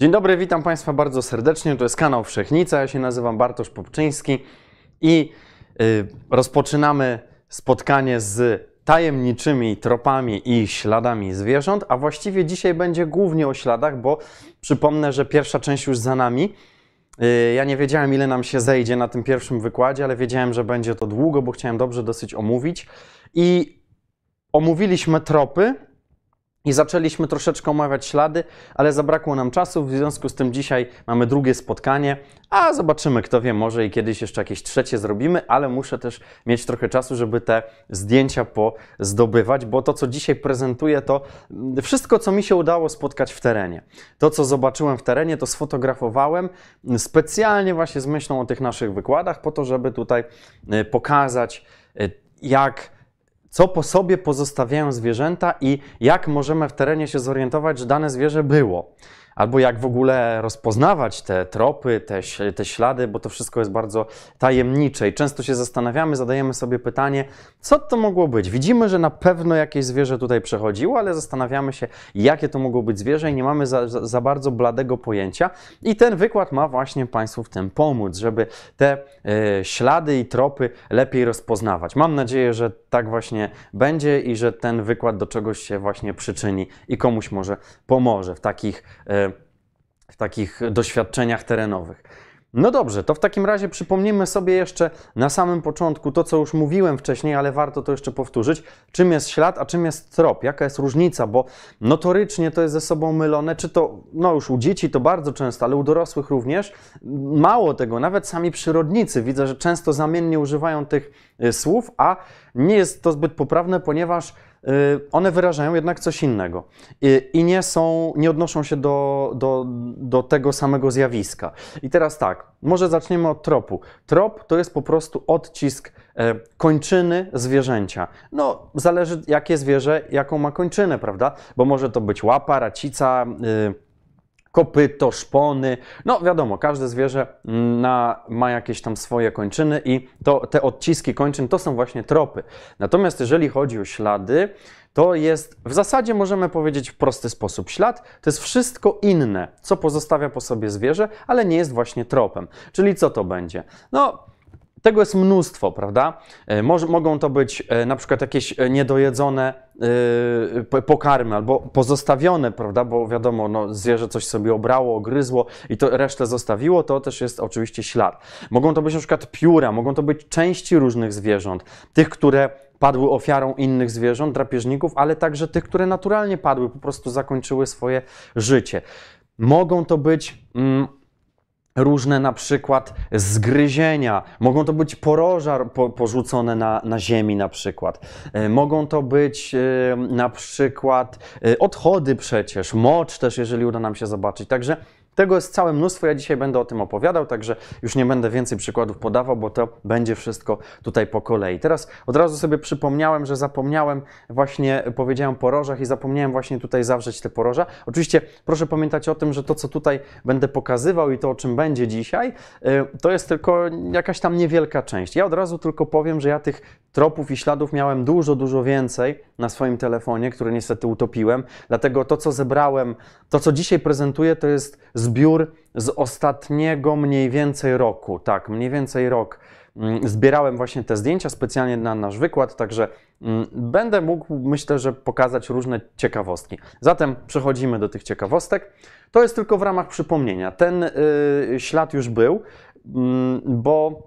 Dzień dobry, witam Państwa bardzo serdecznie. To jest kanał Wszechnica. Ja się nazywam Bartosz Popczyński i y, rozpoczynamy spotkanie z tajemniczymi tropami i śladami zwierząt, a właściwie dzisiaj będzie głównie o śladach, bo przypomnę, że pierwsza część już za nami. Y, ja nie wiedziałem, ile nam się zejdzie na tym pierwszym wykładzie, ale wiedziałem, że będzie to długo, bo chciałem dobrze dosyć omówić. I omówiliśmy tropy, i zaczęliśmy troszeczkę omawiać ślady, ale zabrakło nam czasu, w związku z tym dzisiaj mamy drugie spotkanie, a zobaczymy, kto wie, może i kiedyś jeszcze jakieś trzecie zrobimy, ale muszę też mieć trochę czasu, żeby te zdjęcia pozdobywać, bo to, co dzisiaj prezentuję, to mm, wszystko, co mi się udało spotkać w terenie. To, co zobaczyłem w terenie, to sfotografowałem mm, specjalnie właśnie z myślą o tych naszych wykładach, po to, żeby tutaj y, pokazać, y, jak co po sobie pozostawiają zwierzęta i jak możemy w terenie się zorientować, że dane zwierzę było albo jak w ogóle rozpoznawać te tropy, te, te ślady, bo to wszystko jest bardzo tajemnicze i często się zastanawiamy, zadajemy sobie pytanie, co to mogło być. Widzimy, że na pewno jakieś zwierzę tutaj przechodziło, ale zastanawiamy się, jakie to mogło być zwierzę i nie mamy za, za, bardzo bladego pojęcia. I ten wykład ma właśnie Państwu w tym pomóc, żeby te y, ślady i tropy lepiej rozpoznawać. Mam nadzieję, że tak właśnie będzie i że ten wykład do czegoś się właśnie przyczyni i komuś może pomoże w takich y, w takich doświadczeniach terenowych. No dobrze, to w takim razie przypomnijmy sobie jeszcze na samym początku to, co już mówiłem wcześniej, ale warto to jeszcze powtórzyć. Czym jest ślad, a czym jest trop? Jaka jest różnica? Bo notorycznie to jest ze sobą mylone, czy to, no już u dzieci to bardzo często, ale u dorosłych również. Mało tego, nawet sami przyrodnicy widzę, że często zamiennie używają tych y, słów, a nie jest to zbyt poprawne, ponieważ Y, one wyrażają jednak coś innego y, i nie są, nie odnoszą się do, do, do tego samego zjawiska. I teraz tak, może zaczniemy od tropu. Trop to jest po prostu odcisk e, kończyny zwierzęcia. No, zależy jakie zwierzę, jaką ma kończynę, prawda? Bo może to być łapa, racica, y, kopyto, szpony. No wiadomo, każde zwierzę mm, na, ma jakieś tam swoje kończyny i to, te odciski kończyn to są właśnie tropy. Natomiast jeżeli chodzi o ślady, to jest w zasadzie możemy powiedzieć w prosty sposób ślad. To jest wszystko inne, co pozostawia po sobie zwierzę, ale nie jest właśnie tropem. Czyli co to będzie? No, tego jest mnóstwo, prawda? E, mogą to być e, na przykład jakieś e, niedojedzone pokarmy albo pozostawione, prawda? Bo wiadomo, no, zwierzę coś sobie obrało, ogryzło i to resztę zostawiło, to też jest oczywiście ślad. Mogą to być na przykład pióra, mogą to być części różnych zwierząt, tych, które padły ofiarą innych zwierząt, drapieżników, ale także tych, które naturalnie padły, po prostu zakończyły swoje życie. Mogą to być. Mm, różne na przykład zgryzienia, mogą to być poroża po, porzucone na, na ziemi na przykład, e, mogą to być e, na przykład e, odchody przecież, mocz też, jeżeli uda nam się zobaczyć. Także tego jest całe mnóstwo, ja dzisiaj będę o tym opowiadał, także już nie będę więcej przykładów podawał, bo to będzie wszystko tutaj po kolei. Teraz od razu sobie przypomniałem, że zapomniałem właśnie, powiedziałem porożach i zapomniałem właśnie tutaj zawrzeć te poroża. Oczywiście proszę pamiętać o tym, że to co tutaj będę pokazywał i to o czym będzie dzisiaj, y, to jest tylko jakaś tam niewielka część. Ja od razu tylko powiem, że ja tych tropów i śladów miałem dużo, dużo więcej na swoim telefonie, który niestety utopiłem, dlatego to co zebrałem, to co dzisiaj prezentuję to jest zbiór z ostatniego mniej więcej roku. Tak, mniej więcej rok mm, zbierałem właśnie te zdjęcia specjalnie na nasz wykład, także mm, będę mógł, myślę, że pokazać różne ciekawostki. Zatem przechodzimy do tych ciekawostek. To jest tylko w ramach przypomnienia. Ten y, ślad już był, mm, bo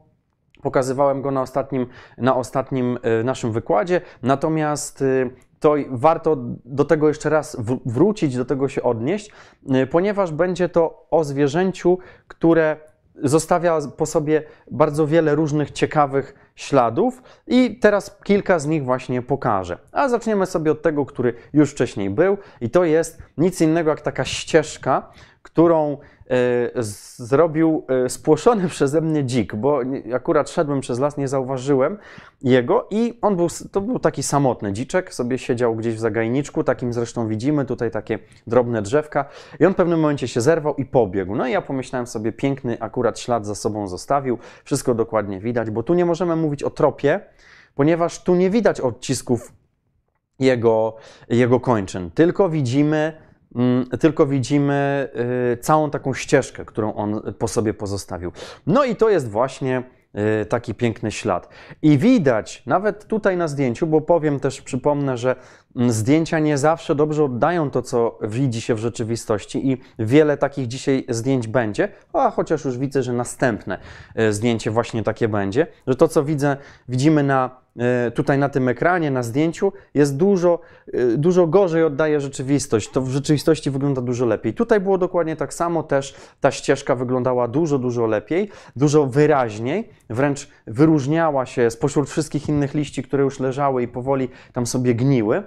pokazywałem go na ostatnim, na ostatnim y, naszym wykładzie. Natomiast y, to warto do tego jeszcze raz wrócić, do tego się odnieść, y, ponieważ będzie to o zwierzęciu, które zostawia po sobie bardzo wiele różnych ciekawych śladów i teraz kilka z nich właśnie pokażę. A zaczniemy sobie od tego, który już wcześniej był i to jest nic innego jak taka ścieżka, którą E, zrobił e, spłoszony przeze mnie dzik, bo akurat szedłem przez las, nie zauważyłem jego i on był, to był taki samotny dziczek, sobie siedział gdzieś w zagajniczku, takim zresztą widzimy, tutaj takie drobne drzewka i on w pewnym momencie się zerwał i pobiegł. No i ja pomyślałem sobie, piękny akurat ślad za sobą zostawił, wszystko dokładnie widać, bo tu nie możemy mówić o tropie, ponieważ tu nie widać odcisków jego, jego kończyn, tylko widzimy Mm, tylko widzimy y, całą taką ścieżkę, którą on po sobie pozostawił. No i to jest właśnie y, taki piękny ślad. I widać, nawet tutaj na zdjęciu, bo powiem też, przypomnę, że zdjęcia nie zawsze dobrze oddają to, co widzi się w rzeczywistości i wiele takich dzisiaj zdjęć będzie, a chociaż już widzę, że następne e, zdjęcie właśnie takie będzie, że to, co widzę, widzimy na e, tutaj na tym ekranie, na zdjęciu, jest dużo, e, dużo gorzej oddaje rzeczywistość. To w rzeczywistości wygląda dużo lepiej. Tutaj było dokładnie tak samo, też ta ścieżka wyglądała dużo, dużo lepiej, dużo wyraźniej, wręcz wyróżniała się spośród wszystkich innych liści, które już leżały i powoli tam sobie gniły.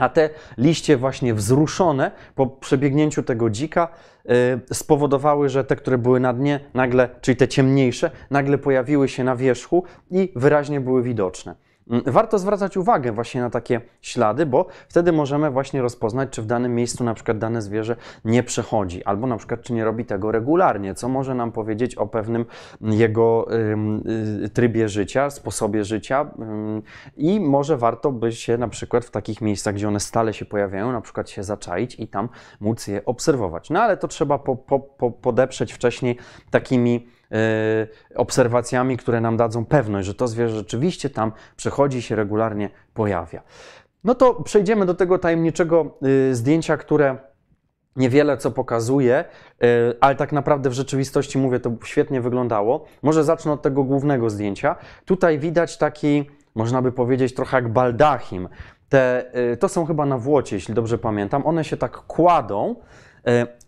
A te liście właśnie wzruszone po przebiegnięciu tego dzika y, spowodowały, że te, które były na dnie, nagle, czyli te ciemniejsze, nagle pojawiły się na wierzchu i wyraźnie były widoczne. Mm, warto zwracać uwagę właśnie na takie ślady, bo wtedy możemy właśnie rozpoznać, czy w danym miejscu na przykład dane zwierzę nie przechodzi, albo na przykład czy nie robi tego regularnie, co może nam powiedzieć o pewnym jego y, trybie życia, sposobie życia i może warto by się na przykład w takich miejscach, gdzie one stale się pojawiają, na przykład się zaczaić i tam móc je obserwować. No ale to trzeba po, po, po podeprzeć wcześniej takimi E, obserwacjami, które nam dadzą pewność, że to zwierzę rzeczywiście tam przechodzi i się regularnie pojawia. No to przejdziemy do tego tajemniczego y, zdjęcia, które niewiele co pokazuje, y, ale tak naprawdę w rzeczywistości, mówię, to świetnie wyglądało. Może zacznę od tego głównego zdjęcia. Tutaj widać taki, można by powiedzieć, trochę jak baldachim. Te, y, to są chyba na Włocie, jeśli dobrze pamiętam. One się tak kładą,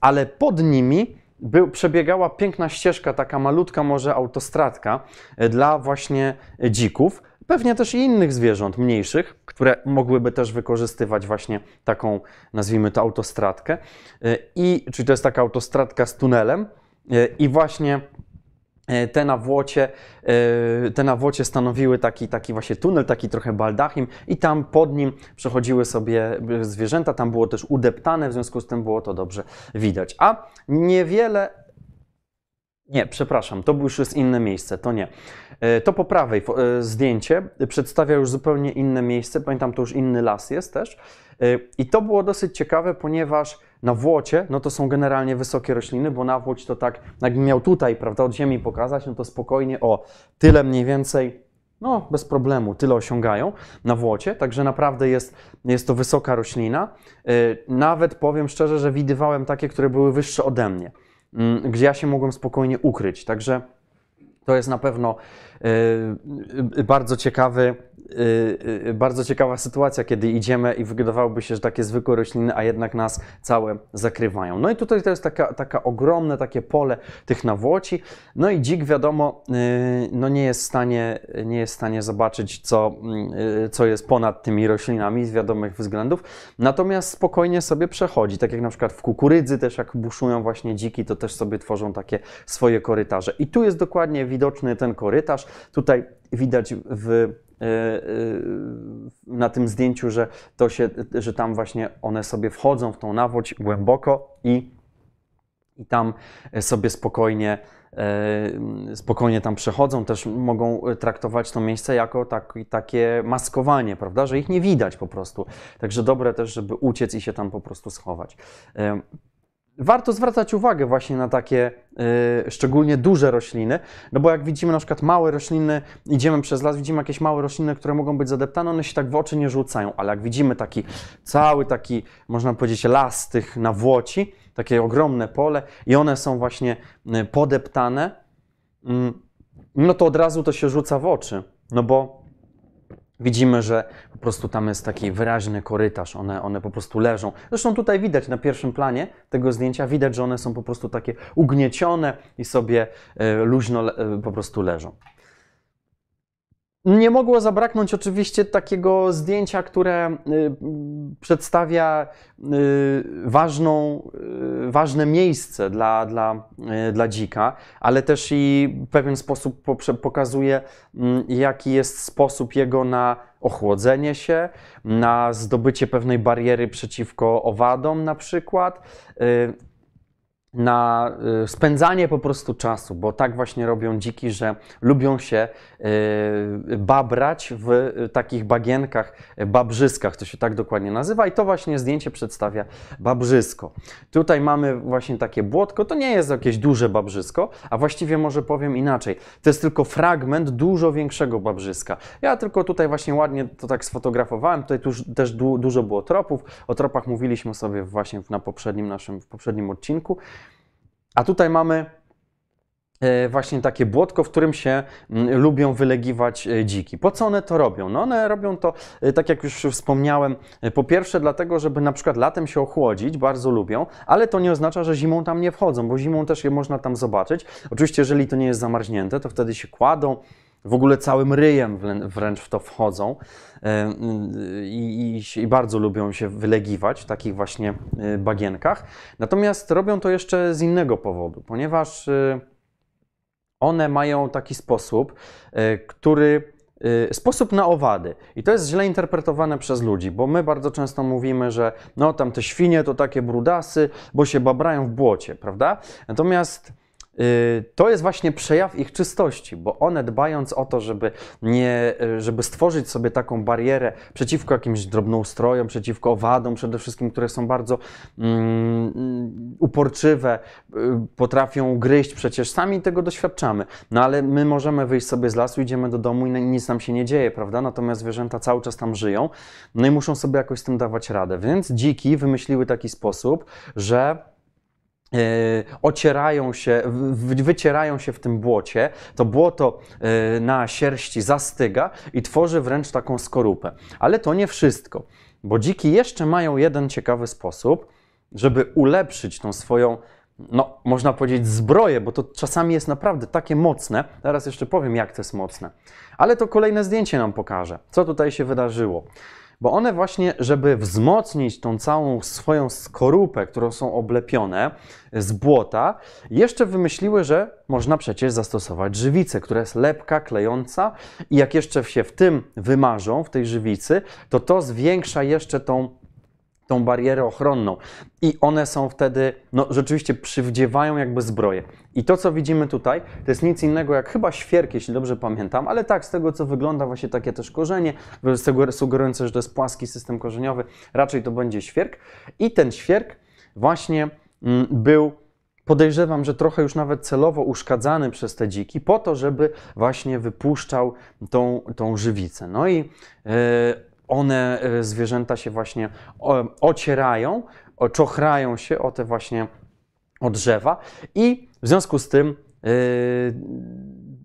ale pod nimi był, przebiegała piękna ścieżka, taka malutka może autostradka e, dla właśnie dzików, pewnie też i innych zwierząt mniejszych, które mogłyby też wykorzystywać właśnie taką, nazwijmy to autostradkę. E, I, czyli to jest taka autostradka z tunelem e, i właśnie E, te nawłocie, e, te nawłocie stanowiły taki, taki właśnie tunel, taki trochę baldachim i tam pod nim przechodziły sobie zwierzęta, tam było też udeptane, w związku z tym było to dobrze widać. A niewiele nie, przepraszam, to już jest inne miejsce, to nie. E, to po prawej zdjęcie przedstawia już zupełnie inne miejsce, pamiętam, to już inny las jest też. I to było dosyć ciekawe, ponieważ na Włocie, no to są generalnie wysokie rośliny, bo na Włoć to tak, jakbym miał tutaj, prawda, od ziemi pokazać, no to spokojnie o tyle mniej więcej no bez problemu, tyle osiągają na Włocie, także naprawdę jest, jest to wysoka roślina. Y, nawet powiem szczerze, że widywałem takie, które były wyższe ode mnie, mm, gdzie ja się mogłem spokojnie ukryć, także to jest na pewno E, y, bardzo ciekawy, y, y, bardzo ciekawa sytuacja, kiedy idziemy i wydawałoby się, że takie zwykłe rośliny, a jednak nas całe zakrywają. No i tutaj to jest taka, taka ogromne takie pole tych nawłoci. No i dzik wiadomo, no nie jest w stanie, nie jest w stanie zobaczyć, co, co jest ponad tymi roślinami z wiadomych względów. Natomiast spokojnie sobie przechodzi, tak jak na przykład w kukurydzy też jak buszują właśnie dziki, to też sobie tworzą takie swoje korytarze. I tu jest dokładnie widoczny ten korytarz. Tutaj widać w e, e, na tym zdjęciu, że, to się, że tam właśnie one sobie wchodzą w tą nawoć głęboko i, i tam sobie spokojnie, e, spokojnie tam przechodzą. Też mogą traktować to miejsce jako tak, takie maskowanie, prawda, że ich nie widać po prostu. Także dobre też, żeby uciec i się tam po prostu schować warto zwracać uwagę właśnie na takie y, szczególnie duże rośliny, no bo jak widzimy na przykład małe rośliny, idziemy przez las, widzimy jakieś małe rośliny, które mogą być zadeptane, one się tak w oczy nie rzucają, ale jak widzimy taki cały taki, można powiedzieć, las tych nawłoci, takie ogromne pole i one są właśnie y, podeptane, mm, no to od razu to się rzuca w oczy, no bo Widzimy, że po prostu tam jest taki wyraźny korytarz, one, one po prostu leżą. Zresztą tutaj widać na pierwszym planie tego zdjęcia, widać, że one są po prostu takie ugniecione i sobie e, luźno e, po prostu leżą. Nie mogło zabraknąć oczywiście takiego zdjęcia, które y, przedstawia y, ważną, y, ważne miejsce dla, dla, dla dzika, ale też i w pewien sposób pokazuje, mm, jaki jest sposób jego na ochłodzenie się, na zdobycie pewnej bariery przeciwko owadom na przykład na y, spędzanie po prostu czasu, bo tak właśnie robią dziki, że lubią się y, babrać w y, takich bagienkach, babrzyskach, to się tak dokładnie nazywa i to właśnie zdjęcie przedstawia babrzysko. Tutaj mamy właśnie takie błotko, to nie jest jakieś duże babrzysko, a właściwie może powiem inaczej, to jest tylko fragment dużo większego babrzyska. Ja tylko tutaj właśnie ładnie to tak sfotografowałem, tutaj też dużo było tropów, o tropach mówiliśmy sobie właśnie na poprzednim naszym, w poprzednim odcinku, a tutaj mamy e, właśnie takie błotko, w którym się mm, lubią wylegiwać e, dziki. Po co one to robią? No one robią to, e, tak jak już wspomniałem, po pierwsze dlatego, żeby na przykład latem się ochłodzić, bardzo lubią, ale to nie oznacza, że zimą tam nie wchodzą, bo zimą też je można tam zobaczyć. Oczywiście, jeżeli to nie jest zamarznięte, to wtedy się kładą, w ogóle całym ryjem wręcz w to wchodzą e, i, i, bardzo lubią się wylegiwać w takich właśnie e, bagienkach. Natomiast robią to jeszcze z innego powodu, ponieważ e, one mają taki sposób, który sposób na owady. I to jest źle interpretowane przez ludzi, bo my bardzo często mówimy, że no tam te świnie to takie brudasy, bo się babrają w błocie, prawda? Natomiast Y, to jest właśnie przejaw ich czystości, bo one dbając o to, żeby, nie, y, żeby stworzyć sobie taką barierę przeciwko jakimś drobnoustrojom, przeciwko owadom przede wszystkim, które są bardzo mm, uporczywe, y, potrafią gryźć, przecież sami tego doświadczamy. No ale my możemy wyjść sobie z lasu, idziemy do domu i nic nam się nie dzieje, prawda? Natomiast zwierzęta cały czas tam żyją, no i muszą sobie jakoś z tym dawać radę. Więc dziki wymyśliły taki sposób, że E, ocierają się, wycierają się w tym błocie, to błoto e, na sierści zastyga i tworzy wręcz taką skorupę. Ale to nie wszystko, bo dziki jeszcze mają jeden ciekawy sposób, żeby ulepszyć tą swoją, no można powiedzieć zbroję, bo to czasami jest naprawdę takie mocne. Teraz jeszcze powiem, jak to jest mocne. Ale to kolejne zdjęcie nam pokaże, co tutaj się wydarzyło bo one właśnie, żeby wzmocnić tą całą swoją skorupę, którą są oblepione z błota, jeszcze wymyśliły, że można przecież zastosować żywicę, która jest lepka, klejąca i jak jeszcze się w tym wymarzą, w tej żywicy, to to zwiększa jeszcze tą tą barierę ochronną i one są wtedy, no rzeczywiście przywdziewają jakby zbroję. I to, co widzimy tutaj, to jest nic innego jak chyba świerk, jeśli dobrze pamiętam, ale tak, z tego co wygląda właśnie takie też korzenie, sugerujące, że to jest płaski system korzeniowy, raczej to będzie świerk. I ten świerk właśnie mm, był podejrzewam, że trochę już nawet celowo uszkadzany przez te dziki, po to, żeby właśnie wypuszczał tą, tą żywicę. No i yy, one, e, zwierzęta się właśnie ocierają, czochrają się o te właśnie o drzewa i w związku z tym e,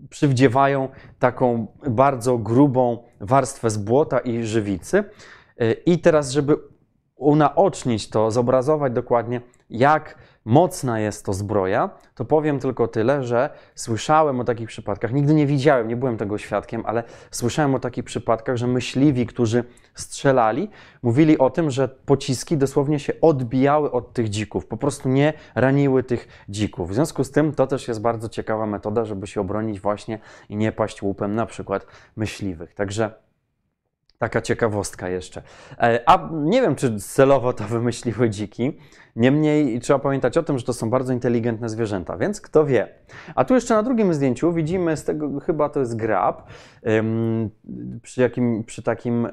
przywdziewają taką bardzo grubą warstwę z błota i żywicy. E, I teraz, żeby unaocznić to, zobrazować dokładnie, jak mocna jest to zbroja, to powiem tylko tyle, że słyszałem o takich przypadkach, nigdy nie widziałem, nie byłem tego świadkiem, ale słyszałem o takich przypadkach, że myśliwi, którzy strzelali, mówili o tym, że pociski dosłownie się odbijały od tych dzików, po prostu nie raniły tych dzików. W związku z tym to też jest bardzo ciekawa metoda, żeby się obronić właśnie i nie paść łupem na przykład myśliwych. Także Taka ciekawostka jeszcze. E, a nie wiem, czy celowo to wymyśliły dziki, Niemniej trzeba pamiętać o tym, że to są bardzo inteligentne zwierzęta, więc kto wie. A tu jeszcze na drugim zdjęciu widzimy z tego, chyba to jest grab, przy, jakim, przy takim, e,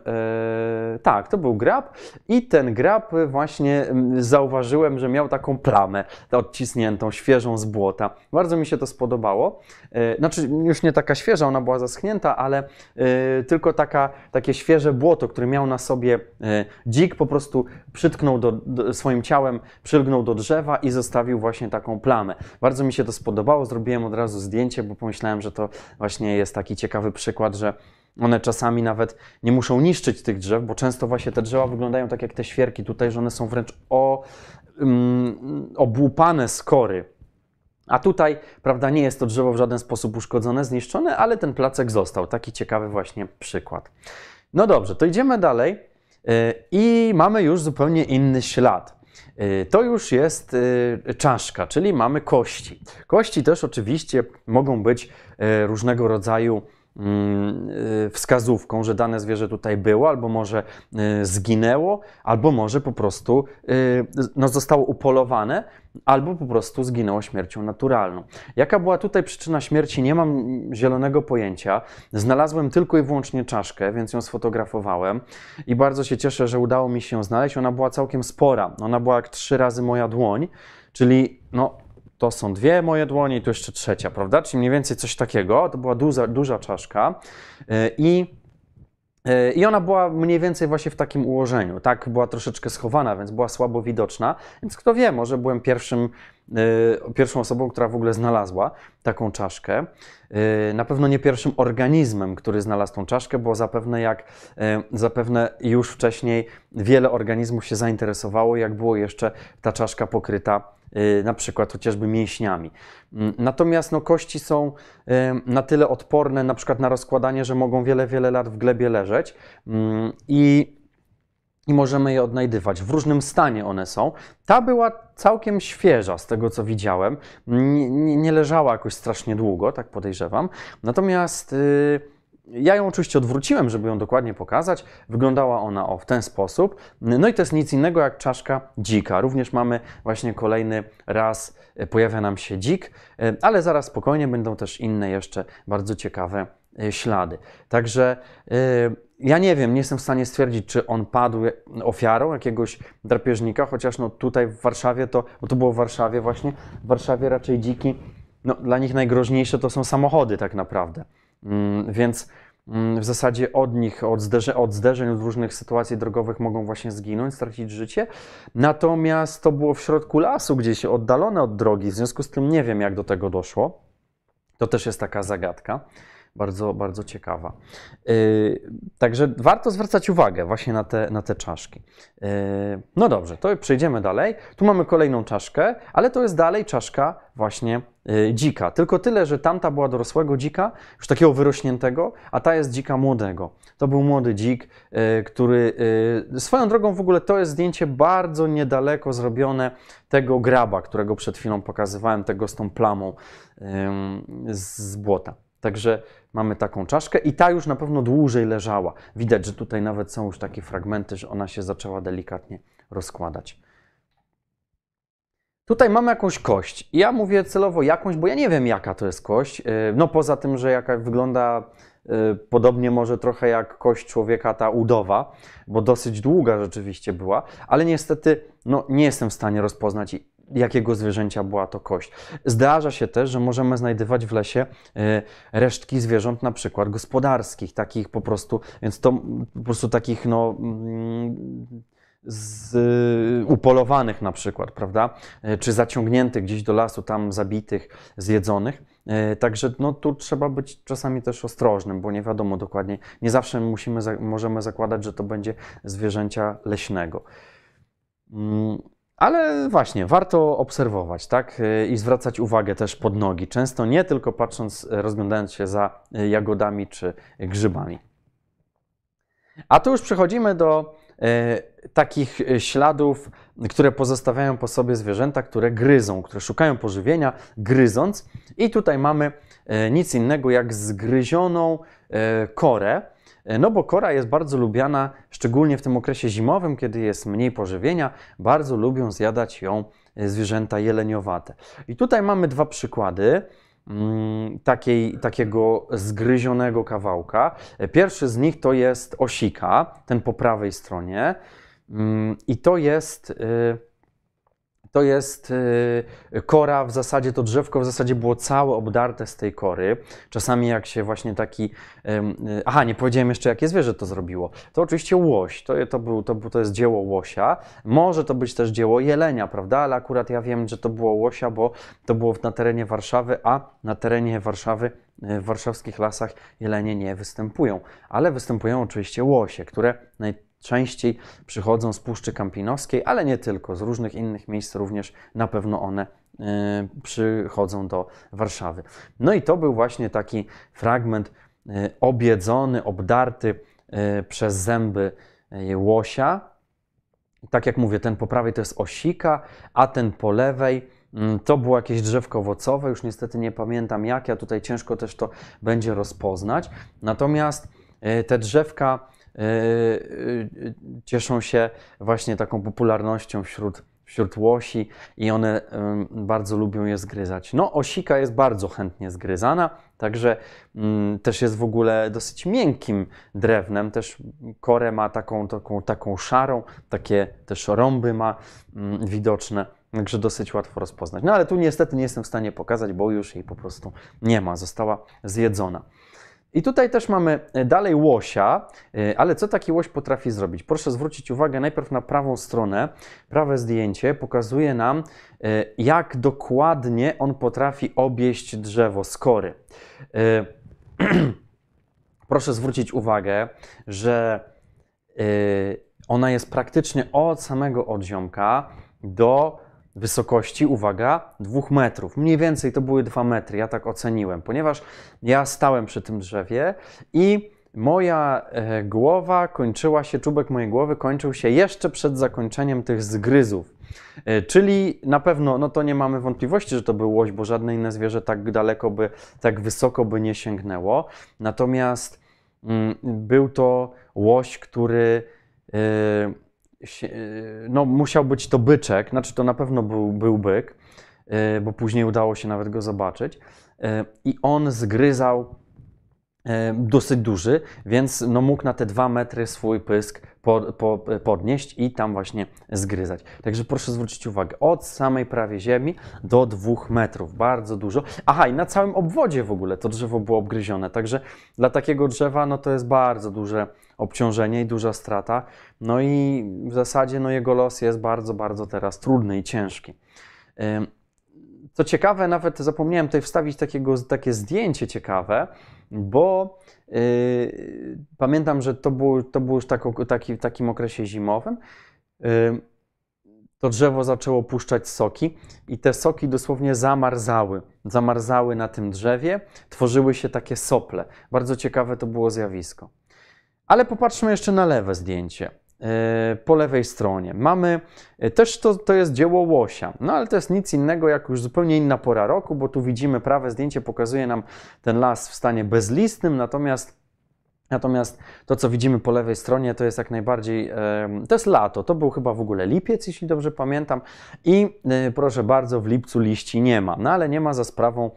tak, to był grab i ten grab właśnie zauważyłem, że miał taką plamę odcisniętą, świeżą z błota. Bardzo mi się to spodobało. Yy, znaczy już nie taka świeża, ona była zaschnięta, ale e, tylko taka, takie świeże błoto, które miał na sobie dzik, po prostu przytknął do, do swoim ciałem przylgnął do drzewa i zostawił właśnie taką plamę. Bardzo mi się to spodobało, zrobiłem od razu zdjęcie, bo pomyślałem, że to właśnie jest taki ciekawy przykład, że one czasami nawet nie muszą niszczyć tych drzew, bo często właśnie te drzewa wyglądają tak jak te świerki tutaj, że one są wręcz o, um, obłupane z kory. A tutaj, prawda, nie jest to drzewo w żaden sposób uszkodzone, zniszczone, ale ten placek został. Taki ciekawy właśnie przykład. No dobrze, to idziemy dalej y, i mamy już zupełnie inny ślad. Y, to już jest y, czaszka, czyli mamy kości. Kości też oczywiście mogą być y, różnego rodzaju Y, wskazówką, że dane zwierzę tutaj było, albo może y, zginęło, albo może po prostu y, no, zostało upolowane, albo po prostu zginęło śmiercią naturalną. Jaka była tutaj przyczyna śmierci, nie mam zielonego pojęcia. Znalazłem tylko i wyłącznie czaszkę, więc ją sfotografowałem i bardzo się cieszę, że udało mi się ją znaleźć. Ona była całkiem spora, ona była jak trzy razy moja dłoń, czyli no, to są dwie moje dłonie i tu jeszcze trzecia, prawda? Czyli mniej więcej coś takiego. To była duża, duża czaszka e, i e, i ona była mniej więcej właśnie w takim ułożeniu, tak? Była troszeczkę schowana, więc była słabo widoczna, więc kto wie, może byłem pierwszym Y, pierwszą osobą, która w ogóle znalazła taką czaszkę. Y, na pewno nie pierwszym organizmem, który znalazł tą czaszkę, bo zapewne jak y, zapewne już wcześniej wiele organizmów się zainteresowało, jak było jeszcze ta czaszka pokryta na przykład chociażby mięśniami. Mm, natomiast no, kości są na tyle odporne na przykład na rozkładanie, że mogą wiele, wiele lat w glebie leżeć mm, i i możemy je odnajdywać. W różnym stanie one są. Ta była całkiem świeża, z tego co widziałem. Nie, nie, nie leżała jakoś strasznie długo, tak podejrzewam. Natomiast. Yy, ja ją oczywiście odwróciłem, żeby ją dokładnie pokazać. Wyglądała ona o w ten sposób. No i to jest nic innego jak czaszka dzika. Również mamy właśnie kolejny raz y, pojawia nam się dzik, y, ale zaraz spokojnie będą też inne jeszcze bardzo ciekawe E, ślady. Także e, ja nie wiem, nie jestem w stanie stwierdzić, czy on padł ofiarą jakiegoś drapieżnika, chociaż no tutaj w Warszawie to, bo to było w Warszawie właśnie, w Warszawie raczej dziki, no dla nich najgroźniejsze to są samochody tak naprawdę. Mm, więc mm, w zasadzie od nich, od, zderze, od zderzeń, od różnych sytuacji drogowych mogą właśnie zginąć, stracić życie. Natomiast to było w środku lasu, gdzieś oddalone od drogi, w związku z tym nie wiem, jak do tego doszło. To też jest taka zagadka bardzo, bardzo ciekawa. Y, także warto zwracać uwagę właśnie na te, na te czaszki. Y, no dobrze, to przejdziemy dalej. Tu mamy kolejną czaszkę, ale to jest dalej czaszka właśnie y, dzika. Tylko tyle, że tamta była dorosłego dzika, już takiego wyrośniętego, a ta jest dzika młodego. To był młody dzik, który swoją drogą w ogóle to jest zdjęcie bardzo niedaleko zrobione tego graba, którego przed chwilą pokazywałem, tego z tą plamą z błota. Także Mamy taką czaszkę i ta już na pewno dłużej leżała. Widać, że tutaj nawet są już takie fragmenty, że ona się zaczęła delikatnie rozkładać. Tutaj mamy jakąś kość. Ja mówię celowo jakąś, bo ja nie wiem, jaka to jest kość. Y, no poza tym, że jaka wygląda y, podobnie może trochę jak kość człowieka ta udowa, bo dosyć długa rzeczywiście była, ale niestety no, nie jestem w stanie rozpoznać jakiego zwierzęcia była to kość. Zdarza się też, że możemy znajdywać w lesie e, resztki zwierząt na przykład gospodarskich, takich po prostu, więc to po prostu takich no mm, z, upolowanych na przykład, prawda? E, czy zaciągniętych gdzieś do lasu, tam zabitych, zjedzonych. E, także no, tu trzeba być czasami też ostrożnym, bo nie wiadomo dokładnie, nie zawsze musimy, możemy zakładać, że to będzie zwierzęcia leśnego. Mm. Ale właśnie, warto obserwować, tak? Y, I zwracać uwagę też pod nogi. Często nie tylko patrząc, y, rozglądając się za y, jagodami czy grzybami. A tu już przechodzimy do takich śladów, które pozostawiają po sobie zwierzęta, które gryzą, które szukają pożywienia, gryząc. I tutaj mamy nic innego jak zgryzioną y, korę. E, no bo kora jest bardzo lubiana, szczególnie w tym okresie zimowym, kiedy jest mniej pożywienia, bardzo lubią zjadać ją e, zwierzęta jeleniowate. I tutaj mamy dwa przykłady mm, takiej, takiego zgryzionego kawałka. E, pierwszy z nich to jest osika, ten po prawej stronie. Mm, I to jest to jest y, kora, w zasadzie to drzewko w zasadzie było całe obdarte z tej kory. Czasami jak się właśnie taki... Y, aha, nie powiedziałem jeszcze, jakie zwierzę to zrobiło. To oczywiście łoś, to, to, był, to, to jest dzieło łosia. Może to być też dzieło jelenia, prawda? Ale akurat ja wiem, że to było łosia, bo to było na terenie Warszawy, a na terenie Warszawy y, w warszawskich lasach jelenie nie występują. Ale występują oczywiście łosie, które częściej przychodzą z Puszczy Kampinoskiej, ale nie tylko, z różnych innych miejsc również na pewno one y, przychodzą do Warszawy. No i to był właśnie taki fragment y, obiedzony, obdarty y, przez zęby łosia. Tak jak mówię, ten po prawej to jest osika, a ten po lewej mm, to było jakieś drzewko owocowe, już niestety nie pamiętam jakie, a tutaj ciężko też to będzie rozpoznać. Natomiast te drzewka E, e, cieszą się właśnie taką popularnością wśród, wśród łosi i one bardzo lubią je zgryzać. No, osika jest bardzo chętnie zgryzana, także mm, też jest w ogóle dosyć miękkim drewnem, też korę ma taką, taką, taką szarą, takie też rąby ma mm, widoczne. Także dosyć łatwo rozpoznać. No ale tu niestety nie jestem w stanie pokazać, bo już jej po prostu nie ma, została zjedzona. I tutaj też mamy e, dalej łosia, e, ale co taki łoś potrafi zrobić? Proszę zwrócić uwagę najpierw na prawą stronę. Prawe zdjęcie pokazuje nam, e, jak dokładnie on potrafi obieść drzewo z kory. Proszę zwrócić uwagę, że ona jest praktycznie od samego odziomka do wysokości, uwaga, dwóch metrów. Mniej więcej to były dwa metry, ja tak oceniłem, ponieważ ja stałem przy tym drzewie i moja e, głowa kończyła się, czubek mojej głowy kończył się jeszcze przed zakończeniem tych zgryzów. E, czyli na pewno, no to nie mamy wątpliwości, że to był łoś, bo żadne inne zwierzę tak daleko by, tak wysoko by nie sięgnęło. Natomiast mm, był to łoś, który. Yy, Y, no, musiał być to byczek, znaczy to na pewno był, był byk, y, bo później udało się nawet go zobaczyć. Y, I on zgryzał dosyć duży, więc no mógł na te dwa metry swój pysk podnieść i tam właśnie zgryzać. Także proszę zwrócić uwagę, od samej prawie ziemi do dwóch metrów, bardzo dużo. Aha, i na całym obwodzie w ogóle to drzewo było obgryzione, także dla takiego drzewa no to jest bardzo duże obciążenie i duża strata. No i w zasadzie no, jego los jest bardzo, bardzo teraz trudny i ciężki. Co ciekawe, nawet zapomniałem tutaj wstawić takiego, takie zdjęcie ciekawe, bo yy, pamiętam, że to było, to był już tak, taki, w takim okresie zimowym. Yy, to drzewo zaczęło puszczać soki i te soki dosłownie zamarzały. Zamarzały na tym drzewie, tworzyły się takie sople. Bardzo ciekawe to było zjawisko. Ale popatrzmy jeszcze na lewe zdjęcie. E, po lewej stronie mamy e, też to, to jest dzieło łosia, no ale to jest nic innego jak już zupełnie inna pora roku, bo tu widzimy prawe zdjęcie pokazuje nam ten las w stanie bezlistnym, natomiast Natomiast to, co widzimy po lewej stronie, to jest jak najbardziej, e, to jest lato, to był chyba w ogóle lipiec, jeśli dobrze pamiętam. I proszę bardzo, w lipcu liści nie ma, no ale nie ma za sprawą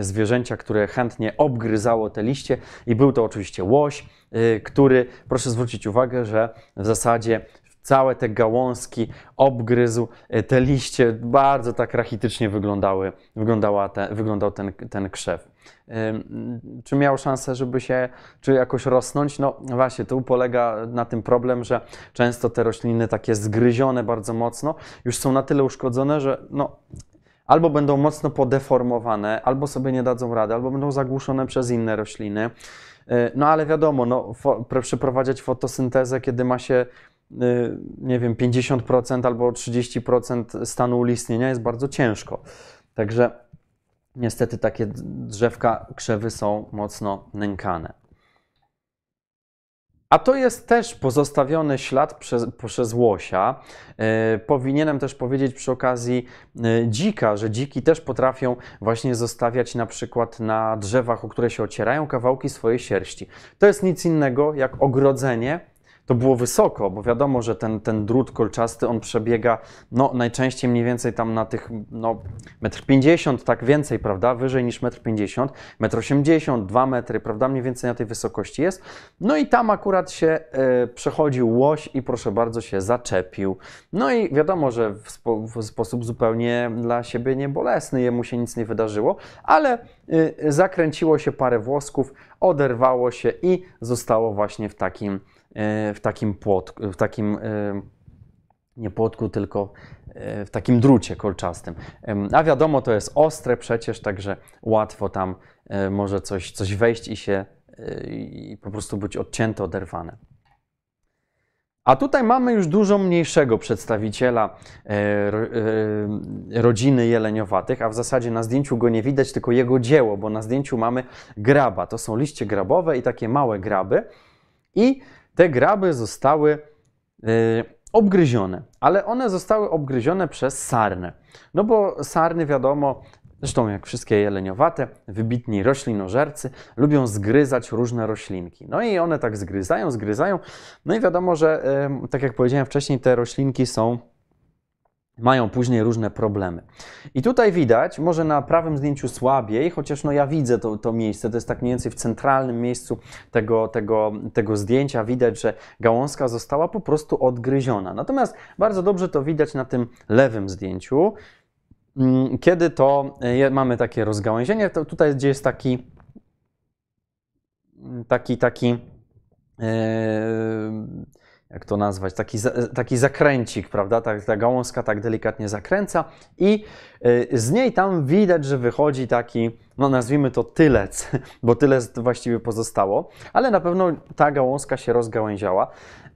zwierzęcia, które chętnie obgryzało te liście i był to oczywiście łoś. Y, który, proszę zwrócić uwagę, że w zasadzie całe te gałązki obgryzł, y, te liście, bardzo tak rachitycznie wyglądały, wyglądała te, wyglądał ten, ten krzew. Czy miał szansę, żeby się, czy jakoś rosnąć? No właśnie, tu polega na tym problem, że często te rośliny takie zgryzione bardzo mocno już są na tyle uszkodzone, że no, albo będą mocno podeformowane, albo sobie nie dadzą rady, albo będą zagłuszone przez inne rośliny. E, no ale wiadomo, no, fo przeprowadzać fotosyntezę, kiedy ma się e, nie wiem, 50% albo 30% stanu ulistnienia jest bardzo ciężko. Także niestety takie drzewka krzewy są mocno nękane. A to jest też pozostawiony ślad przez, przez łosia. E, powinienem też powiedzieć przy okazji e, dzika, że dziki też potrafią właśnie zostawiać na przykład na drzewach, o które się ocierają, kawałki swojej sierści. To jest nic innego jak ogrodzenie to było wysoko, bo wiadomo, że ten, ten drut kolczasty, on przebiega no, najczęściej mniej więcej tam na tych no, 1,50 m, tak więcej, prawda, wyżej niż 1,50 m, 1,80 m, 2 metry, prawda, mniej więcej na tej wysokości jest. No i tam akurat się y, przechodził łoś i proszę bardzo się zaczepił. No i wiadomo, że w, spo, w sposób zupełnie dla siebie niebolesny, jemu się nic nie wydarzyło, ale y, zakręciło się parę włosków, oderwało się i zostało właśnie w takim E, w takim płotku, w takim e, nie płotku, tylko e, w takim drucie kolczastym. A wiadomo, to jest ostre przecież, także łatwo tam może coś, coś wejść i się i po prostu być odcięte, oderwane. A tutaj mamy już dużo mniejszego przedstawiciela rodziny jeleniowatych, a w zasadzie na zdjęciu go nie widać, tylko jego dzieło, bo na zdjęciu mamy graba. To są liście grabowe i takie małe graby. I te graby zostały y, obgryzione, ale one zostały obgryzione przez sarnę. No bo sarny, wiadomo, zresztą jak wszystkie jeleniowate, wybitni roślinożercy, lubią zgryzać różne roślinki. No i one tak zgryzają, zgryzają. No i wiadomo, że y, tak jak powiedziałem wcześniej, te roślinki są mają później różne problemy. I tutaj widać, może na prawym zdjęciu słabiej, chociaż no ja widzę to, to miejsce, to jest tak mniej więcej w centralnym miejscu tego, tego, tego zdjęcia, widać, że gałązka została po prostu odgryziona. Natomiast bardzo dobrze to widać na tym lewym zdjęciu, mm, kiedy to e, mamy takie rozgałęzienie, to tutaj gdzie jest taki taki, taki yy, jak to nazwać, taki, taki zakręcik, prawda? Ta, ta gałązka tak delikatnie zakręca i y, z niej tam widać, że wychodzi taki, no nazwijmy to tylec, bo tylec właściwie pozostało, ale na pewno ta gałązka się rozgałęziała,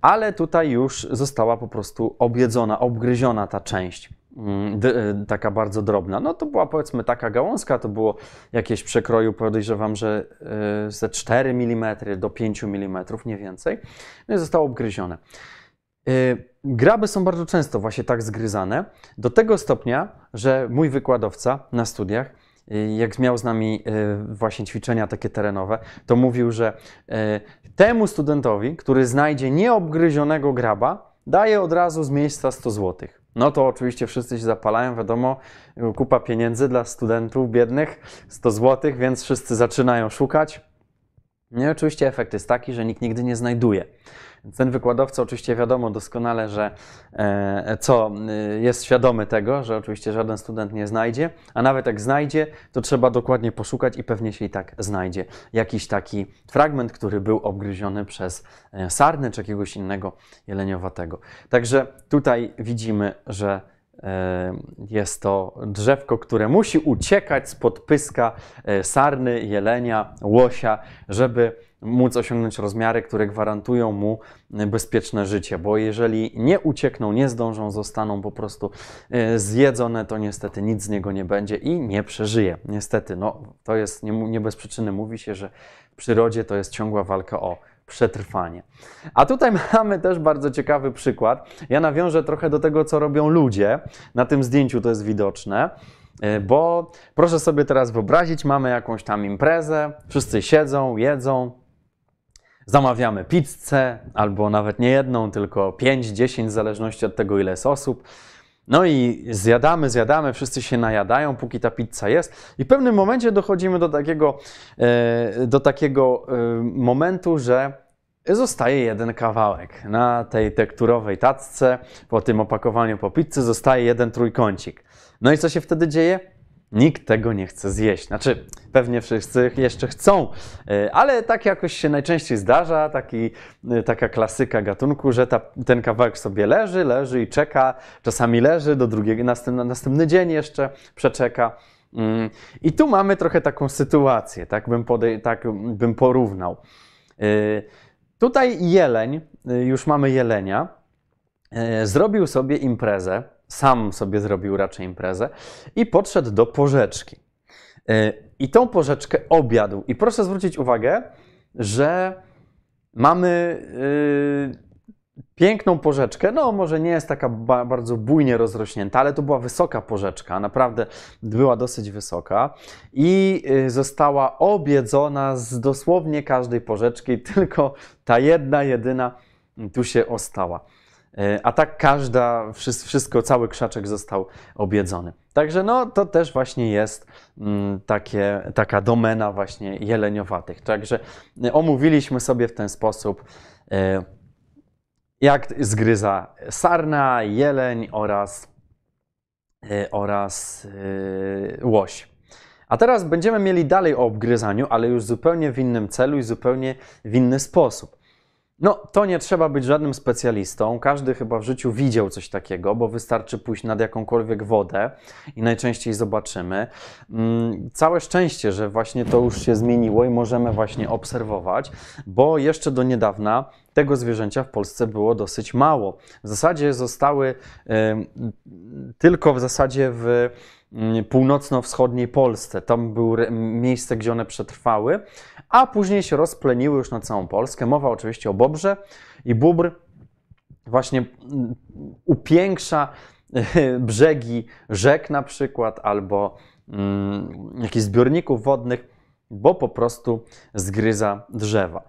ale tutaj już została po prostu objedzona, obgryziona ta część. Mm, e, taka bardzo drobna. No to była powiedzmy taka gałązka, to było jakieś przekroju, podejrzewam, że e, ze 4 mm do 5 mm, nie więcej. No i zostało obgryzione. E, graby są bardzo często właśnie tak zgryzane, do tego stopnia, że mój wykładowca na studiach, jak miał z nami właśnie ćwiczenia takie terenowe, to mówił, że temu studentowi, który znajdzie nieobgryzionego graba, daje od razu z miejsca 100 złotych. No to oczywiście wszyscy się zapalają, wiadomo, kupa pieniędzy dla studentów biednych, 100 zł, więc wszyscy zaczynają szukać. No i oczywiście efekt jest taki, że nikt nigdy nie znajduje ten wykładowca oczywiście wiadomo doskonale, że e, co e, jest świadomy tego, że oczywiście żaden student nie znajdzie, a nawet jak znajdzie, to trzeba dokładnie poszukać i pewnie się i tak znajdzie jakiś taki fragment, który był obgryziony przez e, sarnę czy jakiegoś innego jeleniowatego. Także tutaj widzimy, że jest to drzewko, które musi uciekać spod pyska sarny, jelenia, łosia, żeby móc osiągnąć rozmiary, które gwarantują mu e, bezpieczne życie, bo jeżeli nie uciekną, nie zdążą, zostaną po prostu e, zjedzone, to niestety nic z niego nie będzie i nie przeżyje. Niestety, no to jest nie, nie bez przyczyny mówi się, że w przyrodzie to jest ciągła walka o przetrwanie. A tutaj mamy też bardzo ciekawy przykład. Ja nawiążę trochę do tego, co robią ludzie. Na tym zdjęciu to jest widoczne. E, bo proszę sobie teraz wyobrazić, mamy jakąś tam imprezę, wszyscy siedzą, jedzą, Zamawiamy pizzę, albo nawet nie jedną, tylko 5-10, w zależności od tego, ile jest osób. No i zjadamy, zjadamy, wszyscy się najadają, póki ta pizza jest. I w pewnym momencie dochodzimy do takiego, e, do takiego e, momentu, że zostaje jeden kawałek. Na tej tekturowej tacce, po tym opakowaniu po pizzy, zostaje jeden trójkącik. No i co się wtedy dzieje? nikt tego nie chce zjeść. Znaczy, pewnie wszyscy jeszcze chcą, e, ale tak jakoś się najczęściej zdarza, taki, e, taka klasyka gatunku, że ta, ten kawałek sobie leży, leży i czeka, czasami leży do drugiego, następny, następny dzień jeszcze przeczeka. Mm, I tu mamy trochę taką sytuację, tak bym, tak bym porównał. E, tutaj jeleń, już mamy jelenia, zrobił sobie imprezę, sam sobie zrobił raczej imprezę i podszedł do porzeczki. E, I tą porzeczkę obiadł. I proszę zwrócić uwagę, że mamy e, piękną porzeczkę. No, może nie jest taka bardzo bujnie rozrośnięta, ale to była wysoka porzeczka, naprawdę była dosyć wysoka i e, została obiedzona z dosłownie każdej porzeczki, tylko ta jedna, jedyna tu się ostała. E, a tak każda, wszystko, cały krzaczek został objedzony. Także no, to też właśnie jest mm, takie, taka domena właśnie jeleniowatych. Także y, omówiliśmy sobie w ten sposób, e, jak zgryza sarna, jeleń oraz, e, oraz łoś. A teraz będziemy mieli dalej o obgryzaniu, ale już zupełnie w innym celu i zupełnie w inny sposób. No, to nie trzeba być żadnym specjalistą. Każdy chyba w życiu widział coś takiego, bo wystarczy pójść nad jakąkolwiek wodę i najczęściej zobaczymy. Mm, całe szczęście, że właśnie to już się zmieniło i możemy właśnie obserwować, bo jeszcze do niedawna tego zwierzęcia w Polsce było dosyć mało. W zasadzie zostały tylko w zasadzie w Mm, północno-wschodniej Polsce. Tam było miejsce, gdzie one przetrwały, a później się rozpleniły już na całą Polskę. Mowa oczywiście o bobrze i bóbr właśnie upiększa brzegi rzek na przykład albo mm, jakichś zbiorników wodnych, bo po prostu zgryza drzewa.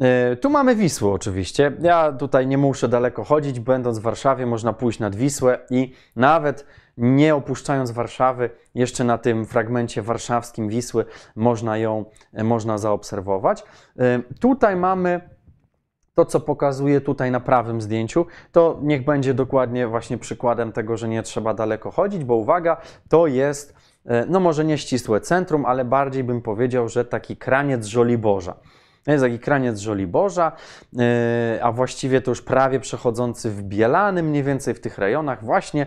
E, tu mamy Wisłę oczywiście. Ja tutaj nie muszę daleko chodzić. Będąc w Warszawie można pójść nad Wisłę i nawet nie opuszczając Warszawy, jeszcze na tym fragmencie warszawskim Wisły można ją e, można zaobserwować. E, tutaj mamy to, co pokazuję tutaj na prawym zdjęciu, to niech będzie dokładnie właśnie przykładem tego, że nie trzeba daleko chodzić, bo uwaga, to jest, e, no może nie ścisłe centrum, ale bardziej bym powiedział, że taki kraniec Żoliborza. Boża. No jest taki kraniec Żoliborza, y, a właściwie to już prawie przechodzący w Bielany, mniej więcej w tych rejonach, właśnie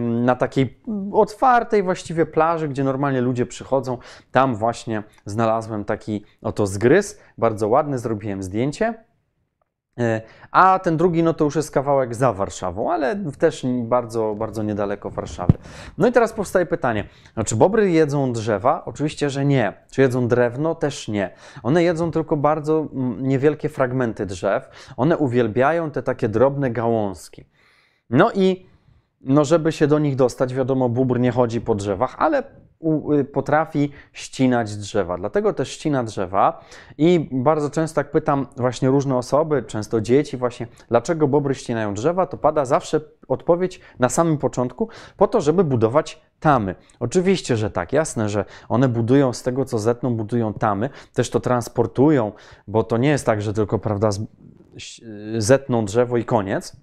na takiej otwartej właściwie plaży, gdzie normalnie ludzie przychodzą. Tam właśnie znalazłem taki oto zgryz, bardzo ładny, zrobiłem zdjęcie. E, a ten drugi, no to już jest kawałek za Warszawą, ale też bardzo, bardzo niedaleko Warszawy. No i teraz powstaje pytanie: no czy bobry jedzą drzewa? Oczywiście, że nie. Czy jedzą drewno? Też nie. One jedzą tylko bardzo mm, niewielkie fragmenty drzew. One uwielbiają te takie drobne gałązki. No i no, żeby się do nich dostać, wiadomo, bóbr nie chodzi po drzewach, ale Y, potrafi ścinać drzewa. Dlatego też ścina drzewa i bardzo często jak pytam właśnie różne osoby, często dzieci właśnie, dlaczego bobry ścinają drzewa, to pada zawsze odpowiedź na samym początku po to, żeby budować tamy. Oczywiście, że tak, jasne, że one budują z tego, co zetną, budują tamy, też to transportują, bo to nie jest tak, że tylko, prawda, y, zetną drzewo i koniec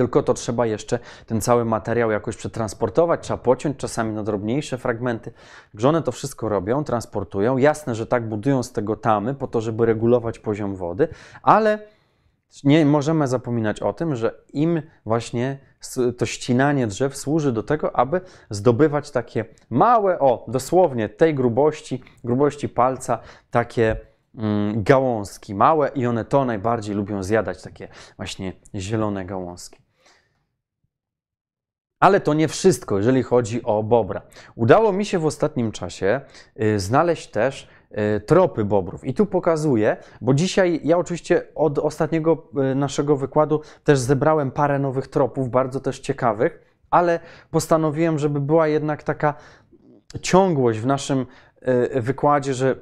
tylko to trzeba jeszcze ten cały materiał jakoś przetransportować, trzeba pociąć czasami na drobniejsze fragmenty. Także one to wszystko robią, transportują. Jasne, że tak budują z tego tamy po to, żeby regulować poziom wody, ale nie możemy zapominać o tym, że im właśnie to ścinanie drzew służy do tego, aby zdobywać takie małe, o dosłownie tej grubości, grubości palca, takie mm, gałązki małe i one to najbardziej lubią zjadać, takie właśnie zielone gałązki. Ale to nie wszystko, jeżeli chodzi o bobra. Udało mi się w ostatnim czasie y, znaleźć też y, tropy bobrów. I tu pokazuję, bo dzisiaj ja oczywiście od ostatniego y, naszego wykładu też zebrałem parę nowych tropów, bardzo też ciekawych, ale postanowiłem, żeby była jednak taka ciągłość w naszym E, e, wykładzie, że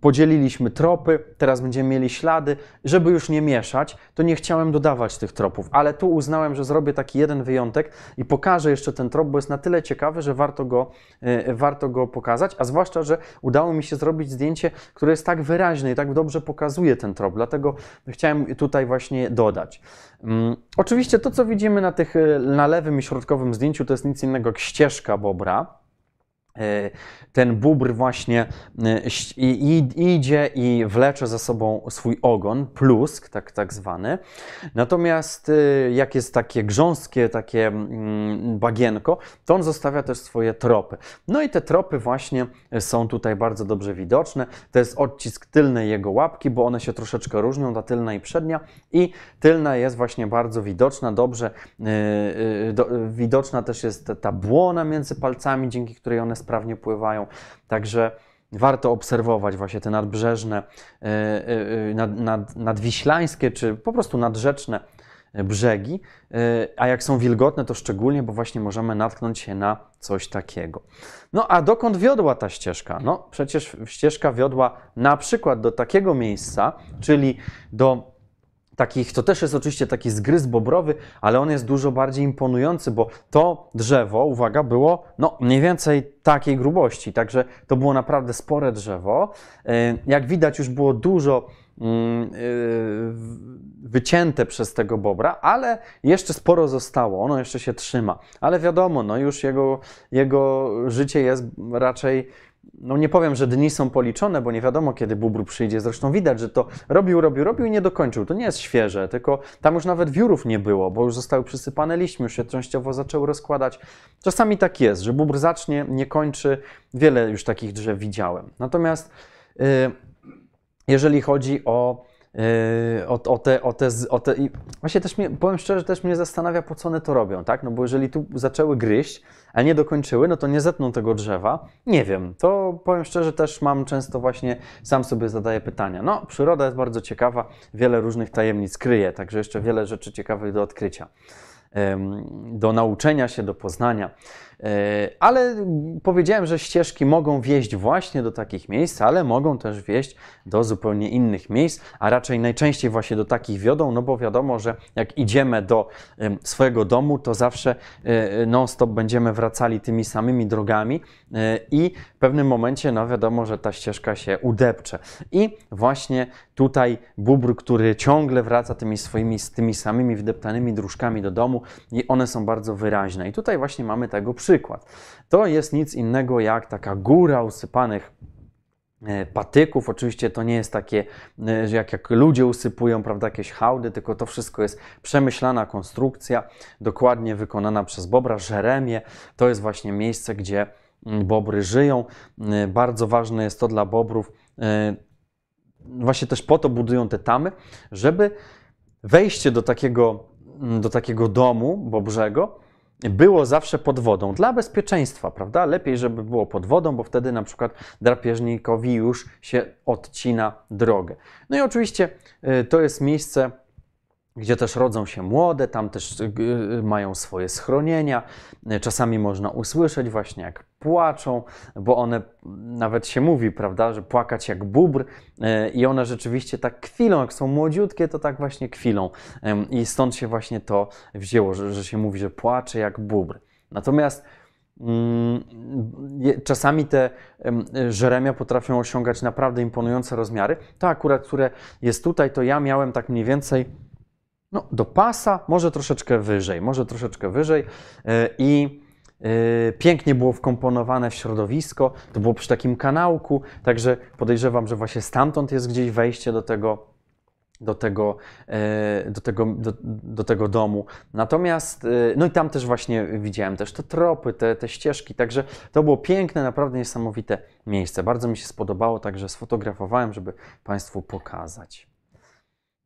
podzieliliśmy tropy, teraz będziemy mieli ślady. Żeby już nie mieszać, to nie chciałem dodawać tych tropów, ale tu uznałem, że zrobię taki jeden wyjątek i pokażę jeszcze ten trop, bo jest na tyle ciekawy, że warto go, e, warto go pokazać, a zwłaszcza, że udało mi się zrobić zdjęcie, które jest tak wyraźne i tak dobrze pokazuje ten trop, dlatego chciałem tutaj właśnie dodać. Mm, oczywiście to, co widzimy na, tych, na lewym i środkowym zdjęciu, to jest nic innego jak ścieżka bobra, E, ten bubr właśnie e, idzie i wlecze za sobą swój ogon, plusk tak, tak zwany. Natomiast e, jak jest takie grząskie, takie mm, bagienko, to on zostawia też swoje tropy. No i te tropy właśnie są tutaj bardzo dobrze widoczne. To jest odcisk tylnej jego łapki, bo one się troszeczkę różnią, ta tylna i przednia. I tylna jest właśnie bardzo widoczna, dobrze do, widoczna też jest ta błona między palcami, dzięki której one spadają sprawnie pływają. Także warto obserwować właśnie te nadbrzeżne, y, y, y, nad, nad, nadwiślańskie czy po prostu nadrzeczne brzegi, a jak są wilgotne, to szczególnie, bo właśnie możemy natknąć się na coś takiego. No a dokąd wiodła ta ścieżka? No przecież ścieżka wiodła na przykład do takiego miejsca, czyli do takich, to też jest oczywiście taki zgryz bobrowy, ale on jest dużo bardziej imponujący, bo to drzewo, uwaga, było no mniej więcej takiej grubości, także to było naprawdę spore drzewo. Y, jak widać już było dużo mm, y, wycięte przez tego bobra, ale jeszcze sporo zostało, ono jeszcze się trzyma. Ale wiadomo, no już jego, jego życie jest raczej no nie powiem, że dni są policzone, bo nie wiadomo, kiedy bubr przyjdzie. Zresztą widać, że to robił, robił, robił i nie dokończył. To nie jest świeże, tylko tam już nawet wiórów nie było, bo już zostały przysypane liśćmi, już się częściowo zaczęły rozkładać. Czasami tak jest, że bubr zacznie, nie kończy. Wiele już takich drzew widziałem. Natomiast yy, jeżeli chodzi o Yy, o, o, te, o, te, o te. I właśnie też mnie, powiem szczerze, też mnie zastanawia, po co one to robią, tak? No bo jeżeli tu zaczęły gryźć, a nie dokończyły, no to nie zetną tego drzewa. Nie wiem, to powiem szczerze, też mam często właśnie, sam sobie zadaję pytania. No, przyroda jest bardzo ciekawa, wiele różnych tajemnic kryje, także jeszcze wiele rzeczy ciekawych do odkrycia, do nauczenia się, do poznania. E, ale powiedziałem, że ścieżki mogą wieść właśnie do takich miejsc, ale mogą też wieść do zupełnie innych miejsc, a raczej najczęściej właśnie do takich wiodą, no bo wiadomo, że jak idziemy do swojego domu, to zawsze e, e, non-stop będziemy wracali tymi samymi drogami, E, i w pewnym momencie, no wiadomo, że ta ścieżka się udepcze. I właśnie tutaj bubr, który ciągle wraca tymi swoimi, z tymi samymi wdeptanymi dróżkami do domu i one są bardzo wyraźne. I tutaj właśnie mamy tego przykład. To jest nic innego jak taka góra usypanych e, patyków. Oczywiście to nie jest takie, e, że jak, jak ludzie usypują, prawda, jakieś hałdy, tylko to wszystko jest przemyślana konstrukcja, dokładnie wykonana przez Bobra. Żeremie to jest właśnie miejsce, gdzie bobry żyją. E, bardzo ważne jest to dla bobrów, e, właśnie też po to budują te tamy, żeby wejście do takiego, do takiego domu bobrzego było zawsze pod wodą dla bezpieczeństwa, prawda? Lepiej, żeby było pod wodą, bo wtedy na przykład drapieżnikowi już się odcina drogę. No i oczywiście e, to jest miejsce gdzie też rodzą się młode, tam też y, y, mają swoje schronienia. Czasami można usłyszeć właśnie jak płaczą, bo one nawet się mówi, prawda, że płakać jak bubr y, i one rzeczywiście tak kwilą, jak są młodziutkie, to tak właśnie kwilą. I stąd się właśnie to wzięło, że, że się mówi, że płacze jak bubr. Natomiast mm, Czasami te żeremia potrafią osiągać naprawdę imponujące rozmiary. To akurat, które jest tutaj, to ja miałem tak mniej więcej no, do pasa, może troszeczkę wyżej, może troszeczkę wyżej e, i e, pięknie było wkomponowane w środowisko, to było przy takim kanałku, także podejrzewam, że właśnie stamtąd jest gdzieś wejście do tego, do tego, e, do tego, do, do, tego domu. Natomiast, no i tam też właśnie widziałem też te tropy, te, te ścieżki, także to było piękne, naprawdę niesamowite miejsce. Bardzo mi się spodobało, także sfotografowałem, żeby Państwu pokazać.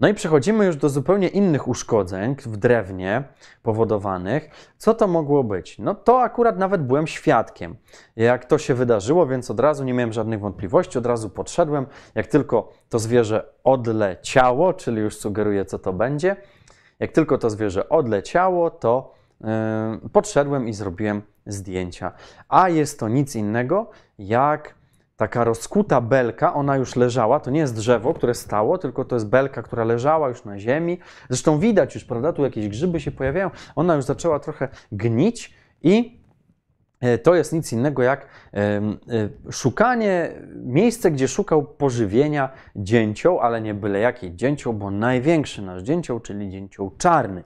No i przechodzimy już do zupełnie innych uszkodzeń w drewnie powodowanych. Co to mogło być? No to akurat nawet byłem świadkiem, jak to się wydarzyło, więc od razu nie miałem żadnych wątpliwości, od razu podszedłem. Jak tylko to zwierzę odleciało, czyli już sugeruję, co to będzie, jak tylko to zwierzę odleciało, to podszedłem i zrobiłem zdjęcia. A jest to nic innego jak taka rozkuta belka, ona już leżała, to nie jest drzewo, które stało, tylko to jest belka, która leżała już na ziemi. Zresztą widać już, prawda, tu jakieś grzyby się pojawiają. Ona już zaczęła trochę gnić i e, to jest nic innego jak e, szukanie, miejsce, gdzie szukał pożywienia dzięcioł, ale nie byle jakiej dzięcioł, bo największy nasz dzięcioł, czyli dzięcioł czarny.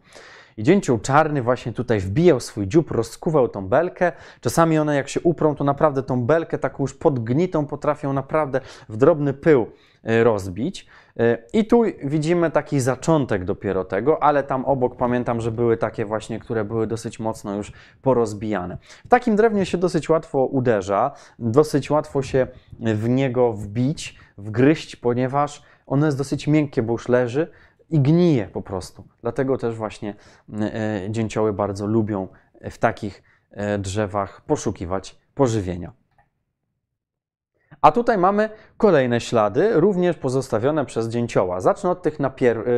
I dzięcioł czarny właśnie tutaj wbijał swój dziób, rozkuwał tą belkę. Czasami one jak się uprą, to naprawdę tą belkę taką już podgnitą potrafią naprawdę w drobny pył e, rozbić. E, I tu widzimy taki zaczątek dopiero tego, ale tam obok pamiętam, że były takie właśnie, które były dosyć mocno już porozbijane. W takim drewnie się dosyć łatwo uderza, dosyć łatwo się w niego wbić, wgryźć, ponieważ ono jest dosyć miękkie, bo już leży, i gnije po prostu. Dlatego też właśnie e, e, dzięcioły bardzo lubią e, w takich drzewach poszukiwać pożywienia. A tutaj mamy kolejne ślady, również pozostawione przez dzięcioła. Zacznę od tych na,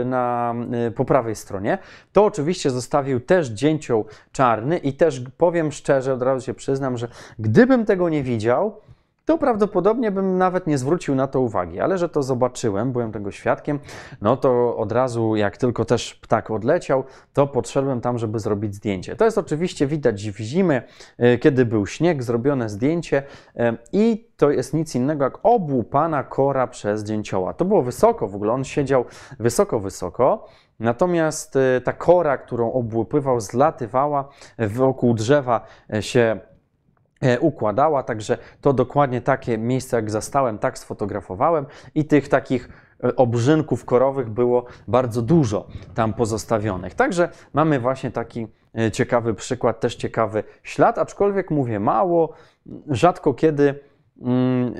na po prawej stronie. To oczywiście zostawił też dzięcioł czarny i też powiem szczerze, od razu się przyznam, że gdybym tego nie widział, to prawdopodobnie bym nawet nie zwrócił na to uwagi, ale że to zobaczyłem, byłem tego świadkiem, no to od razu jak tylko też ptak odleciał, to podszedłem tam, żeby zrobić zdjęcie. To jest oczywiście widać w zimę, e, kiedy był śnieg, zrobione zdjęcie e, i to jest nic innego jak obłupana kora przez dzięcioła. To było wysoko, w ogóle on siedział wysoko, wysoko. Natomiast e, ta kora, którą obłupywał, zlatywała wokół drzewa się E, układała, także to dokładnie takie miejsce jak zastałem, tak sfotografowałem i tych takich e, obrzynków korowych było bardzo dużo tam pozostawionych. Także mamy właśnie taki e, ciekawy przykład, też ciekawy ślad, aczkolwiek mówię mało, rzadko kiedy mm,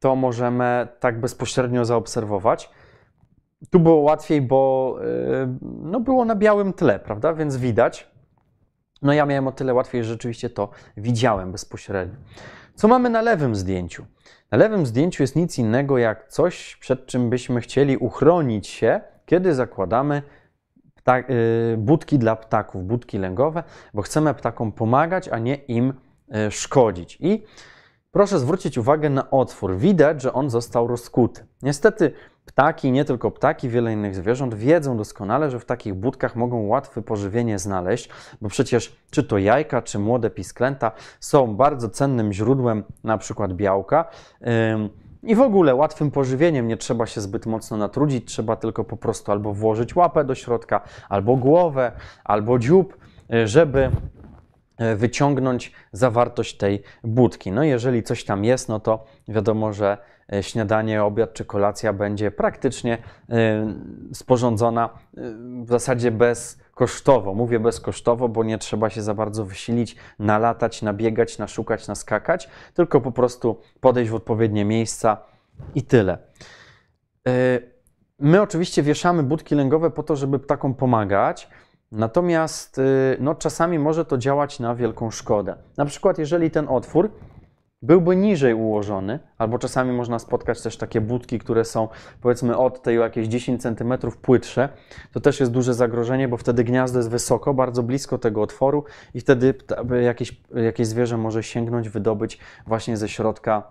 to możemy tak bezpośrednio zaobserwować. Tu było łatwiej, bo no, było na białym tle, prawda? Więc widać, no ja miałem o tyle łatwiej, że rzeczywiście to widziałem bezpośrednio. Co mamy na lewym zdjęciu? Na lewym zdjęciu jest nic innego jak coś, przed czym byśmy chcieli uchronić się, kiedy zakładamy y, budki dla ptaków, budki lęgowe, bo chcemy ptakom pomagać, a nie im y, szkodzić. I proszę zwrócić uwagę na otwór. Widać, że on został rozkuty. Niestety Ptaki, nie tylko ptaki, wiele innych zwierząt wiedzą doskonale, że w takich budkach mogą łatwe pożywienie znaleźć, bo przecież czy to jajka, czy młode pisklęta są bardzo cennym źródłem na przykład białka. I w ogóle łatwym pożywieniem nie trzeba się zbyt mocno natrudzić, trzeba tylko po prostu albo włożyć łapę do środka, albo głowę, albo dziób, y, żeby E, wyciągnąć zawartość tej budki. No jeżeli coś tam jest, no to wiadomo, że e, śniadanie, obiad czy kolacja będzie praktycznie e, sporządzona w zasadzie bezkosztowo. Mówię bezkosztowo, bo nie trzeba się za bardzo wysilić, nalatać, nabiegać, naszukać, naskakać, tylko po prostu podejść w odpowiednie miejsca i tyle. My oczywiście wieszamy budki lęgowe po to, żeby ptakom pomagać. Natomiast y, no, czasami może to działać na wielką szkodę. Na przykład, jeżeli ten otwór byłby niżej ułożony, albo czasami można spotkać też takie budki, które są powiedzmy od tej o jakieś 10 cm płytsze, to też jest duże zagrożenie, bo wtedy gniazdo jest wysoko, bardzo blisko tego otworu i wtedy jakieś, jakieś zwierzę może sięgnąć, wydobyć właśnie ze środka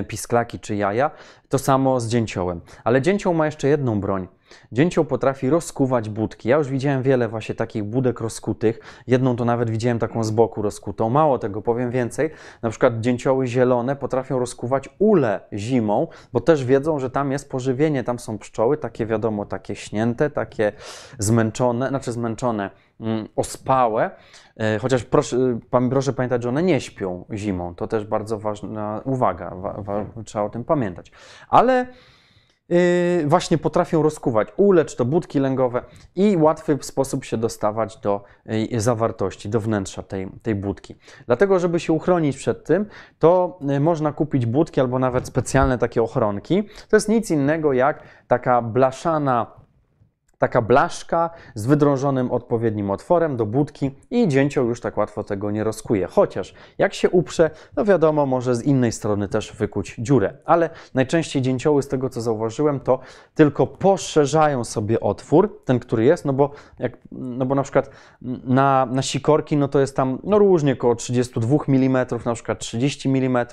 y, pisklaki czy jaja. To samo z dzięciołem. Ale dzięcioł ma jeszcze jedną broń – Dzięcioł potrafi rozkuwać budki. Ja już widziałem wiele właśnie takich budek rozkutych. Jedną to nawet widziałem taką z boku rozkutą. Mało tego, powiem więcej. Na przykład dzięcioły zielone potrafią rozkuwać ule zimą, bo też wiedzą, że tam jest pożywienie, tam są pszczoły, takie wiadomo, takie śnięte, takie zmęczone, znaczy zmęczone, mm, ospałe, e, chociaż proszę, proszę pamiętać, że one nie śpią zimą. To też bardzo ważna uwaga, wa, wa, trzeba o tym pamiętać. Ale Yy, właśnie potrafią rozkuwać ulecz, to budki lęgowe i łatwy sposób się dostawać do yy, zawartości, do wnętrza tej, tej budki. Dlatego, żeby się uchronić przed tym, to yy, można kupić budki albo nawet specjalne takie ochronki. To jest nic innego jak taka blaszana taka blaszka z wydrążonym odpowiednim otworem do budki i dzięcioł już tak łatwo tego nie rozkuje. Chociaż jak się uprze, no wiadomo, może z innej strony też wykuć dziurę. Ale najczęściej dzięcioły, z tego co zauważyłem, to tylko poszerzają sobie otwór, ten, który jest, no bo, jak, no bo na przykład na, na sikorki, no to jest tam no różnie około 32 mm, na przykład 30 mm,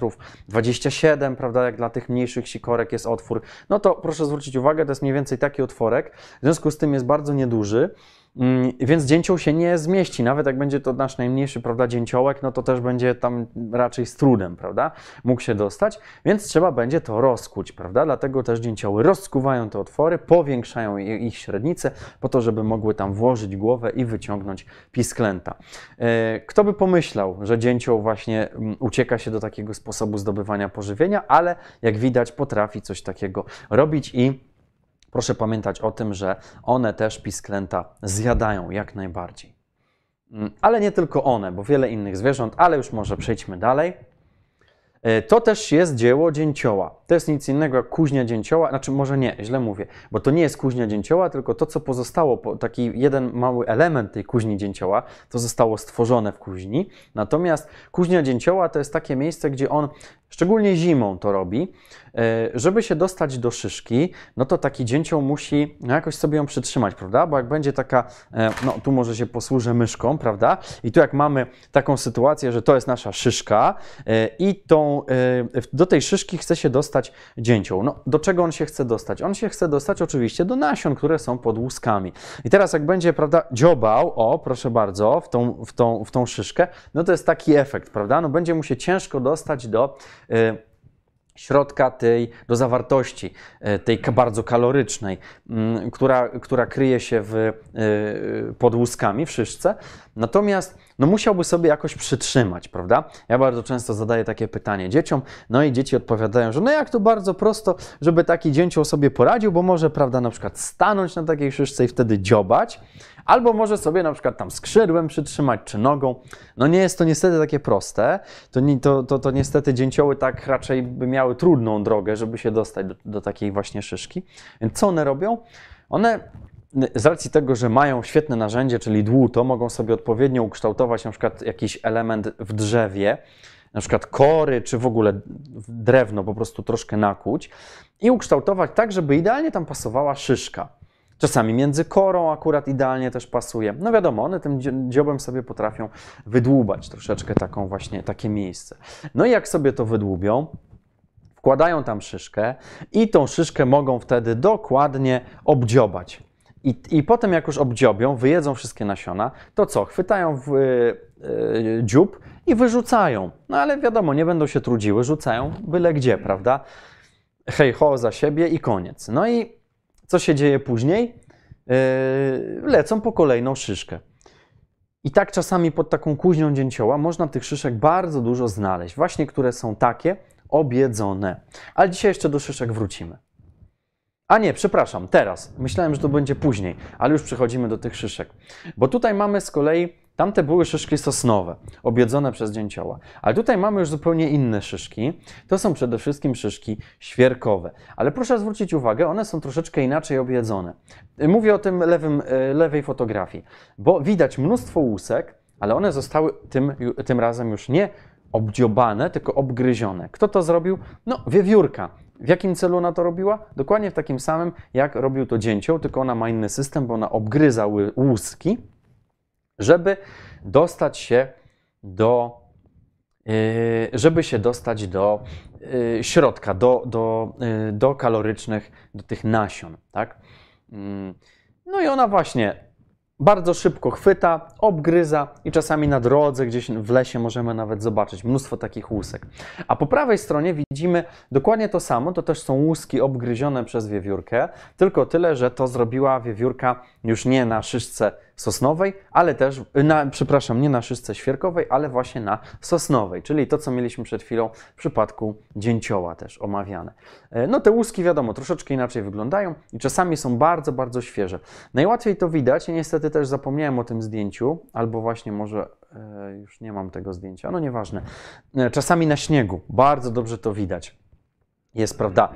27, prawda, jak dla tych mniejszych sikorek jest otwór. No to proszę zwrócić uwagę, to jest mniej więcej taki otworek, w związku z z tym jest bardzo nieduży. Mm, więc dzięcioł się nie zmieści, nawet jak będzie to nasz najmniejszy, prawda, dzięciołek, no to też będzie tam raczej z trudem, prawda, mógł się dostać, więc trzeba będzie to rozkuć, prawda, dlatego też dzięcioły rozkuwają te otwory, powiększają ich średnicę po to, żeby mogły tam włożyć głowę i wyciągnąć pisklęta. E, kto by pomyślał, że dzięcioł właśnie mm, ucieka się do takiego sposobu zdobywania pożywienia, ale jak widać potrafi coś takiego robić i Proszę pamiętać o tym, że one też pisklęta zjadają jak najbardziej. Mm, ale nie tylko one, bo wiele innych zwierząt, ale już może przejdźmy dalej. E, to też jest dzieło dzięcioła to jest nic innego jak kuźnia dzięcioła, znaczy może nie, źle mówię, bo to nie jest kuźnia dzięcioła, tylko to, co pozostało, taki jeden mały element tej kuźni dzięcioła, to zostało stworzone w kuźni. Natomiast kuźnia dzięcioła to jest takie miejsce, gdzie on szczególnie zimą to robi. E, żeby się dostać do szyszki, no to taki dzięcioł musi no jakoś sobie ją przytrzymać, prawda? Bo jak będzie taka, e, no tu może się posłużę myszką, prawda? I tu jak mamy taką sytuację, że to jest nasza szyszka e, i tą, do tej szyszki chce się dostać dostać dzięcioł. No, do czego on się chce dostać? On się chce dostać oczywiście do nasion, które są pod łuskami. I teraz jak będzie, prawda, dziobał, o, proszę bardzo, w tą, w tą, w tą szyszkę, no to jest taki efekt, prawda? No będzie mu się ciężko dostać do... Y, środka tej, do zawartości, y, tej bardzo kalorycznej, mm, która, która kryje się w, y, pod łuskami, w szyszce. Natomiast no musiałby sobie jakoś przytrzymać, prawda? Ja bardzo często zadaję takie pytanie dzieciom, no i dzieci odpowiadają, że no jak to bardzo prosto, żeby taki dzięcioł sobie poradził, bo może, prawda, na przykład stanąć na takiej szyszce i wtedy dziobać, albo może sobie na przykład tam skrzydłem przytrzymać czy nogą. No nie jest to niestety takie proste. To, to, to, to niestety dzięcioły tak raczej by miały trudną drogę, żeby się dostać do, do takiej właśnie szyszki. Więc co one robią? One z racji tego, że mają świetne narzędzie, czyli dłuto, mogą sobie odpowiednio ukształtować na przykład jakiś element w drzewie, na przykład kory, czy w ogóle drewno po prostu troszkę nakłuć i ukształtować tak, żeby idealnie tam pasowała szyszka. Czasami między korą akurat idealnie też pasuje. No wiadomo, one tym dziobem sobie potrafią wydłubać troszeczkę taką właśnie, takie miejsce. No i jak sobie to wydłubią, wkładają tam szyszkę i tą szyszkę mogą wtedy dokładnie obdziobać. I, I potem, jak już obdziobią, wyjedzą wszystkie nasiona, to co? Chwytają w e, e, dziób i wyrzucają. No ale wiadomo, nie będą się trudziły, rzucają byle gdzie, prawda? Hej, ho za siebie i koniec. No i co się dzieje później? E, lecą po kolejną szyszkę. I tak czasami pod taką kuźnią dzięcioła można tych szyszek bardzo dużo znaleźć, właśnie które są takie obiedzone. Ale dzisiaj jeszcze do szyszek wrócimy. A nie, przepraszam, teraz. Myślałem, że to będzie później, ale już przechodzimy do tych szyszek. Bo tutaj mamy z kolei, tamte były szyszki sosnowe, obiedzone przez dzięcioła. Ale tutaj mamy już zupełnie inne szyszki. To są przede wszystkim szyszki świerkowe. Ale proszę zwrócić uwagę, one są troszeczkę inaczej obiedzone. Mówię o tym lewym, e, lewej fotografii, bo widać mnóstwo łusek, ale one zostały tym, tym razem już nie obdziobane, tylko obgryzione. Kto to zrobił? No, wiewiórka. W jakim celu ona to robiła? Dokładnie w takim samym, jak robił to dzięcioł, tylko ona ma inny system, bo ona obgryza łuski, żeby dostać się do, y, żeby się dostać do y, środka, do, do, y, do kalorycznych, do tych nasion, tak? Mm, no i ona właśnie bardzo szybko chwyta, obgryza i czasami na drodze, gdzieś w lesie możemy nawet zobaczyć mnóstwo takich łusek. A po prawej stronie widzimy dokładnie to samo, to też są łuski obgryzione przez wiewiórkę, tylko tyle, że to zrobiła wiewiórka już nie na szyszce sosnowej, ale też, na, przepraszam, nie na szyszce świerkowej, ale właśnie na sosnowej, czyli to, co mieliśmy przed chwilą w przypadku dzięcioła też omawiane. E, no te łuski, wiadomo, troszeczkę inaczej wyglądają i czasami są bardzo, bardzo świeże. Najłatwiej to widać, ja niestety też zapomniałem o tym zdjęciu, albo właśnie może e, już nie mam tego zdjęcia, no nieważne. E, czasami na śniegu bardzo dobrze to widać. Jest, prawda,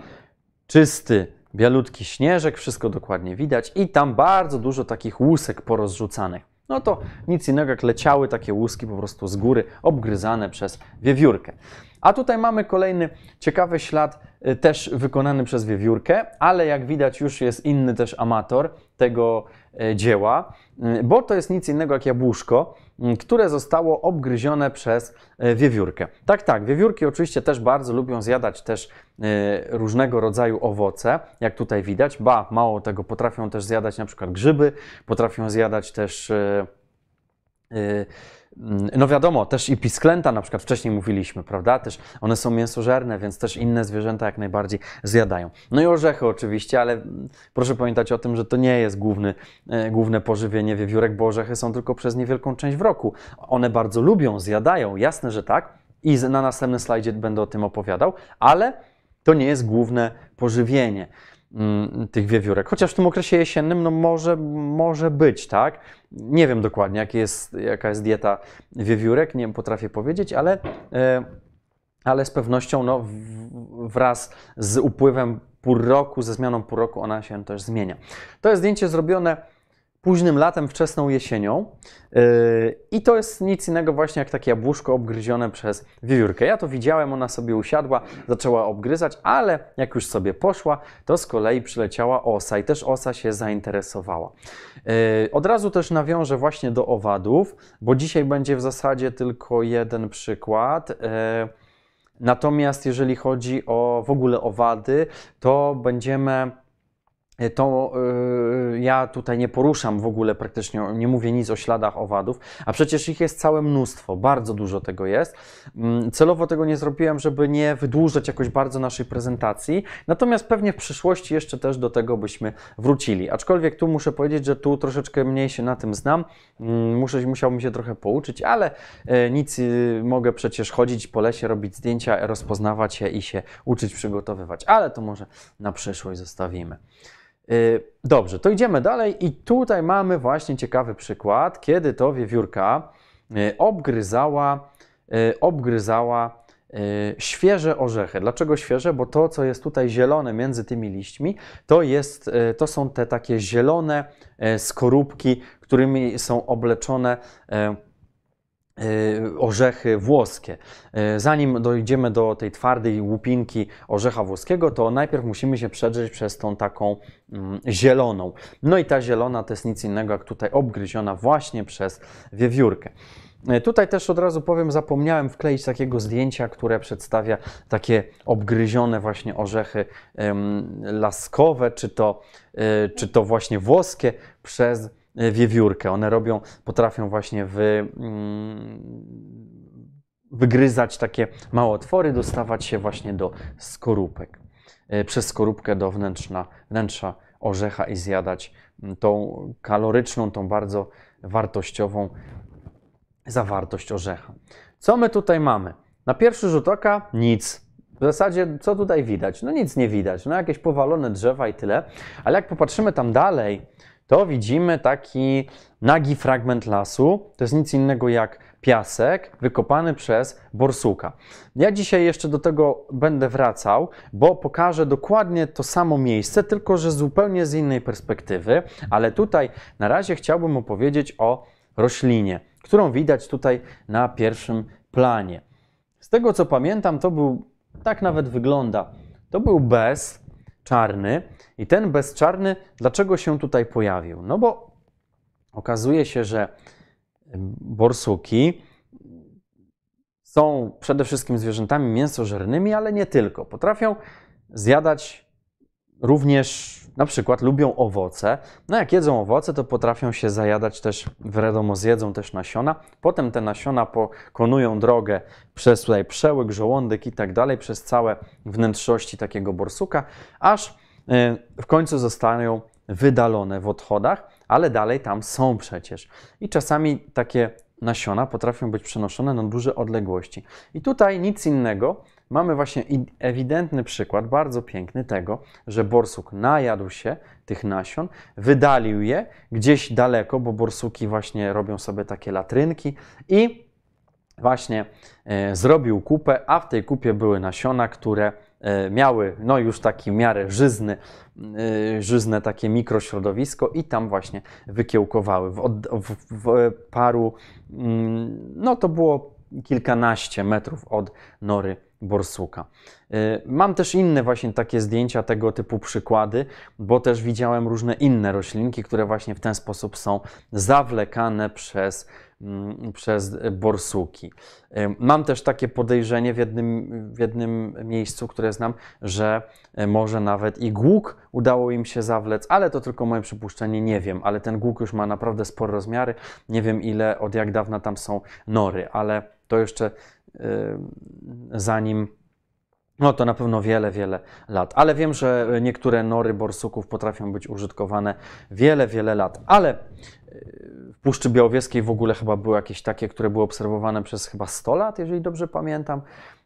czysty, bialutki śnieżek, wszystko dokładnie widać i tam bardzo dużo takich łusek porozrzucanych. No to nic innego jak leciały takie łuski po prostu z góry, obgryzane przez wiewiórkę. A tutaj mamy kolejny ciekawy ślad, y, też wykonany przez wiewiórkę, ale jak widać już jest inny też amator tego y, dzieła, y, bo to jest nic innego jak jabłuszko, Mm, które zostało obgryzione przez e, wiewiórkę. Tak, tak, wiewiórki oczywiście też bardzo lubią zjadać też e, różnego rodzaju owoce, jak tutaj widać. Ba, mało tego, potrafią też zjadać na przykład grzyby, potrafią zjadać też e, Y, no wiadomo, też i pisklęta na przykład wcześniej mówiliśmy, prawda? Też one są mięsożerne, więc też inne zwierzęta jak najbardziej zjadają. No i orzechy oczywiście, ale proszę pamiętać o tym, że to nie jest główny, e, główne pożywienie wiewiórek, bo orzechy są tylko przez niewielką część w roku. One bardzo lubią, zjadają, jasne, że tak. I na następnym slajdzie będę o tym opowiadał, ale to nie jest główne pożywienie. Mm, tych wiewiórek. Chociaż w tym okresie jesiennym, no może, może być, tak? Nie wiem dokładnie, jak jest, jaka jest dieta wiewiórek, nie potrafię powiedzieć, ale, e, ale z pewnością no, wraz z upływem pół roku, ze zmianą pół roku ona się też zmienia. To jest zdjęcie zrobione późnym latem, wczesną jesienią. Y, I to jest nic innego właśnie jak takie jabłuszko obgryzione przez wiewiórkę. Ja to widziałem, ona sobie usiadła, zaczęła obgryzać, ale jak już sobie poszła, to z kolei przyleciała osa i też osa się zainteresowała. Y, od razu też nawiążę właśnie do owadów, bo dzisiaj będzie w zasadzie tylko jeden przykład. Y, natomiast jeżeli chodzi o w ogóle owady, to będziemy E, to e, ja tutaj nie poruszam w ogóle praktycznie, nie mówię nic o śladach owadów, a przecież ich jest całe mnóstwo, bardzo dużo tego jest. Mm, celowo tego nie zrobiłem, żeby nie wydłużać jakoś bardzo naszej prezentacji, natomiast pewnie w przyszłości jeszcze też do tego byśmy wrócili. Aczkolwiek tu muszę powiedzieć, że tu troszeczkę mniej się na tym znam, mm, muszę, musiałbym się trochę pouczyć, ale e, nic, y, mogę przecież chodzić po lesie, robić zdjęcia, rozpoznawać je i się uczyć, przygotowywać, ale to może na przyszłość zostawimy. Y, dobrze, to idziemy dalej i tutaj mamy właśnie ciekawy przykład, kiedy to wiewiórka y, obgryzała, y, obgryzała świeże orzechy. Dlaczego świeże? Bo to, co jest tutaj zielone między tymi liśćmi, to, jest, to są te takie zielone skorupki, którymi są obleczone Y, orzechy włoskie. Y, zanim dojdziemy do tej twardej łupinki orzecha włoskiego, to najpierw musimy się przedrzeć przez tą taką mm, zieloną. No i ta zielona to jest nic innego jak tutaj obgryziona właśnie przez wiewiórkę. Y, tutaj też od razu powiem, zapomniałem wkleić takiego zdjęcia, które przedstawia takie obgryzione właśnie orzechy laskowe, czy to, czy to właśnie włoskie przez E, wiewiórkę. One robią, potrafią właśnie wy, mm, wygryzać takie małe otwory, dostawać się właśnie do skorupek. E, przez skorupkę do wnętrza, wnętrza orzecha i zjadać mm, tą kaloryczną, tą bardzo wartościową zawartość orzecha. Co my tutaj mamy? Na pierwszy rzut oka nic. W zasadzie co tutaj widać? No nic nie widać, no jakieś powalone drzewa i tyle. Ale jak popatrzymy tam dalej, to widzimy taki nagi fragment lasu. To jest nic innego jak piasek wykopany przez borsuka. Ja dzisiaj jeszcze do tego będę wracał, bo pokażę dokładnie to samo miejsce, tylko że zupełnie z innej perspektywy, ale tutaj na razie chciałbym opowiedzieć o roślinie, którą widać tutaj na pierwszym planie. Z tego co pamiętam, to był, tak nawet wygląda, to był bez, czarny. I ten bezczarny, dlaczego się tutaj pojawił? No bo okazuje się, że borsuki są przede wszystkim zwierzętami mięsożernymi, ale nie tylko. Potrafią zjadać również na przykład lubią owoce. No jak jedzą owoce, to potrafią się zajadać też, wiadomo, zjedzą też nasiona. Potem te nasiona pokonują drogę przez tutaj przełyk, żołądek i tak dalej, przez całe wnętrzności takiego borsuka, aż y, w końcu zostaną wydalone w odchodach, ale dalej tam są przecież. I czasami takie nasiona potrafią być przenoszone na duże odległości. I tutaj nic innego mamy właśnie ewidentny przykład, bardzo piękny tego, że borsuk najadł się tych nasion, wydalił je gdzieś daleko, bo borsuki właśnie robią sobie takie latrynki i właśnie e, zrobił kupę, a w tej kupie były nasiona, które e, miały no już taki miarę żyzny, e, żyzne takie mikrośrodowisko i tam właśnie wykiełkowały. W, w, w paru, mm, no to było kilkanaście metrów od nory borsuka. Y, mam też inne właśnie takie zdjęcia, tego typu przykłady, bo też widziałem różne inne roślinki, które właśnie w ten sposób są zawlekane przez, mm, przez borsuki. Y, mam też takie podejrzenie w jednym, w jednym miejscu, które znam, że y, może nawet i głuk udało im się zawlec, ale to tylko moje przypuszczenie, nie wiem, ale ten głuk już ma naprawdę spore rozmiary, nie wiem ile, od jak dawna tam są nory, ale to jeszcze Y, zanim. No to na pewno wiele, wiele lat. Ale wiem, że niektóre nory borsuków potrafią być użytkowane wiele, wiele lat. Ale y, w Puszczy Białowieskiej w ogóle chyba były jakieś takie, które były obserwowane przez chyba 100 lat, jeżeli dobrze pamiętam,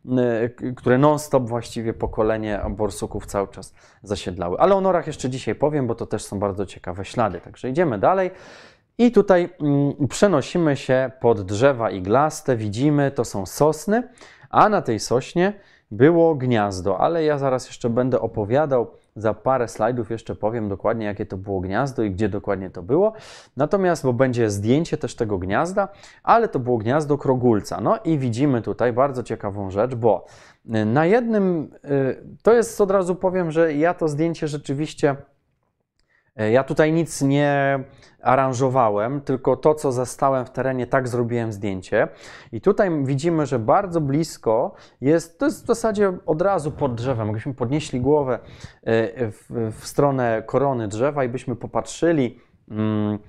y, które non-stop właściwie pokolenie borsuków cały czas zasiedlały. Ale o norach jeszcze dzisiaj powiem, bo to też są bardzo ciekawe ślady. Także idziemy dalej. I tutaj mm, przenosimy się pod drzewa iglaste, widzimy, to są sosny, a na tej sośnie było gniazdo, ale ja zaraz jeszcze będę opowiadał, za parę slajdów jeszcze powiem dokładnie, jakie to było gniazdo i gdzie dokładnie to było. Natomiast, bo będzie zdjęcie też tego gniazda, ale to było gniazdo krogulca. No i widzimy tutaj bardzo ciekawą rzecz, bo y, na jednym, y, to jest od razu powiem, że ja to zdjęcie rzeczywiście y, ja tutaj nic nie aranżowałem, tylko to, co zastałem w terenie, tak zrobiłem zdjęcie. I tutaj widzimy, że bardzo blisko jest, to jest w zasadzie od razu pod drzewem. Gdybyśmy podnieśli głowę e, w, w stronę korony drzewa i byśmy popatrzyli mm,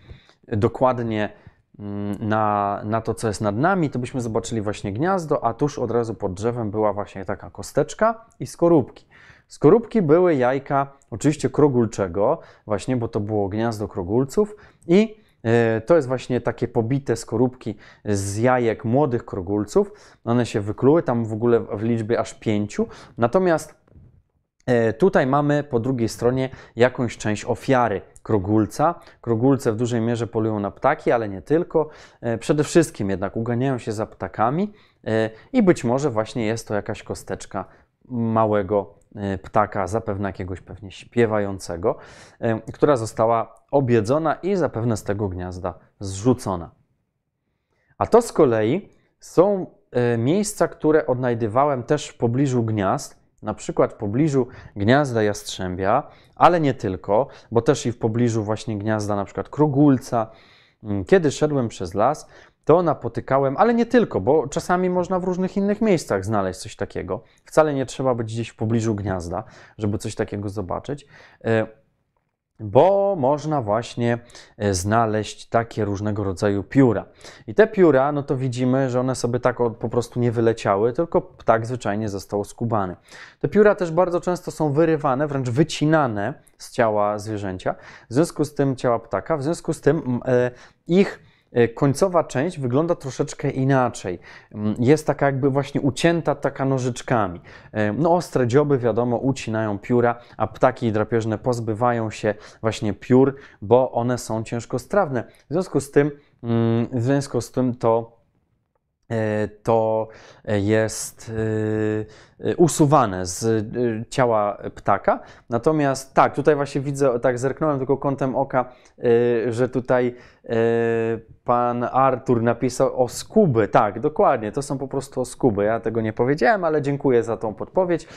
dokładnie mm, na, na to, co jest nad nami, to byśmy zobaczyli właśnie gniazdo, a tuż od razu pod drzewem była właśnie taka kosteczka i skorupki. Skorupki były jajka oczywiście krogulczego, właśnie, bo to było gniazdo krogulców i e, to jest właśnie takie pobite skorupki z jajek młodych krogulców. One się wykluły tam w ogóle w liczbie aż pięciu. Natomiast e, tutaj mamy po drugiej stronie jakąś część ofiary krogulca. Krogulce w dużej mierze polują na ptaki, ale nie tylko. E, przede wszystkim jednak uganiają się za ptakami i być może właśnie jest to jakaś kosteczka małego Y, ptaka, zapewne jakiegoś pewnie śpiewającego, y, która została obiedzona i zapewne z tego gniazda zrzucona. A to z kolei są y, miejsca, które odnajdywałem też w pobliżu gniazd, na przykład w pobliżu gniazda jastrzębia, ale nie tylko, bo też i w pobliżu właśnie gniazda na przykład krogulca. Mm, kiedy szedłem przez las, to napotykałem, ale nie tylko, bo czasami można w różnych innych miejscach znaleźć coś takiego. Wcale nie trzeba być gdzieś w pobliżu gniazda, żeby coś takiego zobaczyć, e, bo można właśnie e, znaleźć takie różnego rodzaju pióra. I te pióra, no to widzimy, że one sobie tak po prostu nie wyleciały, tylko ptak zwyczajnie został skubany. Te pióra też bardzo często są wyrywane, wręcz wycinane z ciała zwierzęcia, w związku z tym ciała ptaka, w związku z tym e, ich E, końcowa część wygląda troszeczkę inaczej. Mm, jest taka jakby właśnie ucięta taka nożyczkami. E, no ostre dzioby wiadomo ucinają pióra, a ptaki drapieżne pozbywają się właśnie piór, bo one są ciężkostrawne. W związku z tym, mm, w związku z tym to E, to jest e, e, usuwane z ciała ptaka. Natomiast tak, tutaj właśnie widzę, tak zerknąłem tylko kątem oka, że tutaj pan Artur napisał o skuby. Tak, dokładnie, to są po prostu skuby. Ja tego nie powiedziałem, ale dziękuję za tą podpowiedź.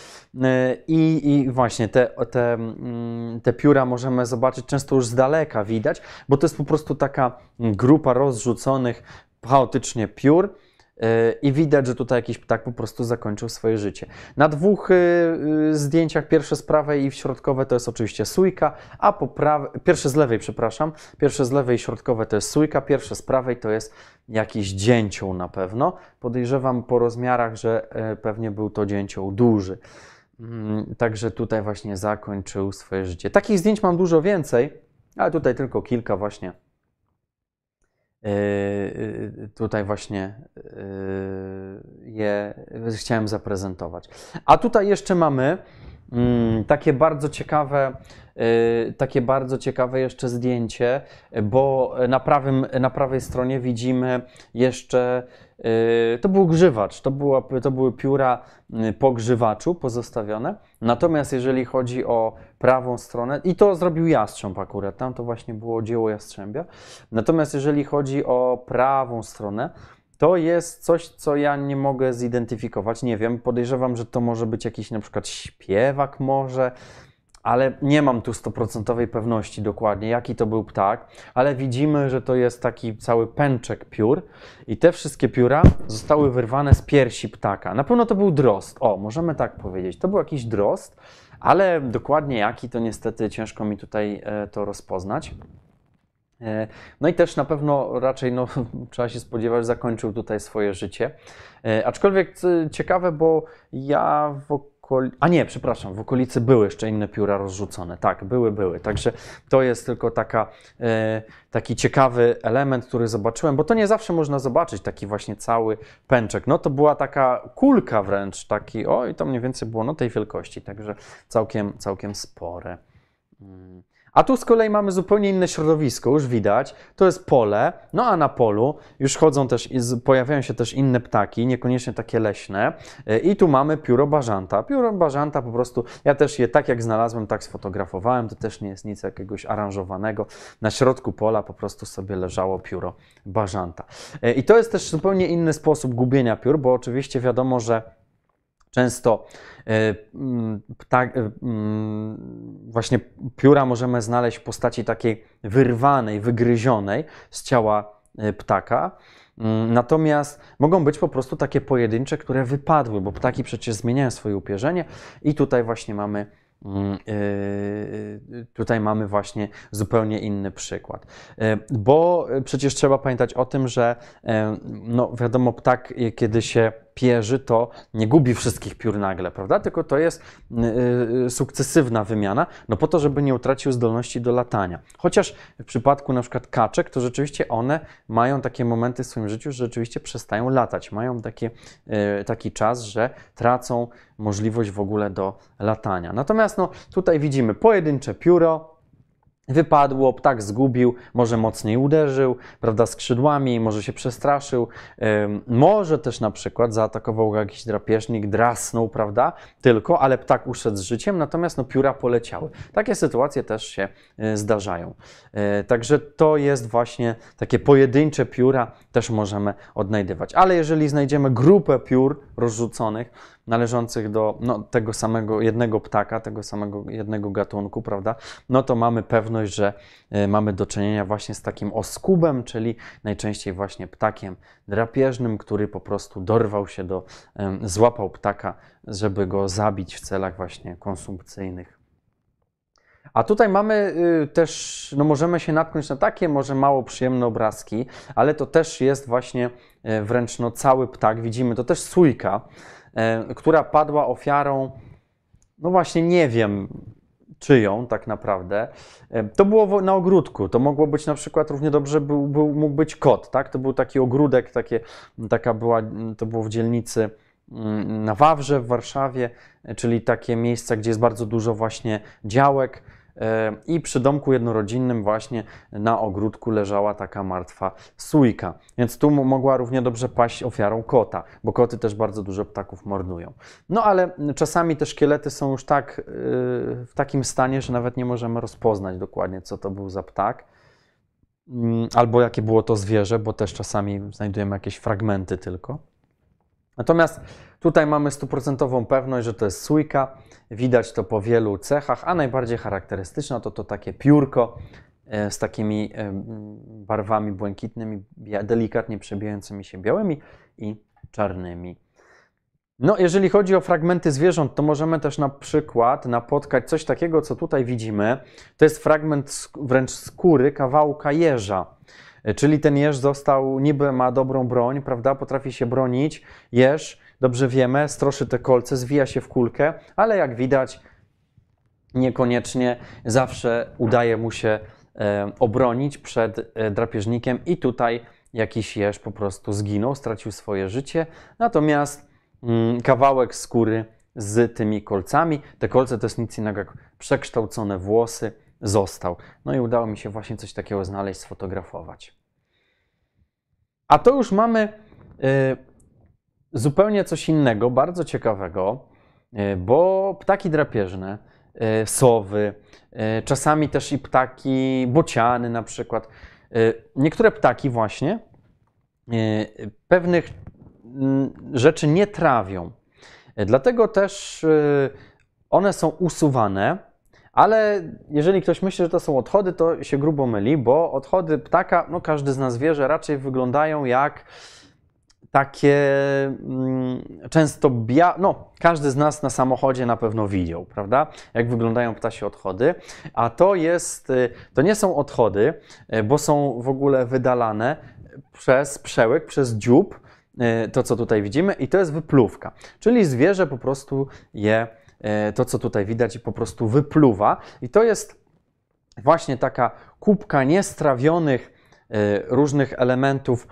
I, i właśnie te, te, mm, te pióra możemy zobaczyć często już z daleka widać, bo to jest po prostu taka grupa rozrzuconych chaotycznie piór E, I widać, że tutaj jakiś ptak po prostu zakończył swoje życie. Na dwóch e, e, zdjęciach, pierwsze z prawej i w środkowe to jest oczywiście sójka, a po prawej, pierwsze z lewej, przepraszam, pierwsze z lewej i środkowe to jest sójka, pierwsze z prawej to jest jakiś dzięcioł na pewno. Podejrzewam po rozmiarach, że pewnie był to dzięcioł duży. Mm, także tutaj właśnie zakończył swoje życie. Takich zdjęć mam dużo więcej, ale tutaj tylko kilka właśnie Y, y, y, tutaj właśnie je chciałem zaprezentować. A tutaj jeszcze mamy mm, takie bardzo ciekawe, takie bardzo ciekawe jeszcze zdjęcie, bo na, prawym, na prawej stronie widzimy jeszcze, to był grzywacz, to, była, to były pióra po grzywaczu pozostawione. Natomiast jeżeli chodzi o prawą stronę i to zrobił Jastrząb akurat, tam to właśnie było dzieło Jastrzębia. Natomiast jeżeli chodzi o prawą stronę, to jest coś, co ja nie mogę zidentyfikować, nie wiem, podejrzewam, że to może być jakiś na przykład śpiewak może, ale nie mam tu stuprocentowej pewności dokładnie, jaki to był ptak, ale widzimy, że to jest taki cały pęczek piór i te wszystkie pióra zostały wyrwane z piersi ptaka. Na pewno to był drost, o, możemy tak powiedzieć, to był jakiś drost, ale dokładnie jaki to niestety ciężko mi tutaj e, to rozpoznać. E, no i też na pewno raczej no, trzeba się spodziewać, zakończył tutaj swoje życie. E, aczkolwiek ciekawe, bo ja w okolicy. A nie, przepraszam, w okolicy były jeszcze inne pióra rozrzucone. Tak, były, były. Także to jest tylko taka, e, taki ciekawy element, który zobaczyłem, bo to nie zawsze można zobaczyć taki właśnie cały pęczek. No to była taka kulka wręcz, taki, o i to mniej więcej było no tej wielkości, także całkiem, całkiem spore. Mm. A tu z kolei mamy zupełnie inne środowisko, już widać. To jest pole, no a na polu już chodzą też, pojawiają się też inne ptaki, niekoniecznie takie leśne. E, I tu mamy pióro bażanta. Pióro bażanta po prostu, ja też je tak jak znalazłem, tak sfotografowałem. To też nie jest nic jakiegoś aranżowanego. Na środku pola po prostu sobie leżało pióro bażanta. E, I to jest też zupełnie inny sposób gubienia piór, bo oczywiście wiadomo, że Często e, mm, ptak, e, mm, właśnie pióra możemy znaleźć w postaci takiej wyrwanej, wygryzionej z ciała e, ptaka. Mm, natomiast mogą być po prostu takie pojedyncze, które wypadły, bo ptaki przecież zmieniają swoje upierzenie i tutaj właśnie mamy tutaj mamy właśnie zupełnie inny przykład. Bo przecież trzeba pamiętać o tym, że no wiadomo ptak kiedy się pierzy, to nie gubi wszystkich piór nagle, prawda? Tylko to jest y, y, sukcesywna wymiana, no po to, żeby nie utracił zdolności do latania. Chociaż w przypadku na przykład kaczek, to rzeczywiście one mają takie momenty w swoim życiu, że rzeczywiście przestają latać. Mają takie, y, taki czas, że tracą możliwość w ogóle do latania. Natomiast no, tutaj widzimy pojedyncze pióro, wypadło, ptak zgubił, może mocniej uderzył, prawda, skrzydłami, może się przestraszył, może też na przykład zaatakował jakiś drapieżnik, drasnął, prawda, tylko, ale ptak uszedł z życiem, natomiast no, pióra poleciały. Takie sytuacje też się e, zdarzają. E, także to jest właśnie takie pojedyncze pióra też możemy odnajdywać. Ale jeżeli znajdziemy grupę piór rozrzuconych, należących do no, tego samego jednego ptaka, tego samego jednego gatunku, prawda? No to mamy pewność, że e, mamy do czynienia właśnie z takim oskubem, czyli najczęściej właśnie ptakiem drapieżnym, który po prostu dorwał się do, złapał ptaka, żeby go zabić w celach właśnie konsumpcyjnych. A tutaj mamy y, też, no możemy się natknąć na takie może mało przyjemne obrazki, ale to też jest właśnie e, wręcz no cały ptak. Widzimy to też sójka, E, która padła ofiarą, no właśnie nie wiem czyją tak naprawdę. E, to było na ogródku, to mogło być na przykład równie dobrze był, był, mógł być kot, tak? To był taki ogródek, takie, taka była, to było w dzielnicy mm, na Wawrze w Warszawie, czyli takie miejsca, gdzie jest bardzo dużo właśnie działek, i przy domku jednorodzinnym właśnie na ogródku leżała taka martwa sójka. Więc tu mogła równie dobrze paść ofiarą kota, bo koty też bardzo dużo ptaków mordują. No ale czasami te szkielety są już tak y, w takim stanie, że nawet nie możemy rozpoznać dokładnie, co to był za ptak. Mm, albo jakie było to zwierzę, bo też czasami znajdujemy jakieś fragmenty tylko. Natomiast tutaj mamy stuprocentową pewność, że to jest sójka. Widać to po wielu cechach, a najbardziej charakterystyczna to to takie piórko e, z takimi e, barwami błękitnymi, delikatnie przebijającymi się białymi i czarnymi. No, jeżeli chodzi o fragmenty zwierząt, to możemy też na przykład napotkać coś takiego, co tutaj widzimy. To jest fragment wręcz skóry kawałka jeża. Czyli ten jeż został, niby ma dobrą broń, prawda? Potrafi się bronić. Jeż, dobrze wiemy, stroszy te kolce, zwija się w kulkę, ale jak widać, niekoniecznie zawsze udaje mu się e, obronić przed e, drapieżnikiem, i tutaj jakiś jeż po prostu zginął, stracił swoje życie. Natomiast mm, kawałek skóry z tymi kolcami, te kolce to jest nic innego jak przekształcone włosy, został. No i udało mi się właśnie coś takiego znaleźć, sfotografować. A to już mamy y, zupełnie coś innego, bardzo ciekawego, y, bo ptaki drapieżne, y, sowy, czasami też i ptaki bociany na przykład. Niektóre ptaki właśnie pewnych mm, rzeczy nie trawią. Dlatego też one są usuwane ale jeżeli ktoś myśli, że to są odchody, to się grubo myli, bo odchody ptaka, no każdy z nas wie, że raczej wyglądają jak takie mm, często bia... No, każdy z nas na samochodzie na pewno widział, prawda? Jak wyglądają ptasie odchody. A to jest... Y, to nie są odchody, y, bo są w ogóle wydalane przez przełyk, przez dziób, y, to co tutaj widzimy i to jest wypluwka. Czyli zwierzę po prostu je E, to, co tutaj widać, po prostu wypluwa. I to jest właśnie taka kubka niestrawionych e, różnych elementów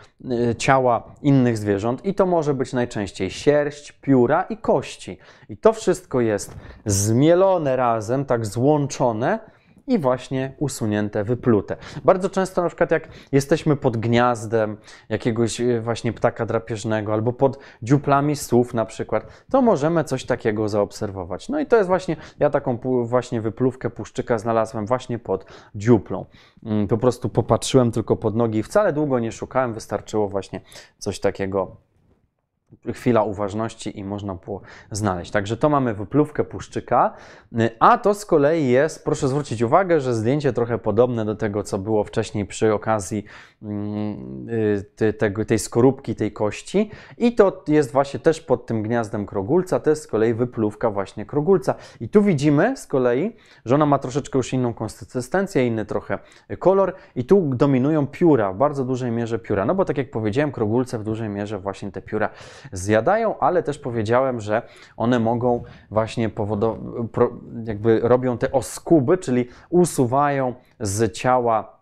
e, ciała innych zwierząt i to może być najczęściej sierść, pióra i kości. I to wszystko jest zmielone razem, tak złączone i właśnie usunięte, wyplute. Bardzo często na przykład jak jesteśmy pod gniazdem jakiegoś e, właśnie ptaka drapieżnego albo pod dziuplami słów na przykład, to możemy coś takiego zaobserwować. No i to jest właśnie, ja taką właśnie wypluwkę puszczyka znalazłem właśnie pod dziuplą. Mm, po prostu popatrzyłem tylko pod nogi i wcale długo nie szukałem, wystarczyło właśnie coś takiego chwila uważności i można było znaleźć. Także to mamy wyplówkę puszczyka, a to z kolei jest, proszę zwrócić uwagę, że zdjęcie trochę podobne do tego, co było wcześniej przy okazji mm, y, tej skorupki, tej kości i to jest właśnie też pod tym gniazdem krogulca, to jest z kolei wyplówka właśnie krogulca. I tu widzimy z kolei, że ona ma troszeczkę już inną konsystencję, inny trochę kolor i tu dominują pióra, w bardzo dużej mierze pióra, no bo tak jak powiedziałem, krogulce w dużej mierze właśnie te pióra zjadają, ale też powiedziałem, że one mogą właśnie powodować, jakby robią te oskuby, czyli usuwają z ciała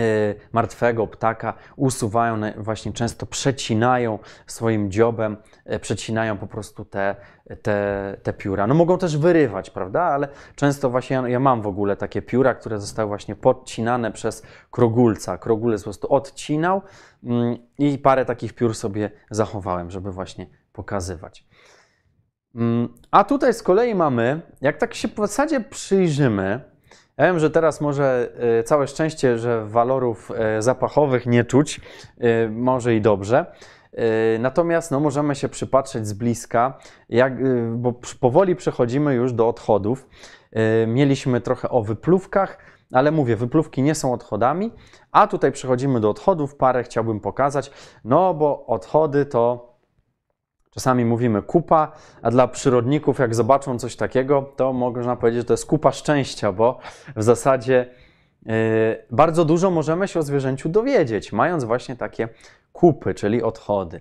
Y, martwego ptaka, usuwają właśnie często, przecinają swoim dziobem, y, przecinają po prostu te, te, te pióra. No mogą też wyrywać, prawda? Ale często właśnie ja, ja mam w ogóle takie pióra, które zostały właśnie podcinane przez krogulca. Krogulec po prostu odcinał mm, i parę takich piór sobie zachowałem, żeby właśnie pokazywać. Mm, a tutaj z kolei mamy, jak tak się w zasadzie przyjrzymy, ja wiem, że teraz może e, całe szczęście, że walorów e, zapachowych nie czuć, e, może i dobrze. Natomiast no, możemy się przypatrzeć z bliska, jak, bo powoli przechodzimy już do odchodów. Mieliśmy trochę o wypluwkach, ale mówię, wypluwki nie są odchodami, a tutaj przechodzimy do odchodów. Parę chciałbym pokazać, no bo odchody to Czasami mówimy kupa, a dla przyrodników, jak zobaczą coś takiego, to można powiedzieć, że to jest kupa szczęścia, bo w zasadzie yy, bardzo dużo możemy się o zwierzęciu dowiedzieć, mając właśnie takie kupy, czyli odchody.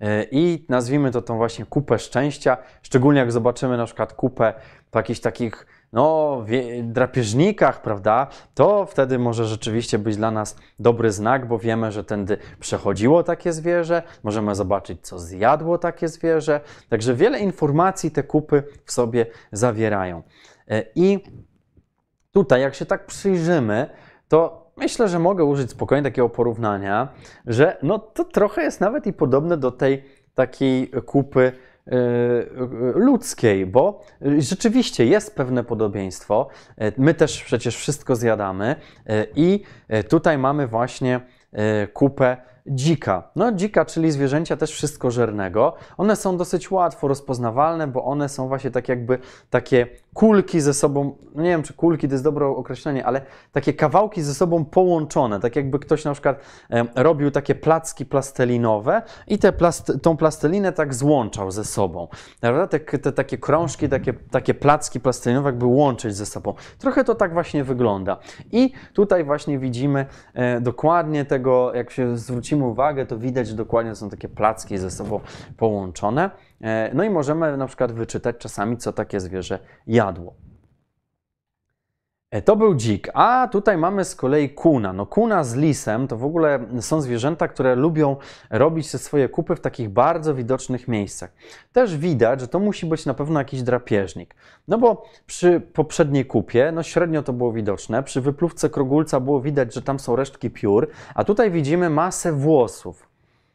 E, I nazwijmy to tą właśnie kupę szczęścia, szczególnie jak zobaczymy na przykład kupę po jakichś takich no, drapieżnikach, prawda, to wtedy może rzeczywiście być dla nas dobry znak, bo wiemy, że tędy przechodziło takie zwierzę, możemy zobaczyć, co zjadło takie zwierzę. Także wiele informacji te kupy w sobie zawierają. E, I tutaj, jak się tak przyjrzymy, to myślę, że mogę użyć spokojnie takiego porównania, że no to trochę jest nawet i podobne do tej takiej kupy E, e, ludzkiej, bo rzeczywiście jest pewne podobieństwo. E, my też przecież wszystko zjadamy i tutaj mamy właśnie kupę dzika. No dzika, czyli zwierzęcia też wszystkożernego. One są dosyć łatwo rozpoznawalne, bo one są właśnie tak jakby takie kulki ze sobą, no nie wiem czy kulki to jest dobre określenie, ale takie kawałki ze sobą połączone, tak jakby ktoś na przykład robił takie placki plastelinowe i tę plast, tą plastelinę tak złączał ze sobą. Prawda? Te, te, takie krążki, takie, takie placki plastelinowe jakby łączyć ze sobą. Trochę to tak właśnie wygląda. I tutaj właśnie widzimy e, dokładnie tego, jak się zwrócimy uwagę, to widać dokładnie, są takie placki ze sobą połączone. E, no i możemy na przykład wyczytać czasami, co takie zwierzę jadło. E, to był dzik, a tutaj mamy z kolei kuna. No kuna z lisem to w ogóle są zwierzęta, które lubią robić swoje kupy w takich bardzo widocznych miejscach. Też widać, że to musi być na pewno jakiś drapieżnik. No bo przy poprzedniej kupie, no średnio to było widoczne, przy wypluwce krogulca było widać, że tam są resztki piór, a tutaj widzimy masę włosów.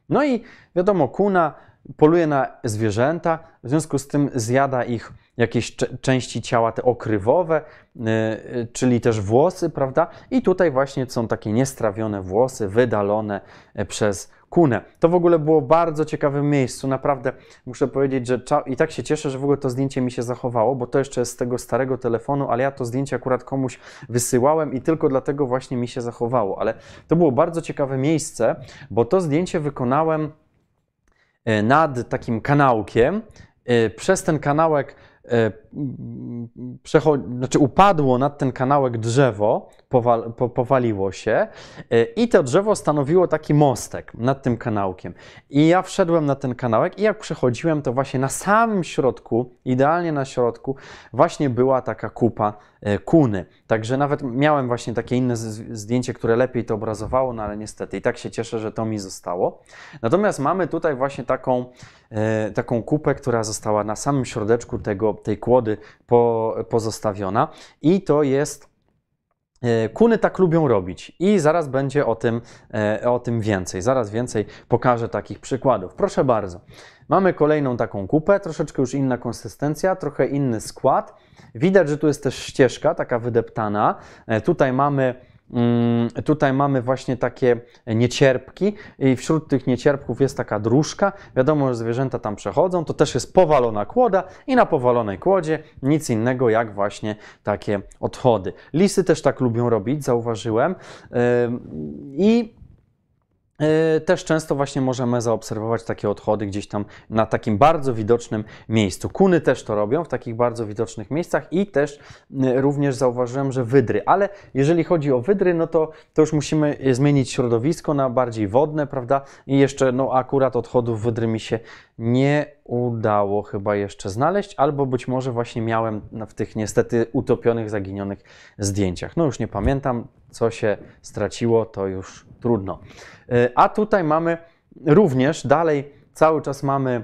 No i wiadomo, kuna poluje na zwierzęta, w związku z tym zjada ich jakieś części ciała, te okrywowe, y, y, czyli też włosy, prawda? I tutaj właśnie są takie niestrawione włosy, wydalone e, przez kunę. To w ogóle było bardzo ciekawym miejscu, naprawdę muszę powiedzieć, że i tak się cieszę, że w ogóle to zdjęcie mi się zachowało, bo to jeszcze jest z tego starego telefonu, ale ja to zdjęcie akurat komuś wysyłałem i tylko dlatego właśnie mi się zachowało, ale to było bardzo ciekawe miejsce, bo to zdjęcie wykonałem E, nad takim kanałkiem. E, przez ten kanałek, e, znaczy upadło nad ten kanałek drzewo, powal, po, powaliło się e, i to drzewo stanowiło taki mostek nad tym kanałkiem. I ja wszedłem na ten kanałek i jak przechodziłem, to właśnie na samym środku, idealnie na środku, właśnie była taka kupa e, kuny. Także nawet miałem właśnie takie inne zdjęcie, które lepiej to obrazowało, no ale niestety i tak się cieszę, że to mi zostało. Natomiast mamy tutaj właśnie taką, e, taką kupę, która została na samym środeczku tego, tej kłody po, pozostawiona i to jest E, kuny tak lubią robić i zaraz będzie o tym, e, o tym więcej. Zaraz więcej pokażę takich przykładów. Proszę bardzo. Mamy kolejną taką kupę, troszeczkę już inna konsystencja, trochę inny skład. Widać, że tu jest też ścieżka taka wydeptana. E, tutaj mamy Mm, tutaj mamy właśnie takie niecierpki i wśród tych niecierpków jest taka dróżka. Wiadomo, że zwierzęta tam przechodzą, to też jest powalona kłoda i na powalonej kłodzie nic innego jak właśnie takie odchody. Lisy też tak lubią robić, zauważyłem. I E, też często właśnie możemy zaobserwować takie odchody gdzieś tam na takim bardzo widocznym miejscu. Kuny też to robią w takich bardzo widocznych miejscach i też e, również zauważyłem, że wydry, ale jeżeli chodzi o wydry, no to, to już musimy zmienić środowisko na bardziej wodne, prawda? I jeszcze, no akurat odchodów wydry mi się nie udało chyba jeszcze znaleźć, albo być może właśnie miałem w tych niestety utopionych, zaginionych zdjęciach. No już nie pamiętam, co się straciło, to już trudno. E, a tutaj mamy również dalej cały czas mamy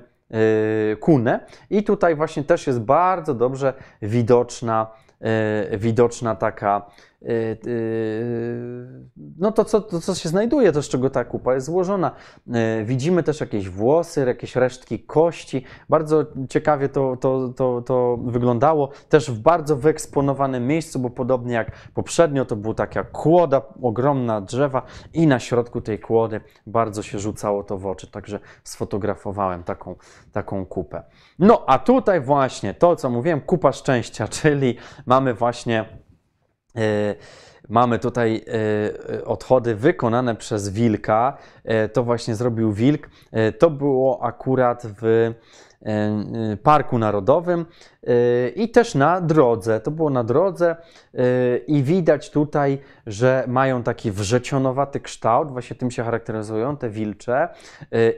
e, kunę i tutaj właśnie też jest bardzo dobrze widoczna, e, widoczna taka Y, y, no to co, to, co się znajduje, to z czego ta kupa jest złożona. Y, widzimy też jakieś włosy, jakieś resztki kości. Bardzo ciekawie to, to, to, to wyglądało. Też w bardzo wyeksponowanym miejscu, bo podobnie jak poprzednio, to była taka kłoda, ogromna drzewa i na środku tej kłody bardzo się rzucało to w oczy, także sfotografowałem taką, taką kupę. No a tutaj właśnie to, co mówiłem, kupa szczęścia, czyli mamy właśnie E, mamy tutaj e, e, odchody wykonane przez wilka. To właśnie zrobił wilk. To było akurat w Parku Narodowym i też na drodze. To było na drodze i widać tutaj, że mają taki wrzecionowaty kształt, właśnie tym się charakteryzują te wilcze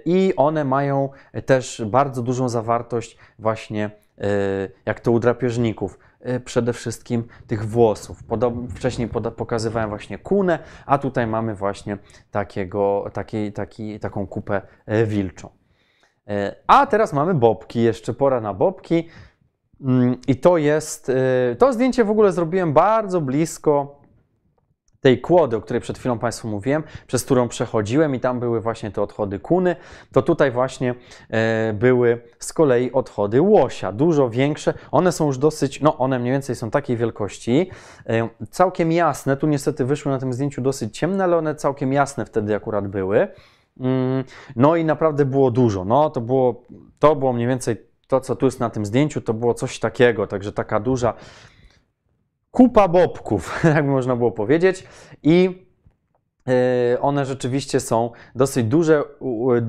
i one mają też bardzo dużą zawartość właśnie jak to u drapieżników, E, przede wszystkim tych włosów. Podob- wcześniej pokazywałem właśnie kunę, a tutaj mamy właśnie takiego, taki, taki, taką kupę e, wilczą. E, a teraz mamy bobki, jeszcze pora na bobki. Mm, I to jest, to zdjęcie w ogóle zrobiłem bardzo blisko tej kłody, o której przed chwilą Państwu mówiłem, przez którą przechodziłem i tam były właśnie te odchody kuny, to tutaj właśnie e, były z kolei odchody łosia, dużo większe. One są już dosyć, no one mniej więcej są takiej wielkości, e, całkiem jasne, tu niestety wyszły na tym zdjęciu dosyć ciemne, ale one całkiem jasne wtedy akurat były. Mm, no i naprawdę było dużo, no to było, to było mniej więcej to, co tu jest na tym zdjęciu, to było coś takiego, także taka duża kupa bobków, jakby można było powiedzieć, i e, one rzeczywiście są dosyć duże,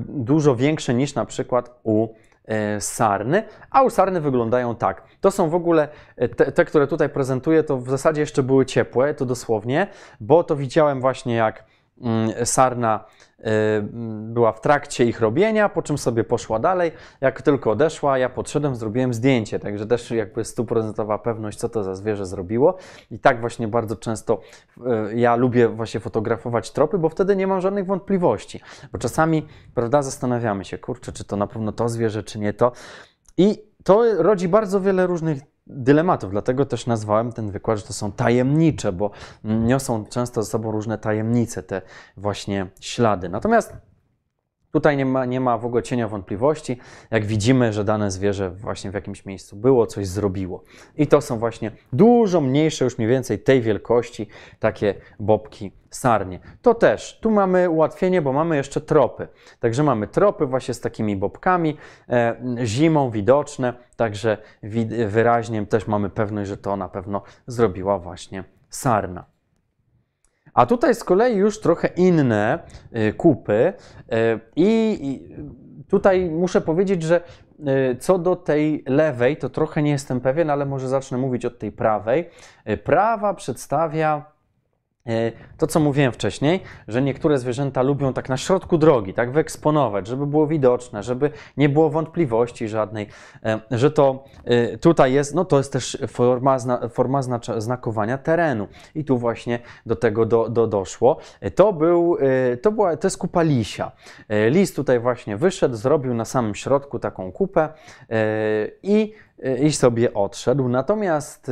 dużo większe niż na przykład u e, sarny, a u sarny wyglądają tak. To są w ogóle e, te, te które tutaj prezentuję, to w zasadzie jeszcze były ciepłe, to dosłownie, bo to widziałem właśnie jak Mm, sarna y, mm, była w trakcie ich robienia, po czym sobie poszła dalej. Jak tylko odeszła, ja podszedłem, zrobiłem zdjęcie, także też jakby stuprocentowa pewność, co to za zwierzę zrobiło. I tak właśnie bardzo często y, ja lubię właśnie fotografować tropy, bo wtedy nie mam żadnych wątpliwości. Bo czasami, prawda, zastanawiamy się, kurczę, czy to na pewno to zwierzę, czy nie to. I to rodzi bardzo wiele różnych dylematów. Dlatego też nazwałem ten wykład, że to są tajemnicze, bo niosą często ze sobą różne tajemnice, te właśnie ślady. Natomiast Tutaj nie ma, nie ma w ogóle cienia wątpliwości, jak widzimy, że dane zwierzę właśnie w jakimś miejscu było, coś zrobiło. I to są właśnie dużo mniejsze, już mniej więcej tej wielkości, takie bobki sarnie. To też, tu mamy ułatwienie, bo mamy jeszcze tropy. Także mamy tropy właśnie z takimi bobkami, e, zimą widoczne, także wyraźnie też mamy pewność, że to na pewno zrobiła właśnie sarna. A tutaj z kolei już trochę inne e, kupy e, i tutaj muszę powiedzieć, że e, co do tej lewej, to trochę nie jestem pewien, ale może zacznę mówić od tej prawej. Prawa przedstawia E, to, co mówiłem wcześniej, że niektóre zwierzęta lubią tak na środku drogi, tak wyeksponować, żeby było widoczne, żeby nie było wątpliwości żadnej, e, że to e, tutaj jest, no to jest też forma, forma znakowania terenu. I tu właśnie do tego do, do doszło. To był, to była, to jest kupa lisia. Lis tutaj właśnie wyszedł, zrobił na samym środku taką kupę i, i sobie odszedł. Natomiast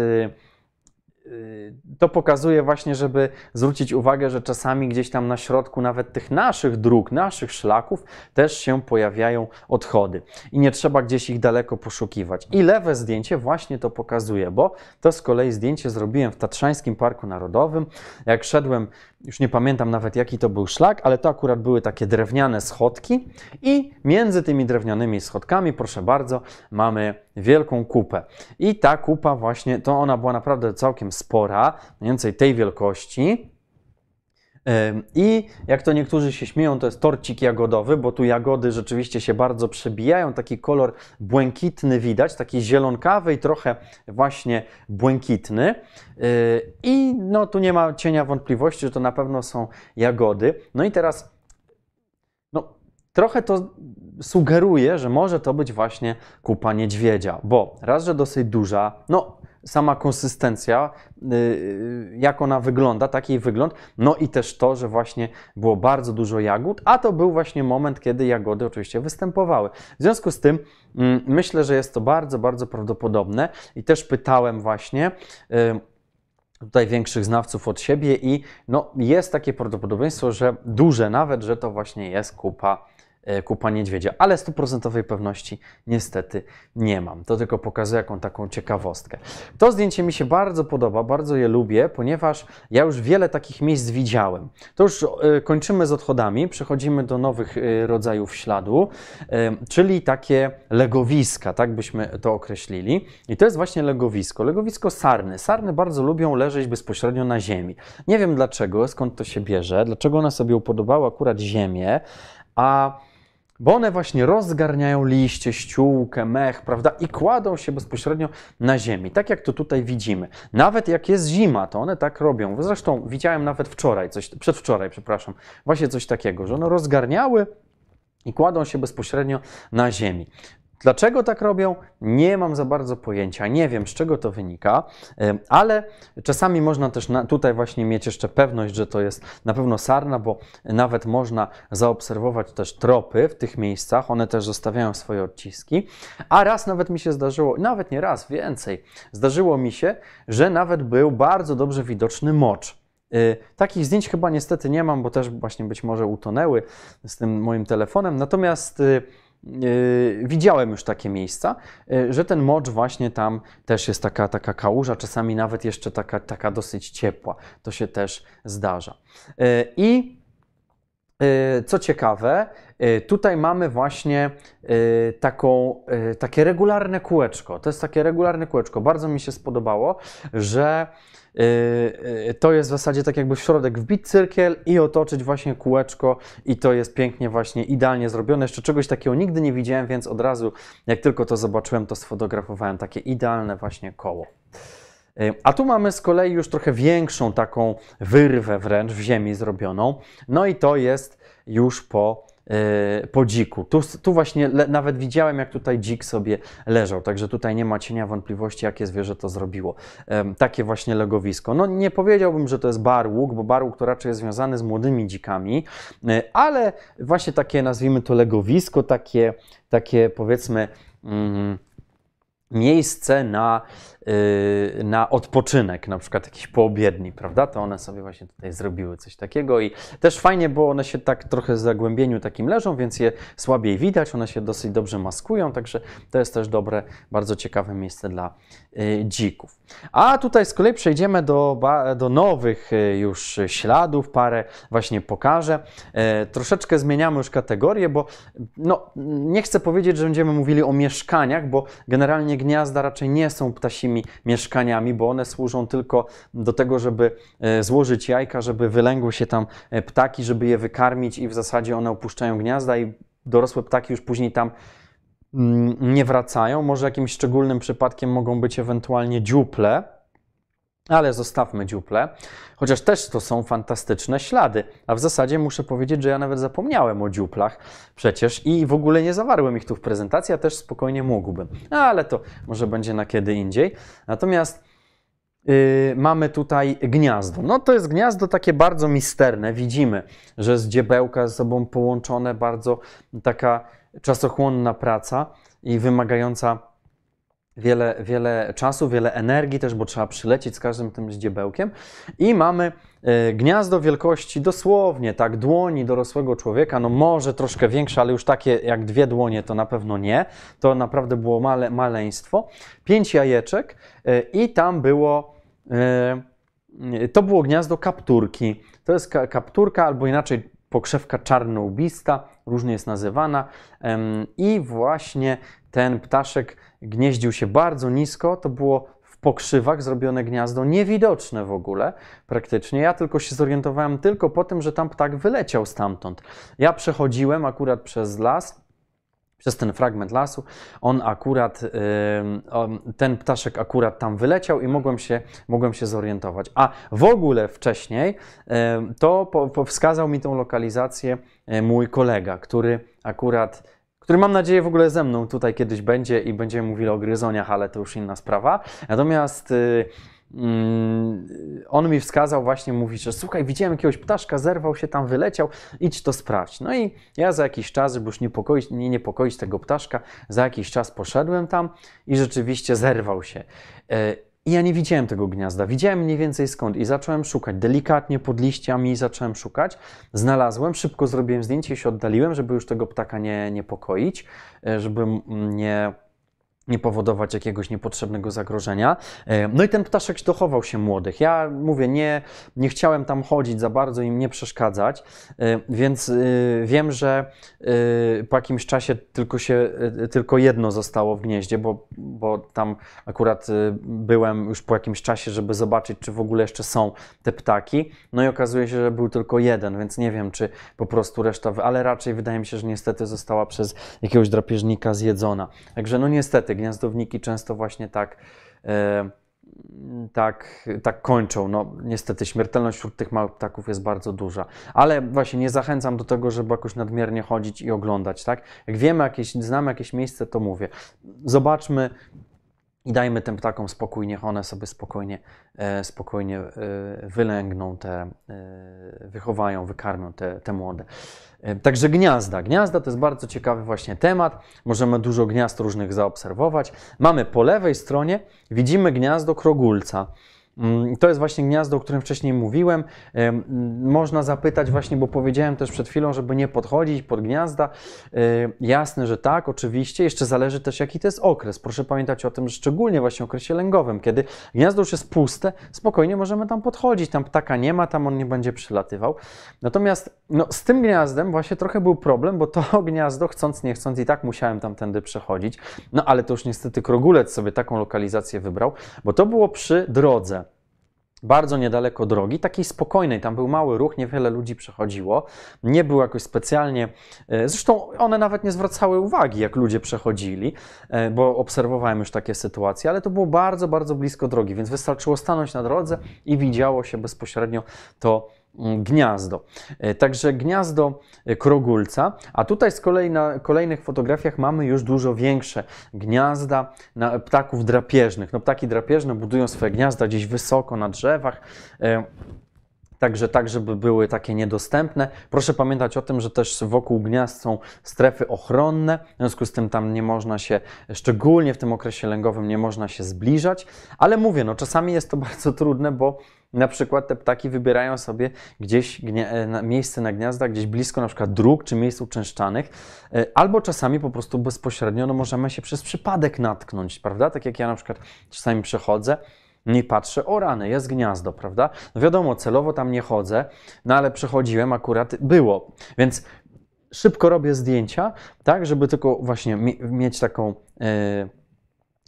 Y, to pokazuje właśnie, żeby zwrócić uwagę, że czasami gdzieś tam na środku nawet tych naszych dróg, naszych szlaków też się pojawiają odchody i nie trzeba gdzieś ich daleko poszukiwać. I lewe zdjęcie właśnie to pokazuje, bo to z kolei zdjęcie zrobiłem w Tatrzańskim Parku Narodowym, jak szedłem już nie pamiętam nawet jaki to był szlak, ale to akurat były takie drewniane schodki i między tymi drewnianymi schodkami, proszę bardzo, mamy wielką kupę. I ta kupa właśnie, to ona była naprawdę całkiem spora, mniej więcej tej wielkości. I jak to niektórzy się śmieją, to jest torcik jagodowy, bo tu jagody rzeczywiście się bardzo przebijają. Taki kolor błękitny widać, taki zielonkawy i trochę właśnie błękitny. Y, I no tu nie ma cienia wątpliwości, że to na pewno są jagody. No i teraz no, trochę to sugeruje, że może to być właśnie kupa niedźwiedzia, bo raz, że dosyć duża, no sama konsystencja, y, y, jak ona wygląda, taki wygląd, no i też to, że właśnie było bardzo dużo jagód, a to był właśnie moment, kiedy jagody oczywiście występowały. W związku z tym mm, myślę, że jest to bardzo, bardzo prawdopodobne i też pytałem właśnie y, tutaj większych znawców od siebie i no, jest takie prawdopodobieństwo, że duże nawet, że to właśnie jest kupa E, kupa niedźwiedzia, ale stuprocentowej pewności niestety nie mam. To tylko pokazuje jaką taką ciekawostkę. To zdjęcie mi się bardzo podoba, bardzo je lubię, ponieważ ja już wiele takich miejsc widziałem. To już e, kończymy z odchodami, przechodzimy do nowych e, rodzajów śladu, czyli takie legowiska, tak byśmy to określili. I to jest właśnie legowisko, legowisko sarny. Sarny bardzo lubią leżeć bezpośrednio na ziemi. Nie wiem dlaczego, skąd to się bierze, dlaczego ona sobie upodobała akurat ziemię, a bo one właśnie rozgarniają liście, ściółkę, mech, prawda, i kładą się bezpośrednio na ziemi, tak jak to tutaj widzimy. Nawet jak jest zima, to one tak robią. Zresztą widziałem nawet wczoraj, coś, przedwczoraj, przepraszam, właśnie coś takiego, że one rozgarniały i kładą się bezpośrednio na ziemi. Dlaczego tak robią? Nie mam za bardzo pojęcia, nie wiem z czego to wynika, ale czasami można też na, tutaj właśnie mieć jeszcze pewność, że to jest na pewno sarna, bo nawet można zaobserwować też tropy w tych miejscach, one też zostawiają swoje odciski. A raz nawet mi się zdarzyło, nawet nie raz, więcej, zdarzyło mi się, że nawet był bardzo dobrze widoczny mocz. Y, takich zdjęć chyba niestety nie mam, bo też właśnie być może utonęły z tym moim telefonem. Natomiast y, Yy, widziałem już takie miejsca, yy, że ten mocz właśnie tam też jest taka, taka kałuża, czasami nawet jeszcze taka, taka dosyć ciepła. To się też zdarza. Yy, I E, co ciekawe, e, tutaj mamy właśnie e, taką, takie regularne kółeczko. To jest takie regularne kółeczko. Bardzo mi się spodobało, że to jest w zasadzie tak jakby w środek wbić cyrkiel i otoczyć właśnie kółeczko i to jest pięknie właśnie idealnie zrobione. Jeszcze czegoś takiego nigdy nie widziałem, więc od razu jak tylko to zobaczyłem, to sfotografowałem takie idealne właśnie koło. A tu mamy z kolei już trochę większą taką wyrwę wręcz w ziemi zrobioną. No i to jest już po, y, po dziku. Tu, tu właśnie le, nawet widziałem, jak tutaj dzik sobie leżał, także tutaj nie ma cienia wątpliwości, jakie zwierzę to zrobiło. Takie właśnie legowisko. No nie powiedziałbym, że to jest barłuk, bo barłuk to raczej jest związany z młodymi dzikami, y, ale właśnie takie, nazwijmy to legowisko, takie, takie powiedzmy... Mm, miejsce na Y, na odpoczynek, na przykład jakiś poobiedni, prawda? To one sobie właśnie tutaj zrobiły coś takiego i też fajnie, bo one się tak trochę w zagłębieniu takim leżą, więc je słabiej widać, one się dosyć dobrze maskują, także to jest też dobre, bardzo ciekawe miejsce dla y, dzików. A tutaj z kolei przejdziemy do, do nowych y, już śladów, parę właśnie pokażę. E, troszeczkę zmieniamy już kategorię, bo no, nie chcę powiedzieć, że będziemy mówili o mieszkaniach, bo generalnie gniazda raczej nie są ptasimi mieszkaniami, bo one służą tylko do tego, żeby e, złożyć jajka, żeby wylęgły się tam e, ptaki, żeby je wykarmić i w zasadzie one opuszczają gniazda i dorosłe ptaki już później tam mm, nie wracają. Może jakimś szczególnym przypadkiem mogą być ewentualnie dziuple, ale zostawmy dziuple, chociaż też to są fantastyczne ślady. A w zasadzie muszę powiedzieć, że ja nawet zapomniałem o dziuplach przecież i w ogóle nie zawarłem ich tu w prezentacji, a też spokojnie mógłbym. No, ale to może będzie na kiedy indziej. Natomiast Yy, mamy tutaj gniazdo. No to jest gniazdo takie bardzo misterne. Widzimy, że z dziebełka ze sobą połączone, bardzo taka czasochłonna praca i wymagająca wiele, wiele czasu, wiele energii też, bo trzeba przylecieć z każdym tym zdziebełkiem. I mamy e, gniazdo wielkości dosłownie tak dłoni dorosłego człowieka, no może troszkę większe, ale już takie jak dwie dłonie to na pewno nie. To naprawdę było male, maleństwo. Pięć jajeczek e, i tam było... E, to było gniazdo kapturki. To jest kapturka albo inaczej pokrzewka czarnoubista, różnie jest nazywana. I właśnie ten ptaszek gnieździł się bardzo nisko, to było w pokrzywach zrobione gniazdo, niewidoczne w ogóle praktycznie. Ja tylko się zorientowałem tylko po tym, że tam ptak wyleciał stamtąd. Ja przechodziłem akurat przez las, przez ten fragment lasu. On akurat, y, ten ptaszek akurat tam wyleciał i mogłem się, mogłem się zorientować. A w ogóle wcześniej y, to wskazał mi tą lokalizację y, mój kolega, który akurat który mam nadzieję w ogóle ze mną tutaj kiedyś będzie i będziemy mówili o gryzoniach, ale to już inna sprawa. Natomiast Mm, on mi wskazał właśnie, mówi, że słuchaj, widziałem jakiegoś ptaszka, zerwał się tam, wyleciał, idź to sprawdź. No i ja za jakiś czas, żeby już niepokoić, nie niepokoić tego ptaszka, za jakiś czas poszedłem tam i rzeczywiście zerwał się. E, I ja nie widziałem tego gniazda, widziałem mniej więcej skąd i zacząłem szukać, delikatnie pod liściami zacząłem szukać, znalazłem, szybko zrobiłem zdjęcie i się oddaliłem, żeby już tego ptaka nie niepokoić, e, żeby nie nie powodować jakiegoś niepotrzebnego zagrożenia. E, no i ten ptaszek dochował się młodych. Ja mówię, nie, nie chciałem tam chodzić za bardzo, im nie przeszkadzać, e, więc e, wiem, że po jakimś czasie tylko, się, tylko jedno zostało w gnieździe, bo, bo tam akurat byłem już po jakimś czasie, żeby zobaczyć, czy w ogóle jeszcze są te ptaki. No i okazuje się, że był tylko jeden, więc nie wiem, czy po prostu reszta, ale raczej wydaje mi się, że niestety została przez jakiegoś drapieżnika zjedzona. Także no niestety, gniazdowniki często właśnie tak, e, tak, tak kończą. No, niestety śmiertelność wśród tych małych ptaków jest bardzo duża. Ale właśnie nie zachęcam do tego, żeby jakoś nadmiernie chodzić i oglądać. Tak? Jak wiemy, jakieś, znamy jakieś miejsce, to mówię. Zobaczmy, i dajmy tym ptakom spokój, niech one sobie spokojnie, e, spokojnie e, wylęgną te, e, wychowają, wykarmią te, te młode. Także gniazda. Gniazda to jest bardzo ciekawy właśnie temat. Możemy dużo gniazd różnych zaobserwować. Mamy po lewej stronie, widzimy gniazdo krogulca. Mm, to jest właśnie gniazdo, o którym wcześniej mówiłem. Mm, można zapytać właśnie, bo powiedziałem też przed chwilą, żeby nie podchodzić pod gniazda. E, jasne, że tak, oczywiście. Jeszcze zależy też, jaki to jest okres. Proszę pamiętać o tym, szczególnie właśnie w okresie lęgowym, kiedy gniazdo już jest puste, spokojnie możemy tam podchodzić. Tam ptaka nie ma, tam on nie będzie przylatywał. Natomiast no, z tym gniazdem właśnie trochę był problem, bo to gniazdo, chcąc nie chcąc, i tak musiałem tamtędy przechodzić. No ale to już niestety krogulec sobie taką lokalizację wybrał, bo to było przy drodze bardzo niedaleko drogi, takiej spokojnej, tam był mały ruch, niewiele ludzi przechodziło, nie było jakoś specjalnie, e, zresztą one nawet nie zwracały uwagi, jak ludzie przechodzili, e, bo obserwowałem już takie sytuacje, ale to było bardzo, bardzo blisko drogi, więc wystarczyło stanąć na drodze i widziało się bezpośrednio to gniazdo. E, także gniazdo e, krogulca, a tutaj z kolei na kolejnych fotografiach mamy już dużo większe gniazda ptaków drapieżnych. No, ptaki drapieżne budują swoje gniazda gdzieś wysoko na drzewach. E, także tak, żeby były takie niedostępne. Proszę pamiętać o tym, że też wokół gniazd są strefy ochronne, w związku z tym tam nie można się, szczególnie w tym okresie lęgowym, nie można się zbliżać, ale mówię, no czasami jest to bardzo trudne, bo na przykład te ptaki wybierają sobie gdzieś e, miejsce na gniazda, gdzieś blisko na przykład dróg czy miejsc uczęszczanych, e, albo czasami po prostu bezpośrednio no, możemy się przez przypadek natknąć, prawda? Tak jak ja na przykład czasami przechodzę, nie patrzę, o rany, jest gniazdo, prawda? No wiadomo, celowo tam nie chodzę, no ale przechodziłem, akurat było. Więc szybko robię zdjęcia, tak, żeby tylko właśnie mieć taką. Yy,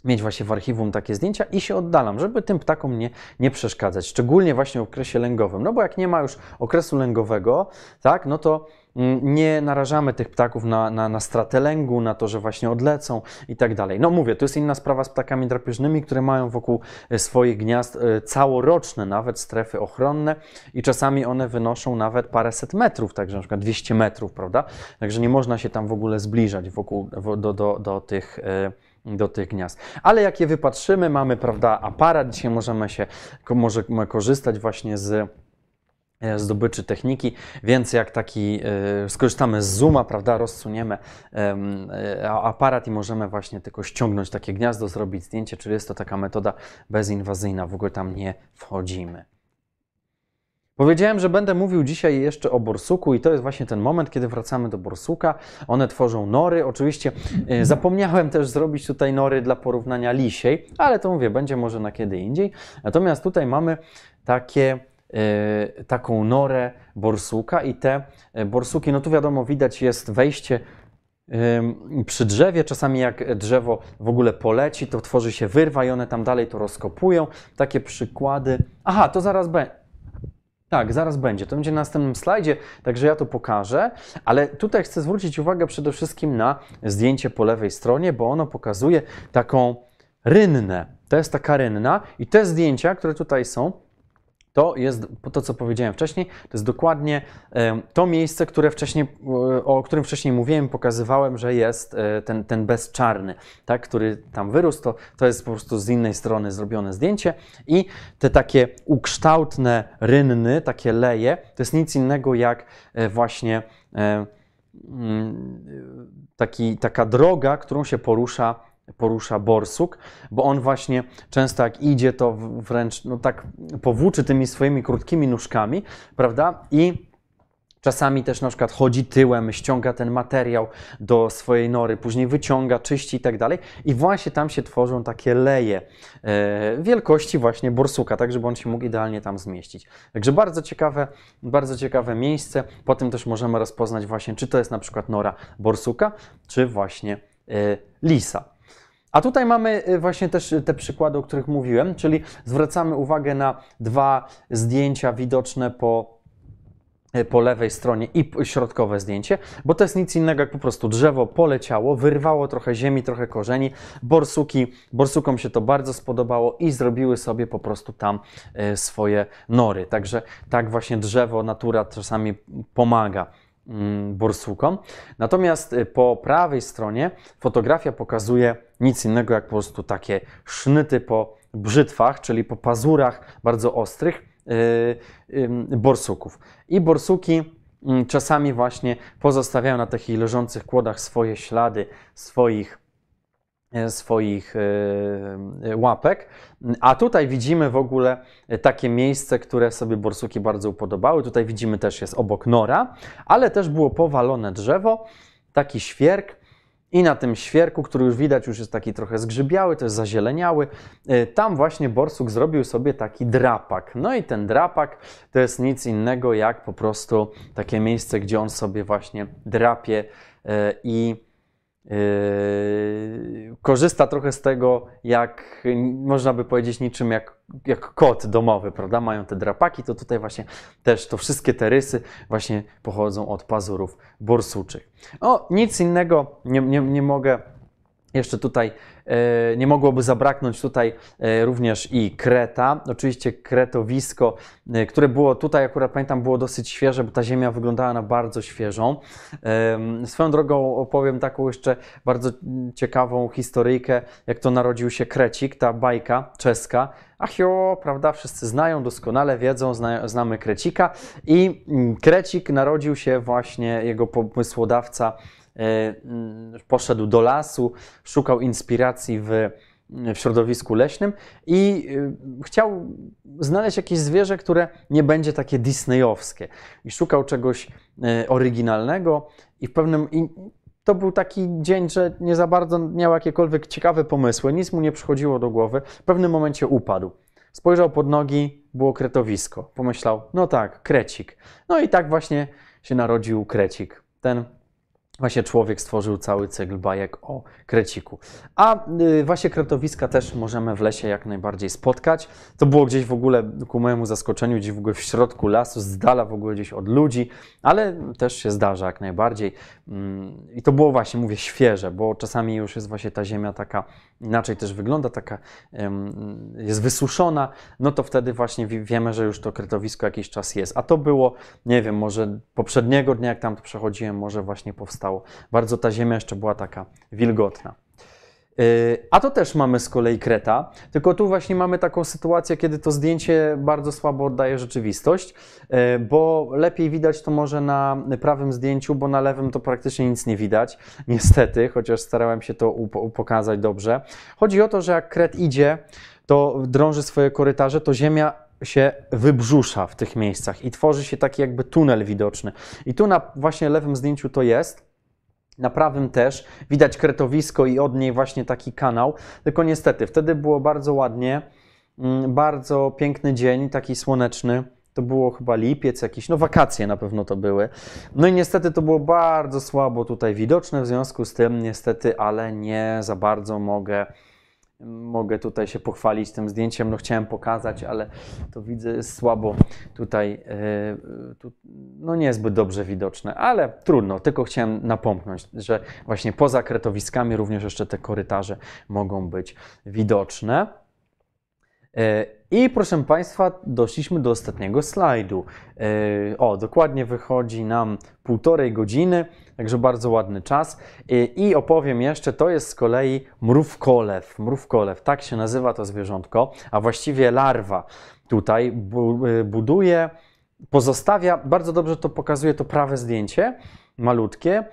mieć właśnie w archiwum takie zdjęcia i się oddalam, żeby tym ptakom nie, nie przeszkadzać, szczególnie właśnie w okresie lęgowym. No bo jak nie ma już okresu lęgowego, tak, no to Mm, nie narażamy tych ptaków na, na, na stratę lęgu, na to, że właśnie odlecą i tak dalej. No mówię, to jest inna sprawa z ptakami drapieżnymi, które mają wokół e, swoich gniazd e, całoroczne nawet strefy ochronne i czasami one wynoszą nawet paręset metrów, także na przykład 200 metrów, prawda? Także nie można się tam w ogóle zbliżać wokół, do, do, do tych e, do tych gniazd. Ale jak je wypatrzymy, mamy, prawda, aparat, dzisiaj możemy się, możemy korzystać właśnie z E, zdobyczy techniki, więc jak taki e, skorzystamy z zooma, prawda, rozsuniemy e, aparat i możemy właśnie tylko ściągnąć takie gniazdo, zrobić zdjęcie, czyli jest to taka metoda bezinwazyjna, w ogóle tam nie wchodzimy. Powiedziałem, że będę mówił dzisiaj jeszcze o borsuku i to jest właśnie ten moment, kiedy wracamy do borsuka. One tworzą nory. Oczywiście zapomniałem też zrobić tutaj nory dla porównania lisiej, ale to mówię, będzie może na kiedy indziej. Natomiast tutaj mamy takie Y, taką norę borsuka i te y, borsuki, no tu wiadomo, widać jest wejście y, przy drzewie. Czasami jak drzewo w ogóle poleci, to tworzy się wyrwa i one tam dalej to rozkopują. Takie przykłady. Aha, to zaraz będzie. Tak, zaraz będzie. To będzie na następnym slajdzie, także ja to pokażę, ale tutaj chcę zwrócić uwagę przede wszystkim na zdjęcie po lewej stronie, bo ono pokazuje taką rynnę. To jest taka rynna i te zdjęcia, które tutaj są, to jest to, co powiedziałem wcześniej, to jest dokładnie to miejsce, które wcześniej, e, o którym wcześniej mówiłem, pokazywałem, że jest e, ten, ten bezczarny, tak, który tam wyrósł. To, to jest po prostu z innej strony zrobione zdjęcie i te takie ukształtne rynny, takie leje, to jest nic innego jak e, właśnie mm, taki, taka droga, którą się porusza porusza borsuk, bo on właśnie często jak idzie, to wręcz no tak powłóczy tymi swoimi krótkimi nóżkami, prawda? I Czasami też na przykład chodzi tyłem, ściąga ten materiał do swojej nory, później wyciąga, czyści i tak dalej. I właśnie tam się tworzą takie leje e, wielkości właśnie borsuka, tak żeby on się mógł idealnie tam zmieścić. Także bardzo ciekawe, bardzo ciekawe miejsce. Po tym też możemy rozpoznać właśnie, czy to jest na przykład nora borsuka, czy właśnie e, lisa. A tutaj mamy y, właśnie też y, te przykłady, o których mówiłem, czyli zwracamy uwagę na dwa zdjęcia widoczne po y, po lewej stronie i środkowe zdjęcie, bo to jest nic innego jak po prostu drzewo poleciało, wyrwało trochę ziemi, trochę korzeni, borsuki, borsukom się to bardzo spodobało i zrobiły sobie po prostu tam swoje nory. Także tak właśnie drzewo, natura czasami pomaga Mm, borsukom. Natomiast y, po prawej stronie fotografia pokazuje nic innego jak po prostu takie sznyty po brzytwach, czyli po pazurach bardzo ostrych y, borsuków. I borsuki mm, czasami właśnie pozostawiają na takich leżących kłodach swoje ślady swoich E, swoich e, e, łapek. A tutaj widzimy w ogóle takie miejsce, które sobie borsuki bardzo upodobały. Tutaj widzimy też jest obok nora, ale też było powalone drzewo, taki świerk. I na tym świerku, który już widać, już jest taki trochę zgrzybiały, też zazieleniały, tam właśnie borsuk zrobił sobie taki drapak. No i ten drapak to jest nic innego jak po prostu takie miejsce, gdzie on sobie właśnie drapie i Yy, korzysta trochę z tego, jak można by powiedzieć, niczym jak, jak kot domowy, prawda? Mają te drapaki, to tutaj właśnie też to wszystkie te rysy właśnie pochodzą od pazurów borsuczych. O, nic innego nie, nie, nie mogę jeszcze tutaj e, nie mogłoby zabraknąć tutaj e, również i kreta. Oczywiście kretowisko, e, które było tutaj, akurat pamiętam, było dosyć świeże, bo ta ziemia wyglądała na bardzo świeżą. Swoją drogą opowiem taką jeszcze bardzo mm, ciekawą historyjkę, jak to narodził się krecik, ta bajka czeska. Achio, prawda? Wszyscy znają, doskonale wiedzą, zna, znamy krecika. I mm, krecik narodził się właśnie, jego pomysłodawca E, mm, poszedł do lasu, szukał inspiracji w, w środowisku leśnym i e, chciał znaleźć jakieś zwierzę, które nie będzie takie disneyowskie. I szukał czegoś e, oryginalnego i w pewnym... I to był taki dzień, że nie za bardzo miał jakiekolwiek ciekawe pomysły, nic mu nie przychodziło do głowy. W pewnym momencie upadł. Spojrzał pod nogi, było kretowisko. Pomyślał, no tak, krecik. No i tak właśnie się narodził krecik. Ten Właśnie człowiek stworzył cały cykl bajek o kreciku. A y, właśnie kretowiska też możemy w lesie jak najbardziej spotkać. To było gdzieś w ogóle ku mojemu zaskoczeniu, gdzieś w ogóle w środku lasu, z dala w ogóle gdzieś od ludzi, ale też się zdarza jak najbardziej. Mm, I to było właśnie, mówię, świeże, bo czasami już jest właśnie ta ziemia taka inaczej też wygląda, taka jest wysuszona, no to wtedy właśnie wiemy, że już to kretowisko jakiś czas jest. A to było, nie wiem, może poprzedniego dnia, jak tam przechodziłem, może właśnie powstało. Bardzo ta ziemia jeszcze była taka wilgotna. Yy, a to też mamy z kolei Kreta, tylko tu właśnie mamy taką sytuację, kiedy to zdjęcie bardzo słabo oddaje rzeczywistość, yy, bo lepiej widać to może na prawym zdjęciu, bo na lewym to praktycznie nic nie widać, niestety, chociaż starałem się to pokazać dobrze. Chodzi o to, że jak Kret idzie, to drąży swoje korytarze, to ziemia się wybrzusza w tych miejscach i tworzy się taki jakby tunel widoczny. I tu na właśnie lewym zdjęciu to jest. Na prawym też widać kretowisko i od niej właśnie taki kanał. Tylko niestety wtedy było bardzo ładnie, mm, bardzo piękny dzień, taki słoneczny. To było chyba lipiec jakiś, no wakacje na pewno to były. No i niestety to było bardzo słabo tutaj widoczne, w związku z tym niestety, ale nie za bardzo mogę mogę tutaj się pochwalić tym zdjęciem, no chciałem pokazać, ale to widzę słabo tutaj, yy, tu, no niezbyt dobrze widoczne, ale trudno, tylko chciałem napomknąć, że właśnie poza kretowiskami również jeszcze te korytarze mogą być widoczne. E, I proszę Państwa, doszliśmy do ostatniego slajdu. E, o, dokładnie wychodzi nam półtorej godziny, także bardzo ładny czas. E, I opowiem jeszcze, to jest z kolei mrówkolew. Mrówkolew, tak się nazywa to zwierzątko, a właściwie larwa. Tutaj buduje, pozostawia, bardzo dobrze to pokazuje to prawe zdjęcie, malutkie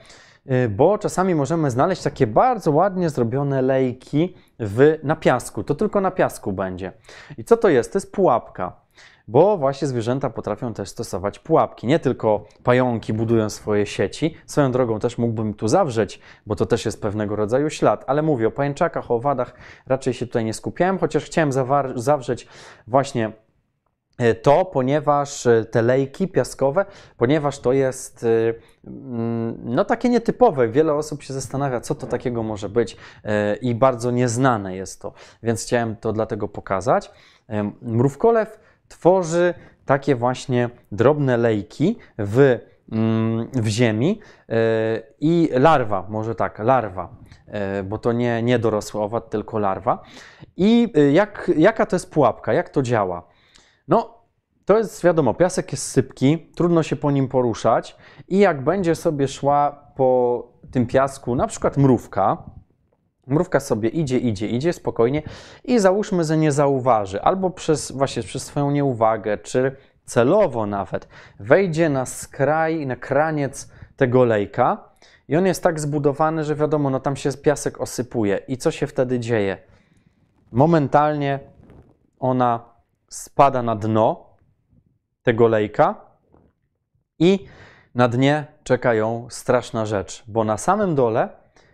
E, bo czasami możemy znaleźć takie bardzo ładnie zrobione lejki w, na piasku. To tylko na piasku będzie. I co to jest? To jest pułapka. Bo właśnie zwierzęta potrafią też stosować pułapki. Nie tylko pająki budują swoje sieci. Swoją drogą też mógłbym tu zawrzeć, bo to też jest pewnego rodzaju ślad. Ale mówię o pajęczakach, o owadach. Raczej się tutaj nie skupiałem, chociaż chciałem zawrzeć właśnie E, to, ponieważ e, te lejki piaskowe, ponieważ to jest e, mm, no takie nietypowe. Wiele osób się zastanawia, co to takiego może być i bardzo nieznane jest to, więc chciałem to dlatego pokazać. Mrówkolew tworzy takie właśnie drobne lejki w, mm, w ziemi i larwa, może tak, larwa, bo to nie, nie dorosły owad, tylko larwa. I jak, jaka to jest pułapka, jak to działa? No, to jest wiadomo, piasek jest sypki, trudno się po nim poruszać i jak będzie sobie szła po tym piasku na przykład mrówka, mrówka sobie idzie, idzie, idzie spokojnie i załóżmy, że nie zauważy albo przez właśnie przez swoją nieuwagę, czy celowo nawet wejdzie na skraj, na kraniec tego lejka i on jest tak zbudowany, że wiadomo, no tam się piasek osypuje i co się wtedy dzieje? Momentalnie ona spada na dno tego lejka i na dnie czeka ją straszna rzecz, bo na samym dole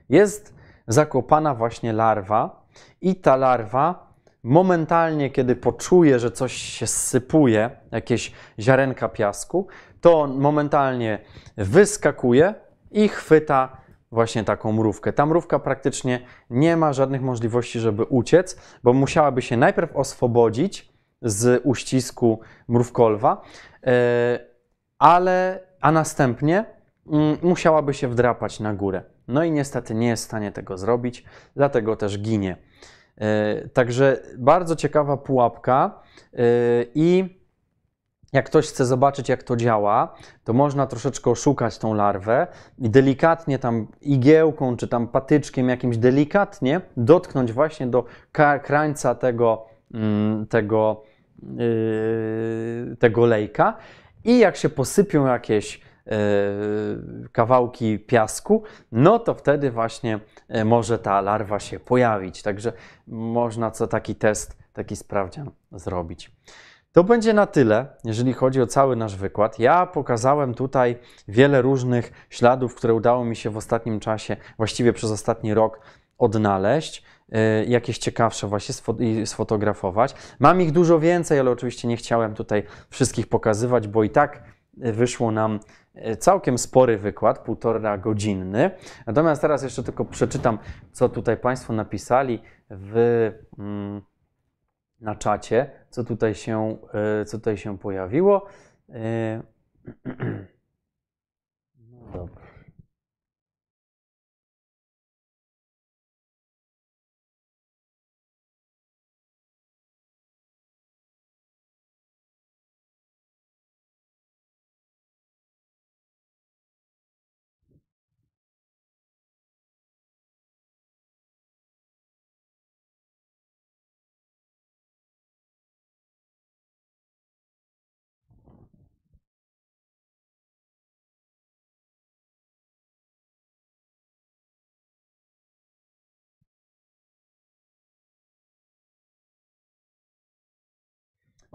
jest zakopana właśnie larwa i ta larwa momentalnie, kiedy poczuje, że coś się sypuje, jakieś ziarenka piasku, to momentalnie wyskakuje i chwyta właśnie taką mrówkę. Ta mrówka praktycznie nie ma żadnych możliwości, żeby uciec, bo musiałaby się najpierw oswobodzić, z uścisku mrówkolwa, e, ale, a następnie mm, musiałaby się wdrapać na górę. No i niestety nie jest w stanie tego zrobić, dlatego też ginie. E, także bardzo ciekawa pułapka e, i jak ktoś chce zobaczyć, jak to działa, to można troszeczkę oszukać tą larwę i delikatnie tam igiełką czy tam patyczkiem jakimś delikatnie dotknąć właśnie do krańca tego, mm, tego Yy, tego lejka i jak się posypią jakieś yy, kawałki piasku, no to wtedy właśnie yy, może ta larwa się pojawić. Także można co taki test, taki sprawdzian zrobić. To będzie na tyle, jeżeli chodzi o cały nasz wykład. Ja pokazałem tutaj wiele różnych śladów, które udało mi się w ostatnim czasie, właściwie przez ostatni rok odnaleźć. Y, jakieś ciekawsze właśnie sfotografować. Mam ich dużo więcej, ale oczywiście nie chciałem tutaj wszystkich pokazywać, bo i tak y, wyszło nam y, całkiem spory wykład, półtora godzinny. Natomiast teraz jeszcze tylko przeczytam, co tutaj Państwo napisali w, mm, na czacie, co tutaj się, co tutaj się pojawiło. No dobra.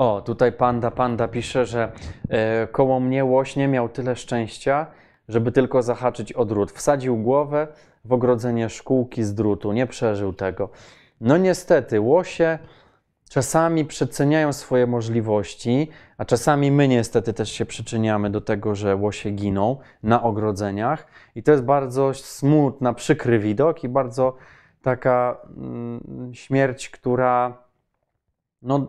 O, tutaj Panda Panda pisze, że e, koło mnie łośnie miał tyle szczęścia, żeby tylko zahaczyć o drut. Wsadził głowę w ogrodzenie szkółki z drutu, nie przeżył tego. No niestety, łosie czasami przeceniają swoje możliwości, a czasami my niestety też się przyczyniamy do tego, że łosie giną na ogrodzeniach. I to jest bardzo smutna, przykry widok i bardzo taka mm, śmierć, która no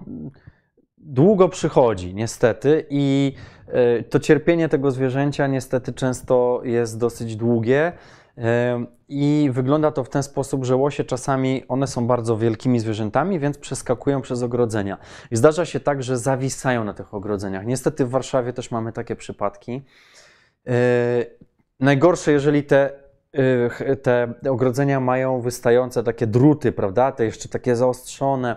długo przychodzi, niestety, i e, to cierpienie tego zwierzęcia niestety często jest dosyć długie. E, I wygląda to w ten sposób, że łosie czasami one są bardzo wielkimi zwierzętami, więc przeskakują przez ogrodzenia. I zdarza się tak, że zawisają na tych ogrodzeniach. Niestety w Warszawie też mamy takie przypadki. E, najgorsze, jeżeli te te ogrodzenia mają wystające takie druty, prawda? Te jeszcze takie zaostrzone.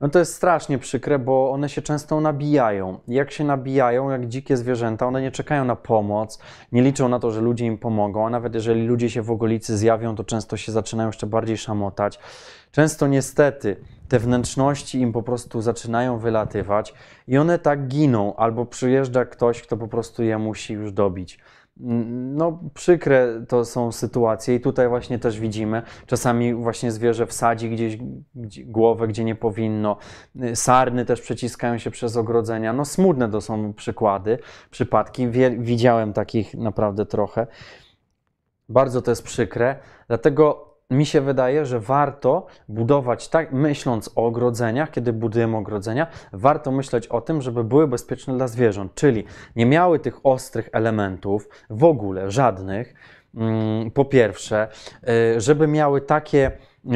No to jest strasznie przykre, bo one się często nabijają. Jak się nabijają, jak dzikie zwierzęta, one nie czekają na pomoc, nie liczą na to, że ludzie im pomogą, a nawet jeżeli ludzie się w okolicy zjawią, to często się zaczynają jeszcze bardziej szamotać. Często niestety te wnętrzności im po prostu zaczynają wylatywać i one tak giną, albo przyjeżdża ktoś, kto po prostu je musi już dobić. Mm, no, przykre to są sytuacje i tutaj właśnie też widzimy, czasami właśnie zwierzę wsadzi gdzieś głowę, gdzie nie powinno, y, sarny też przeciskają się przez ogrodzenia, no smutne to są przykłady, przypadki, widziałem takich naprawdę trochę, bardzo to jest przykre, dlatego mi się wydaje, że warto budować tak, myśląc o ogrodzeniach, kiedy budujemy ogrodzenia, warto myśleć o tym, żeby były bezpieczne dla zwierząt, czyli nie miały tych ostrych elementów w ogóle, żadnych, mm, po pierwsze, y, żeby miały takie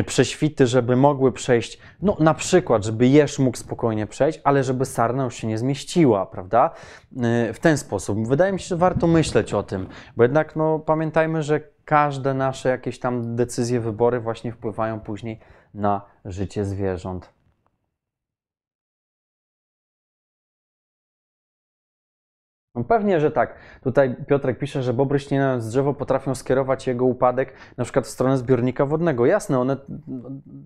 prześwity, żeby mogły przejść, no na przykład, żeby jeż mógł spokojnie przejść, ale żeby sarna już się nie zmieściła, prawda? Y, w ten sposób. Wydaje mi się, że warto myśleć o tym, bo jednak no, pamiętajmy, że każde nasze jakieś tam decyzje, wybory właśnie wpływają później na życie zwierząt. No pewnie, że tak. Tutaj Piotrek pisze, że bobry ścinając drzewo potrafią skierować jego upadek na przykład w stronę zbiornika wodnego. Jasne, one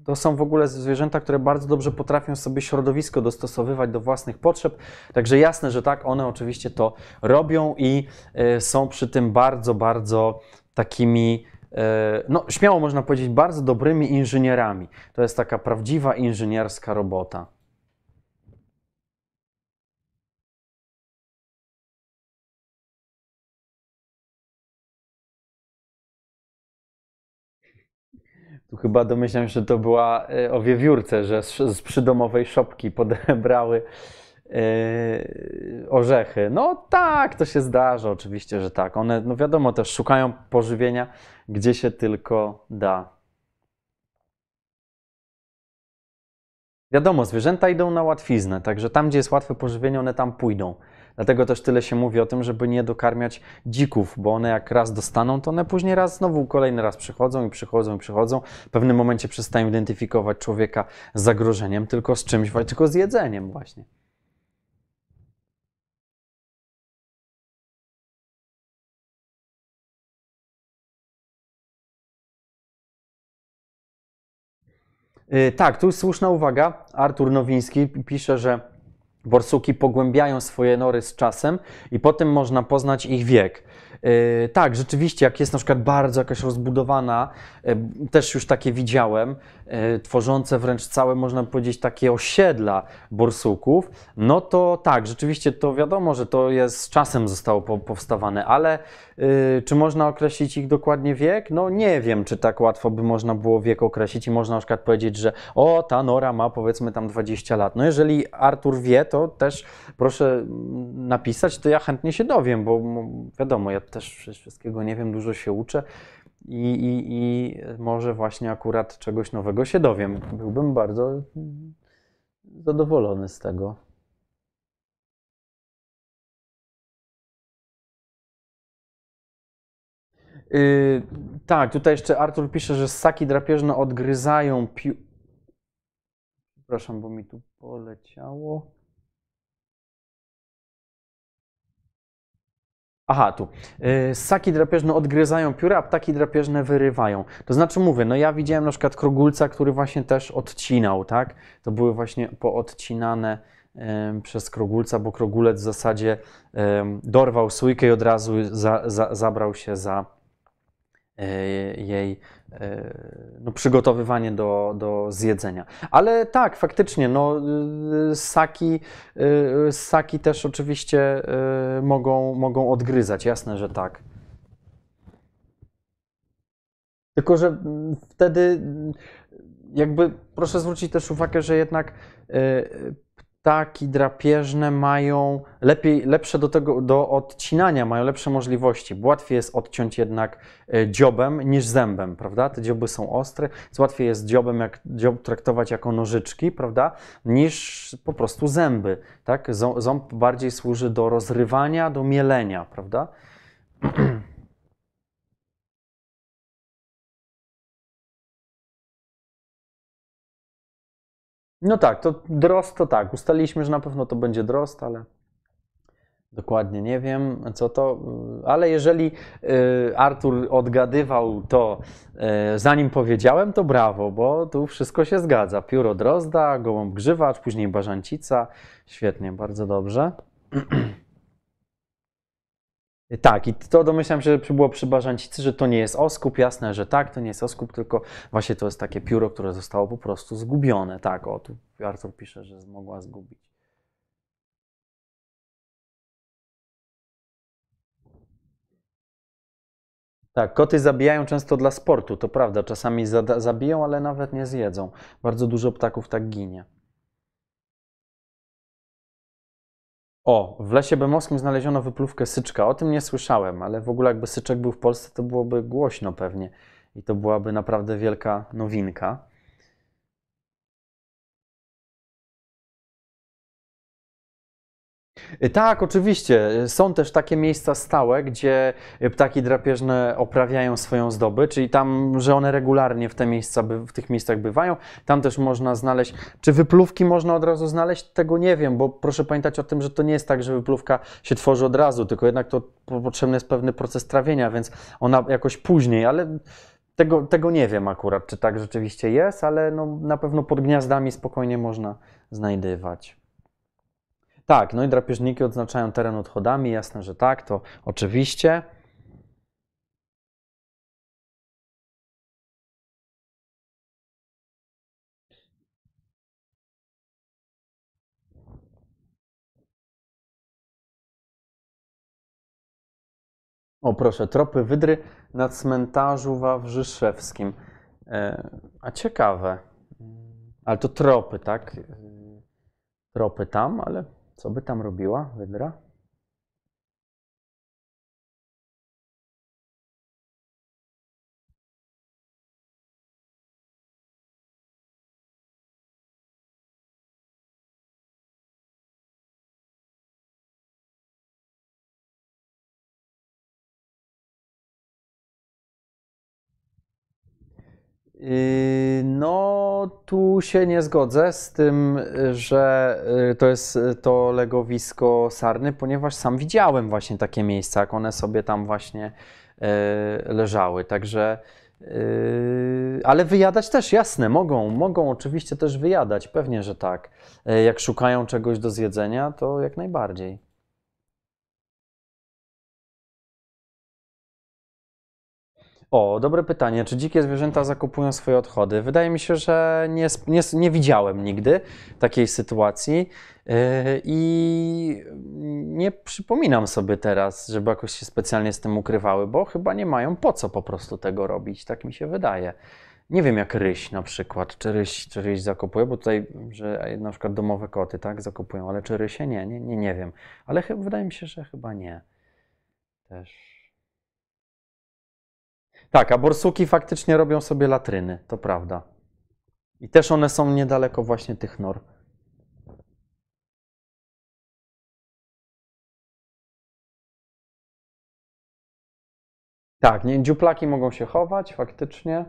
to są w ogóle zwierzęta, które bardzo dobrze potrafią sobie środowisko dostosowywać do własnych potrzeb. Także jasne, że tak, one oczywiście to robią i e, są przy tym bardzo, bardzo takimi, e, no śmiało można powiedzieć, bardzo dobrymi inżynierami. To jest taka prawdziwa inżynierska robota. Tu chyba domyślam się, że to była e, o wiewiórce, że z przydomowej szopki podebrały Yy, orzechy. No tak, to się zdarza, oczywiście, że tak. One, no wiadomo, też szukają pożywienia, gdzie się tylko da. Wiadomo, zwierzęta idą na łatwiznę, także tam, gdzie jest łatwe pożywienie, one tam pójdą. Dlatego też tyle się mówi o tym, żeby nie dokarmiać dzików, bo one jak raz dostaną, to one później raz, znowu kolejny raz przychodzą i przychodzą i przychodzą. W pewnym momencie przestają identyfikować człowieka z zagrożeniem, tylko z czymś, tylko z jedzeniem właśnie. E, tak, tu słuszna uwaga. Artur Nowiński pisze, że borsuki pogłębiają swoje nory z czasem i potem można poznać ich wiek. E, tak, rzeczywiście, jak jest na przykład bardzo jakaś rozbudowana, e, też już takie widziałem, E, tworzące wręcz całe, można powiedzieć, takie osiedla borsuków, no to tak, rzeczywiście to wiadomo, że to jest z czasem zostało powstawane, ale y, czy można określić ich dokładnie wiek? No nie wiem, czy tak łatwo by można było wiek określić i można na przykład powiedzieć, że o, ta nora ma powiedzmy tam 20 lat. No jeżeli Artur wie, to też proszę mm, napisać, to ja chętnie się dowiem, bo wiadomo, ja też wszystkiego nie wiem, dużo się uczę i, i, i może właśnie akurat czegoś nowego się dowiem. Byłbym bardzo zadowolony z tego. Yy, tak, tutaj jeszcze Artur pisze, że ssaki drapieżne odgryzają pił... Przepraszam, bo mi tu poleciało. Aha, tu. Y, ssaki drapieżne odgryzają pióra, a ptaki drapieżne wyrywają. To znaczy mówię, no ja widziałem na przykład krogulca, który właśnie też odcinał, tak? To były właśnie poodcinane przez krogulca, bo krogulec w zasadzie dorwał sójkę i od razu za, za, zabrał się za, E, jej e, no, przygotowywanie do, do zjedzenia. Ale tak, faktycznie, no, y, ssaki, y, ssaki też oczywiście y, mogą, mogą odgryzać, jasne, że tak. Tylko, że mm, wtedy mm, jakby proszę zwrócić też uwagę, że jednak ptaki drapieżne mają lepiej, lepsze do, tego, do odcinania, mają lepsze możliwości, bo łatwiej jest odciąć jednak e, dziobem niż zębem, prawda? Te dzioby są ostre, więc łatwiej jest dziobem, jak dziob traktować jako nożyczki, prawda? Niż po prostu zęby, tak? Ząb bardziej służy do rozrywania, do mielenia, prawda? No tak, to drost to tak. Ustaliliśmy, że na pewno to będzie drost, ale dokładnie nie wiem, co to. Mm, ale jeżeli y, Artur odgadywał to, y, zanim powiedziałem, to brawo, bo tu wszystko się zgadza. Pióro drozda, gołąb grzywacz, później barzancica. Świetnie, bardzo dobrze. Tak, i to domyślam się, że było przy Barzańcicy, że to nie jest oskup, jasne, że tak, to nie jest oskup, tylko właśnie to jest takie pióro, które zostało po prostu zgubione. Tak, o, tu Artur pisze, że mogła zgubić. Tak, koty zabijają często dla sportu, to prawda. Czasami zabiją, ale nawet nie zjedzą. Bardzo dużo ptaków tak ginie. O, w lesie bemowskim znaleziono wypluwkę syczka. O tym nie słyszałem, ale w ogóle jakby syczek był w Polsce, to byłoby głośno pewnie i to byłaby naprawdę wielka nowinka. Tak, oczywiście. Są też takie miejsca stałe, gdzie ptaki drapieżne oprawiają swoją zdobycz, czyli tam, że one regularnie w, te miejsca, w tych miejscach bywają. Tam też można znaleźć, czy wypluwki można od razu znaleźć? Tego nie wiem, bo proszę pamiętać o tym, że to nie jest tak, że wypluwka się tworzy od razu, tylko jednak to potrzebny jest pewny proces trawienia, więc ona jakoś później, ale tego, tego nie wiem akurat, czy tak rzeczywiście jest, ale no, na pewno pod gniazdami spokojnie można znajdywać. Tak, no i drapieżniki odznaczają teren odchodami, jasne, że tak, to oczywiście. O proszę, tropy wydry na cmentarzu wawrzyszewskim. E, a ciekawe, ale to tropy, tak? E, tropy tam, ale co by tam robiła wydra? Yy, no, tu się nie zgodzę z tym, że yy, to jest yy, to legowisko sarny, ponieważ sam widziałem właśnie takie miejsca, jak one sobie tam właśnie leżały. Także, ale wyjadać też, jasne, mogą, mogą oczywiście też wyjadać, pewnie, że tak. Jak szukają czegoś do zjedzenia, to jak najbardziej. O, dobre pytanie. Czy dzikie zwierzęta zakupują swoje odchody? Wydaje mi się, że nie, nie, nie widziałem nigdy takiej sytuacji yy, i nie przypominam sobie teraz, żeby jakoś się specjalnie z tym ukrywały, bo chyba nie mają po co po prostu tego robić. Tak mi się wydaje. Nie wiem, jak ryś na przykład, czy ryś, czy ryś zakupuje, bo tutaj, że na przykład domowe koty, tak, zakupują, ale czy rysie? Nie, nie, nie, nie wiem. Ale wydaje mi się, że chyba nie. Też. Tak, a borsuki faktycznie robią sobie latryny, to prawda. I też one są niedaleko właśnie tych nor. Tak, nie, dziuplaki mogą się chować faktycznie.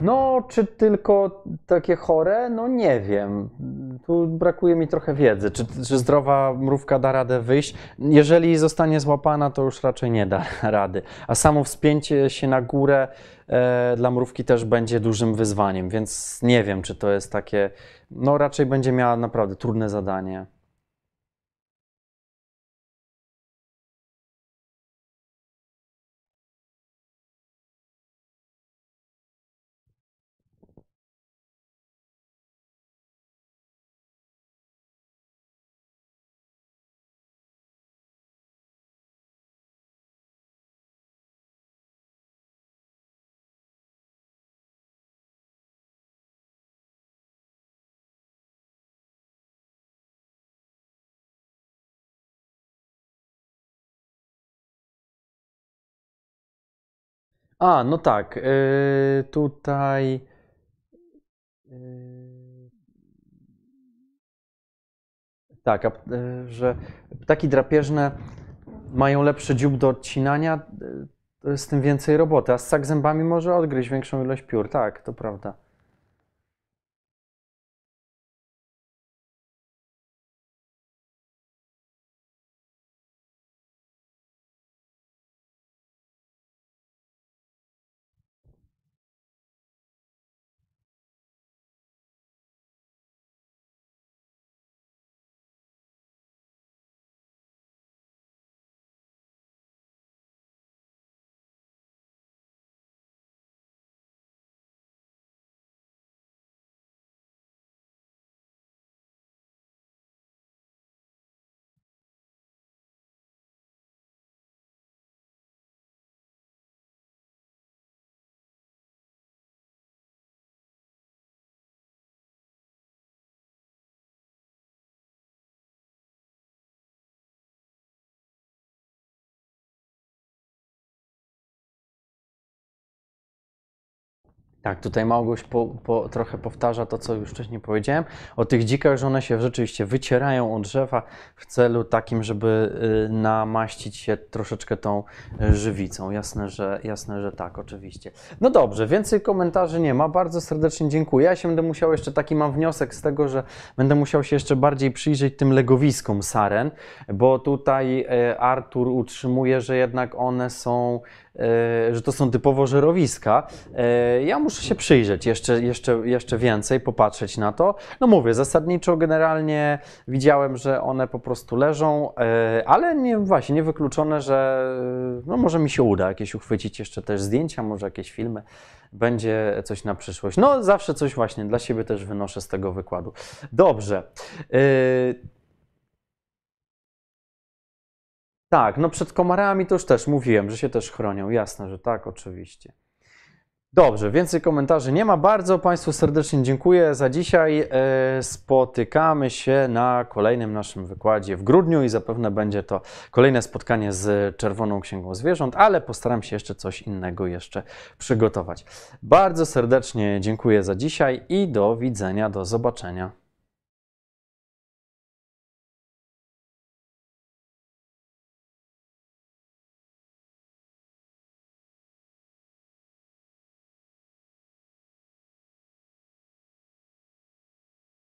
No, czy tylko takie chore? No nie wiem. Tu brakuje mi trochę wiedzy. Czy, czy zdrowa mrówka da radę wyjść? Jeżeli zostanie złapana, to już raczej nie da rady. A samo wspięcie się na górę e, dla mrówki też będzie dużym wyzwaniem, więc nie wiem, czy to jest takie. No, raczej będzie miała naprawdę trudne zadanie. A, no tak. Yy, tutaj. Yy, tak, a, yy, że ptaki drapieżne mają lepszy dziób do odcinania, y, z tym więcej roboty, a ssak zębami może odgryźć większą ilość piór. Tak, to prawda. Tak, tutaj Małgoś po, po, trochę powtarza to, co już wcześniej powiedziałem o tych dzikach, że one się rzeczywiście wycierają od drzewa w celu takim, żeby y, namaścić się troszeczkę tą y, żywicą. Jasne, że, jasne, że tak, oczywiście. No dobrze, więcej komentarzy nie ma. Bardzo serdecznie dziękuję. Ja się będę musiał jeszcze, taki mam wniosek z tego, że będę musiał się jeszcze bardziej przyjrzeć tym legowiskom saren, bo tutaj y, Artur utrzymuje, że jednak one są E, że to są typowo żerowiska. E, ja muszę się przyjrzeć jeszcze, jeszcze, jeszcze więcej, popatrzeć na to. No mówię, zasadniczo generalnie widziałem, że one po prostu leżą, e, ale nie, właśnie niewykluczone, że no może mi się uda jakieś uchwycić jeszcze też zdjęcia, może jakieś filmy. Będzie coś na przyszłość. No zawsze coś właśnie dla siebie też wynoszę z tego wykładu. Dobrze. Tak, no przed komarami to już też mówiłem, że się też chronią. Jasne, że tak, oczywiście. Dobrze, więcej komentarzy nie ma. Bardzo Państwu serdecznie dziękuję za dzisiaj. E, spotykamy się na kolejnym naszym wykładzie w grudniu i zapewne będzie to kolejne spotkanie z Czerwoną Księgą Zwierząt, ale postaram się jeszcze coś innego jeszcze przygotować. Bardzo serdecznie dziękuję za dzisiaj i do widzenia, do zobaczenia.